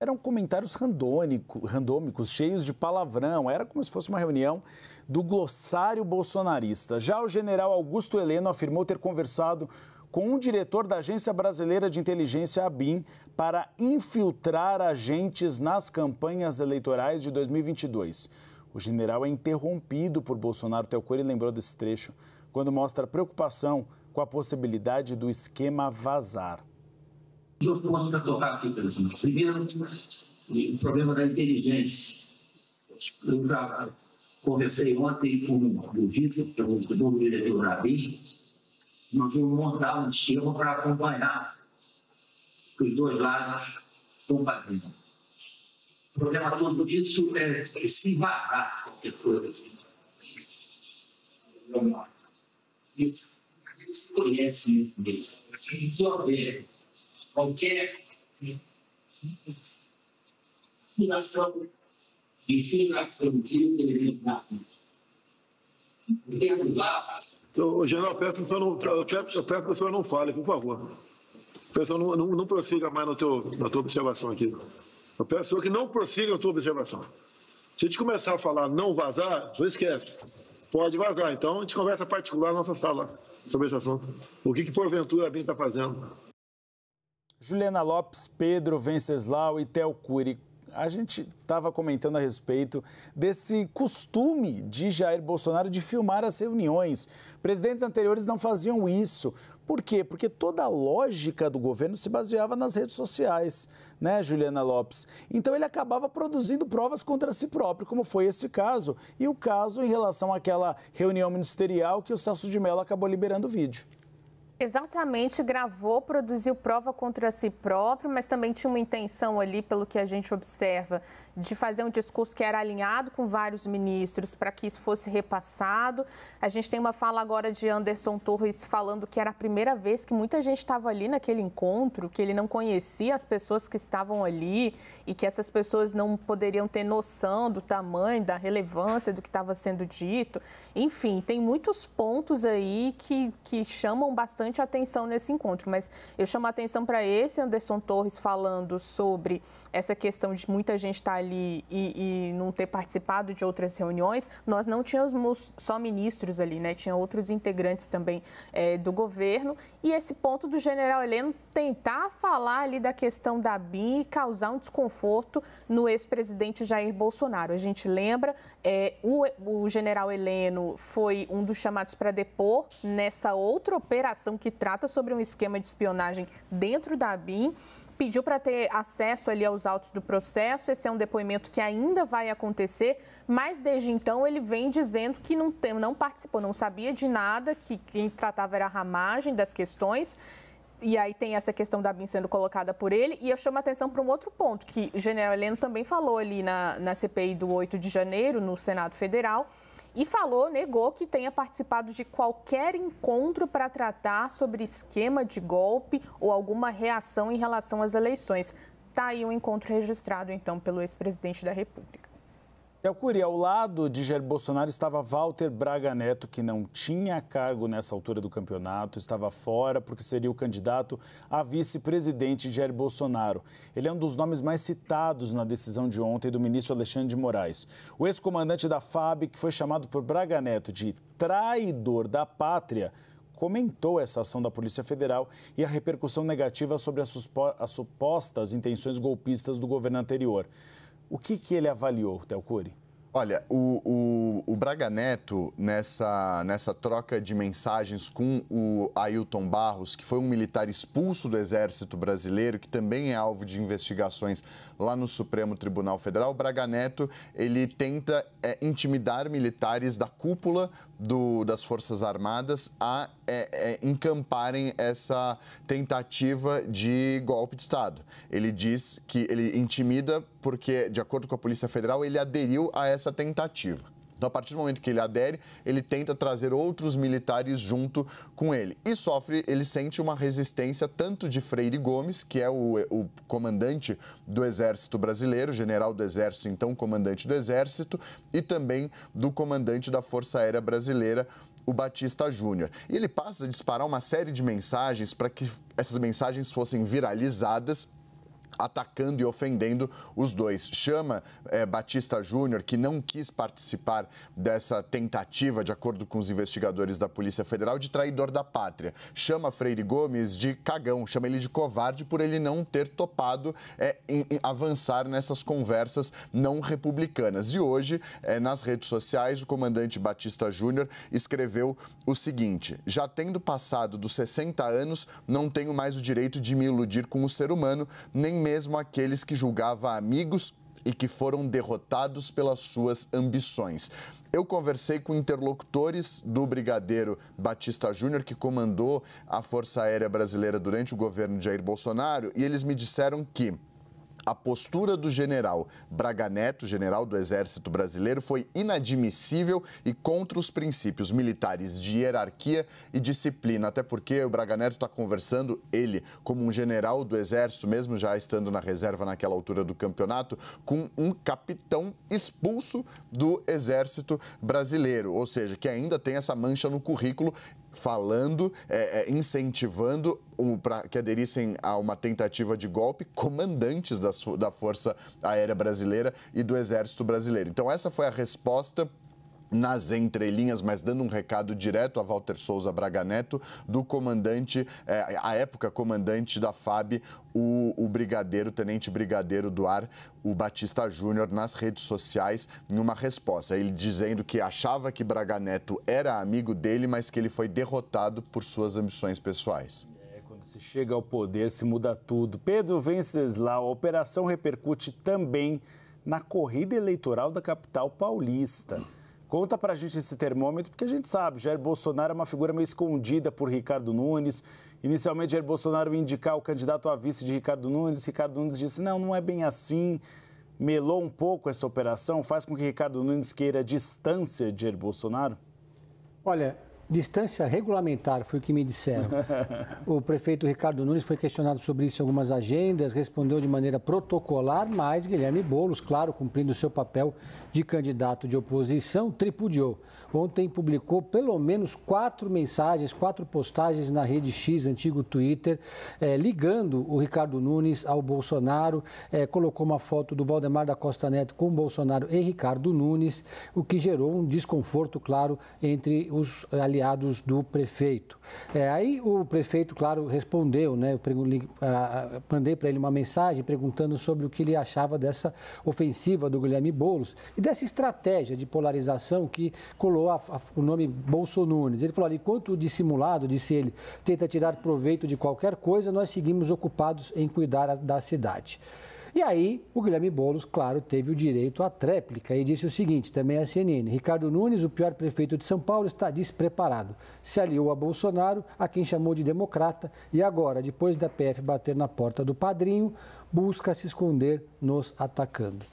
S1: Eram comentários randônico, randômicos, cheios de palavrão. Era como se fosse uma reunião do glossário bolsonarista. Já o general Augusto Heleno afirmou ter conversado com um diretor da Agência Brasileira de Inteligência, ABIN, para infiltrar agentes nas campanhas eleitorais de 2022. O general é interrompido por Bolsonaro, até o Coelho lembrou desse trecho, quando mostra preocupação com a possibilidade do esquema vazar.
S8: Eu posso tocar aqui, pelo menos. Primeiro, o problema da inteligência. Eu já conversei ontem com o Vitor, que é o diretor da BIM. Nós vamos montar um esquema para acompanhar os dois lados estão fazendo. O problema todo disso é se barrar qualquer coisa. Se conhece mesmo mesmo. houver assim, qualquer inação de finação de um elemento na vida.
S7: Entendo lá. Então, general, peço que não, eu peço, eu peço que o senhor não fale, por favor. O senhor não, não, não prossiga mais no teu, na tua observação aqui. Eu peço que não prossiga a sua observação. Se a gente começar a falar não vazar, só esquece. Pode vazar. Então a gente conversa particular na nossa sala sobre esse assunto. O que, que porventura a gente está fazendo?
S1: Juliana Lopes, Pedro Venceslau e Theo Cury. A gente estava comentando a respeito desse costume de Jair Bolsonaro de filmar as reuniões. Presidentes anteriores não faziam isso. Por quê? Porque toda a lógica do governo se baseava nas redes sociais, né, Juliana Lopes? Então ele acabava produzindo provas contra si próprio, como foi esse caso, e o caso em relação àquela reunião ministerial que o Celso de Mello acabou liberando o vídeo.
S6: Exatamente, gravou, produziu prova contra si próprio, mas também tinha uma intenção ali, pelo que a gente observa, de fazer um discurso que era alinhado com vários ministros para que isso fosse repassado. A gente tem uma fala agora de Anderson Torres falando que era a primeira vez que muita gente estava ali naquele encontro, que ele não conhecia as pessoas que estavam ali e que essas pessoas não poderiam ter noção do tamanho, da relevância do que estava sendo dito. Enfim, tem muitos pontos aí que, que chamam bastante bastante atenção nesse encontro, mas eu chamo a atenção para esse Anderson Torres falando sobre essa questão de muita gente estar tá ali e, e, não ter participado de outras reuniões. Nós não tínhamos só ministros ali, né? Tinha outros integrantes também é, do governo. E esse ponto do general Heleno tentar falar ali da questão da BIM e causar um desconforto no ex-presidente Jair Bolsonaro. A gente lembra, é, o, o general Heleno foi um dos chamados para depor nessa outra operação investigação que trata sobre um esquema de espionagem dentro da ABIN pediu para ter acesso ali aos autos do processo. Esse é um depoimento que ainda vai acontecer, mas desde então ele vem dizendo que não, tem, não participou, não sabia de nada, que quem tratava era a ramagem das questões. E aí tem essa questão da BIM sendo colocada por ele. E eu chamo a atenção para um outro ponto que o general Heleno também falou ali na, na CPI do 8 de janeiro, no Senado Federal, e falou, negou que tenha participado de qualquer encontro para tratar sobre esquema de golpe ou alguma reação em relação às eleições. Está aí o um encontro registrado, então, pelo ex-presidente da República.
S1: E é ao lado de Jair Bolsonaro estava Walter Braga Neto, que não tinha cargo nessa altura do campeonato, estava fora porque seria o candidato a vice-presidente Jair Bolsonaro. Ele é um dos nomes mais citados na decisão de ontem do ministro Alexandre de Moraes. O ex-comandante da FAB, que foi chamado por Braga Neto de traidor da pátria, comentou essa ação da Polícia Federal e a repercussão negativa sobre as supostas intenções golpistas
S4: do governo anterior. O que, que ele avaliou, Telcuri? Olha, o, o, o, Braga Neto, nessa, nessa troca de mensagens com o Ailton Barros, que foi um militar expulso do Exército Brasileiro, que também é alvo de investigações lá no Supremo Tribunal Federal, Braga Neto, ele tenta é, intimidar militares da cúpula do, das Forças Armadas a é, é, encamparem essa tentativa de golpe de Estado. Ele diz que ele intimida porque, de acordo com a Polícia Federal, ele aderiu a essa tentativa. Então, a partir do momento que ele adere, ele tenta trazer outros militares junto com ele. E sofre, ele sente uma resistência tanto de Freire Gomes, que é o, o comandante do Exército Brasileiro, general do Exército, então comandante do Exército, e também do comandante da Força Aérea Brasileira, o Batista Júnior. E ele passa a disparar uma série de mensagens para que essas mensagens fossem viralizadas atacando e ofendendo os dois. Chama é, Batista Júnior, que não quis participar dessa tentativa, de acordo com os investigadores da Polícia Federal, de traidor da pátria. Chama Freire Gomes de cagão, chama ele de covarde por ele não ter topado é, em, em avançar nessas conversas não republicanas. E hoje, é, nas redes sociais, o comandante Batista Júnior escreveu o seguinte: já tendo passado dos 60 anos, não tenho mais o direito de me iludir com o ser humano, nem mesmo aqueles que julgava amigos e que foram derrotados pelas suas ambições. Eu conversei com interlocutores do brigadeiro Batista Júnior, que comandou a Força Aérea Brasileira durante o governo de Jair Bolsonaro, e eles me disseram que a postura do general Braga Neto, general do Exército Brasileiro, foi inadmissível e contra os princípios militares de hierarquia e disciplina. Até porque o Braga Neto está conversando, ele, como um general do Exército, mesmo já estando na reserva naquela altura do campeonato, com um capitão expulso do Exército Brasileiro, ou seja, que ainda tem essa mancha no currículo falando, é, é incentivando um, para que aderissem a uma tentativa de golpe comandantes da, da Força Aérea Brasileira e do Exército Brasileiro. Então, essa foi a resposta nas entrelinhas, mas dando um recado direto a Walter Souza Braga Neto, do comandante, é, à época comandante da FAB, o, o brigadeiro, o tenente brigadeiro do ar, o Batista Júnior, nas redes sociais, numa resposta. Ele dizendo que achava que Braga Neto era amigo dele, mas que ele foi derrotado por suas ambições pessoais. É,
S1: quando Se chega ao poder, se muda tudo. Pedro Venceslau, a operação repercute também na corrida eleitoral da capital paulista. Conta para a gente esse termômetro, porque a gente sabe, Jair Bolsonaro é uma figura meio escondida por Ricardo Nunes. Inicialmente, Jair Bolsonaro ia indicar o candidato a vice de Ricardo Nunes. Ricardo Nunes disse, não, não é bem assim. Melou um pouco essa operação, faz com que Ricardo Nunes queira distância de Jair Bolsonaro?
S5: Olha, distância regulamentar foi o que me disseram. o prefeito Ricardo Nunes foi questionado sobre isso em algumas agendas, respondeu de maneira protocolar, mas Guilherme Bolos, claro, cumprindo o seu papel de candidato de oposição tripudiou. Ontem publicou pelo menos quatro mensagens, quatro postagens na rede X, antigo Twitter, eh, ligando o Ricardo Nunes ao Bolsonaro. Eh, colocou uma foto do Valdemar da Costa Neto com Bolsonaro e Ricardo Nunes, o que gerou um desconforto, claro, entre os eh, aliados do prefeito. Eh, aí o prefeito, claro, respondeu, né? Eu ah, mandei para ele uma mensagem perguntando sobre o que ele achava dessa ofensiva do Guilherme Boulos. E dessa estratégia de polarização que colou a, a, o nome Bolsonaro. Ele falou ali, quanto dissimulado, disse ele, tenta tirar proveito de qualquer coisa, nós seguimos ocupados em cuidar a, da cidade. E aí, o Guilherme Boulos, claro, teve o direito à tréplica e disse o seguinte, também a CNN: Ricardo Nunes, o pior prefeito de São Paulo, está despreparado. Se aliou a Bolsonaro, a quem chamou de democrata, e agora, depois da PF bater na porta do padrinho, busca se esconder nos atacando.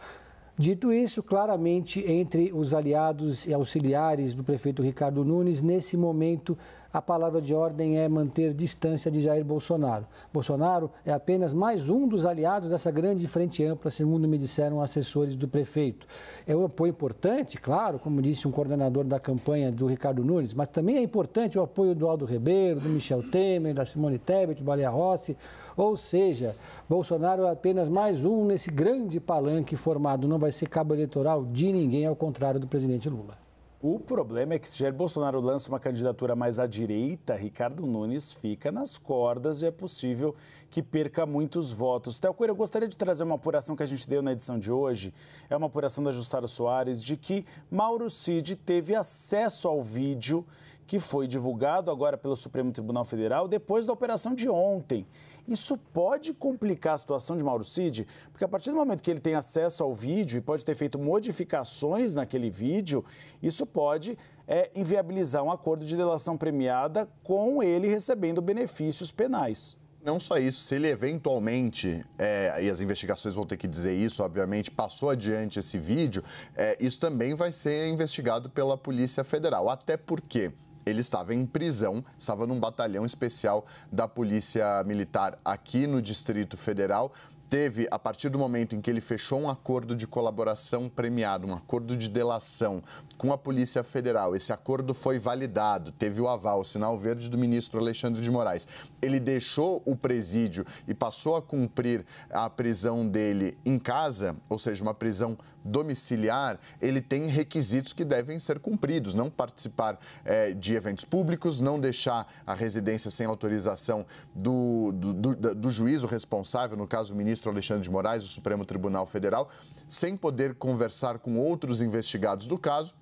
S5: Dito isso, claramente entre os aliados e auxiliares do prefeito Ricardo Nunes, nesse momento a palavra de ordem é manter distância de Jair Bolsonaro. Bolsonaro é apenas mais um dos aliados dessa grande frente ampla, segundo me disseram assessores do prefeito. É um apoio importante, claro, como disse um coordenador da campanha do Ricardo Nunes, mas também é importante o apoio do Aldo Rebeiro, do Michel Temer, da Simone Tebet, do Baleia Rossi. Ou seja, Bolsonaro é apenas mais um nesse grande palanque formado. Não vai ser cabo eleitoral de ninguém, ao contrário do presidente Lula.
S1: O problema é que se Jair Bolsonaro lança uma candidatura mais à direita, Ricardo Nunes fica nas cordas e é possível que perca muitos votos. Theo Coelho, eu gostaria de trazer uma apuração que a gente deu na edição de hoje. É uma apuração da Jussara Soares de que Mauro Cid teve acesso ao vídeo que foi divulgado agora pelo Supremo Tribunal Federal depois da operação de ontem. Isso pode complicar a situação de Mauro Cid, porque a partir do momento que ele tem acesso ao vídeo e pode ter feito modificações naquele vídeo, isso pode é, inviabilizar um acordo de delação premiada com ele recebendo benefícios
S4: penais. Não só isso, se ele eventualmente, é, e as investigações vão ter que dizer isso, obviamente, passou adiante esse vídeo, é, isso também vai ser investigado pela Polícia Federal. Até porque ele estava em prisão, estava num batalhão especial da Polícia Militar aqui no Distrito Federal. Teve, a partir do momento em que ele fechou um acordo de colaboração premiado, um acordo de delação com a Polícia Federal, esse acordo foi validado, teve o aval, o sinal verde do ministro Alexandre de Moraes. Ele deixou o presídio e passou a cumprir a prisão dele em casa, ou seja, uma prisão domiciliar, ele tem requisitos que devem ser cumpridos, não participar é, de eventos públicos, não deixar a residência sem autorização do, do, do, do juízo responsável, no caso o ministro Alexandre de Moraes, do Supremo Tribunal Federal, sem poder conversar com outros investigados do caso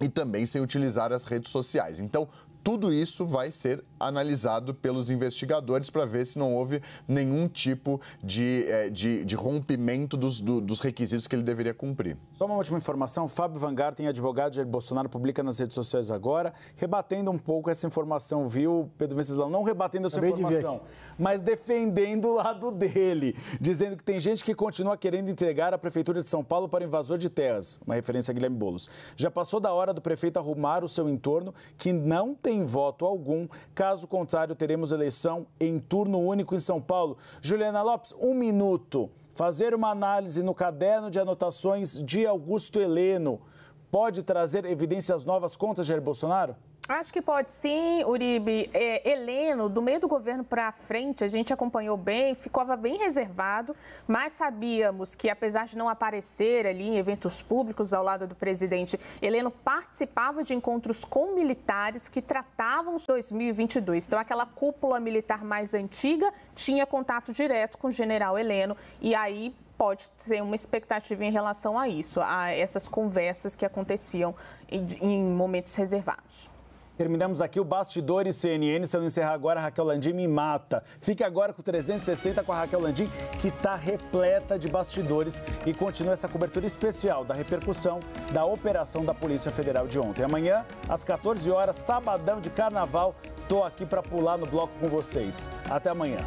S4: e também sem utilizar as redes sociais. Então, tudo isso vai ser analisado pelos investigadores para ver se não houve nenhum tipo de, é, de, de rompimento dos, do, dos requisitos que ele deveria cumprir.
S1: Só uma última informação: Fábio Van Garten, advogado de Jair Bolsonaro, publica nas redes sociais agora, rebatendo um pouco essa informação, viu, Pedro Venceslau? Não rebatendo essa Acabei informação, de mas defendendo o lado dele, dizendo que tem gente que continua querendo entregar a Prefeitura de São Paulo para invasor de terras, uma referência a Guilherme Boulos. Já passou da hora do prefeito arrumar o seu entorno, que não tem voto algum, caso Caso contrário, teremos eleição em turno único em São Paulo. Juliana Lopes, um minuto. Fazer uma análise no caderno de anotações de Augusto Heleno pode trazer evidências novas contra Jair Bolsonaro?
S6: Acho que pode sim, Uribe. É, Heleno, do meio do governo para frente, a gente acompanhou bem, ficava bem reservado, mas sabíamos que, apesar de não aparecer ali em eventos públicos ao lado do presidente, Heleno participava de encontros com militares que tratavam 2022. Então, aquela cúpula militar mais antiga tinha contato direto com o general Heleno, e aí pode ter uma expectativa em relação a isso, a essas conversas que aconteciam em, momentos reservados.
S1: Terminamos aqui o Bastidores CNN. Se eu encerrar agora, Raquel Landim me mata. Fique agora com 360 com a Raquel Landim, que está repleta de bastidores e continua essa cobertura especial da repercussão da operação da Polícia Federal de ontem. Amanhã, às 14 horas, sabadão de carnaval, estou aqui para pular no bloco com vocês. Até amanhã.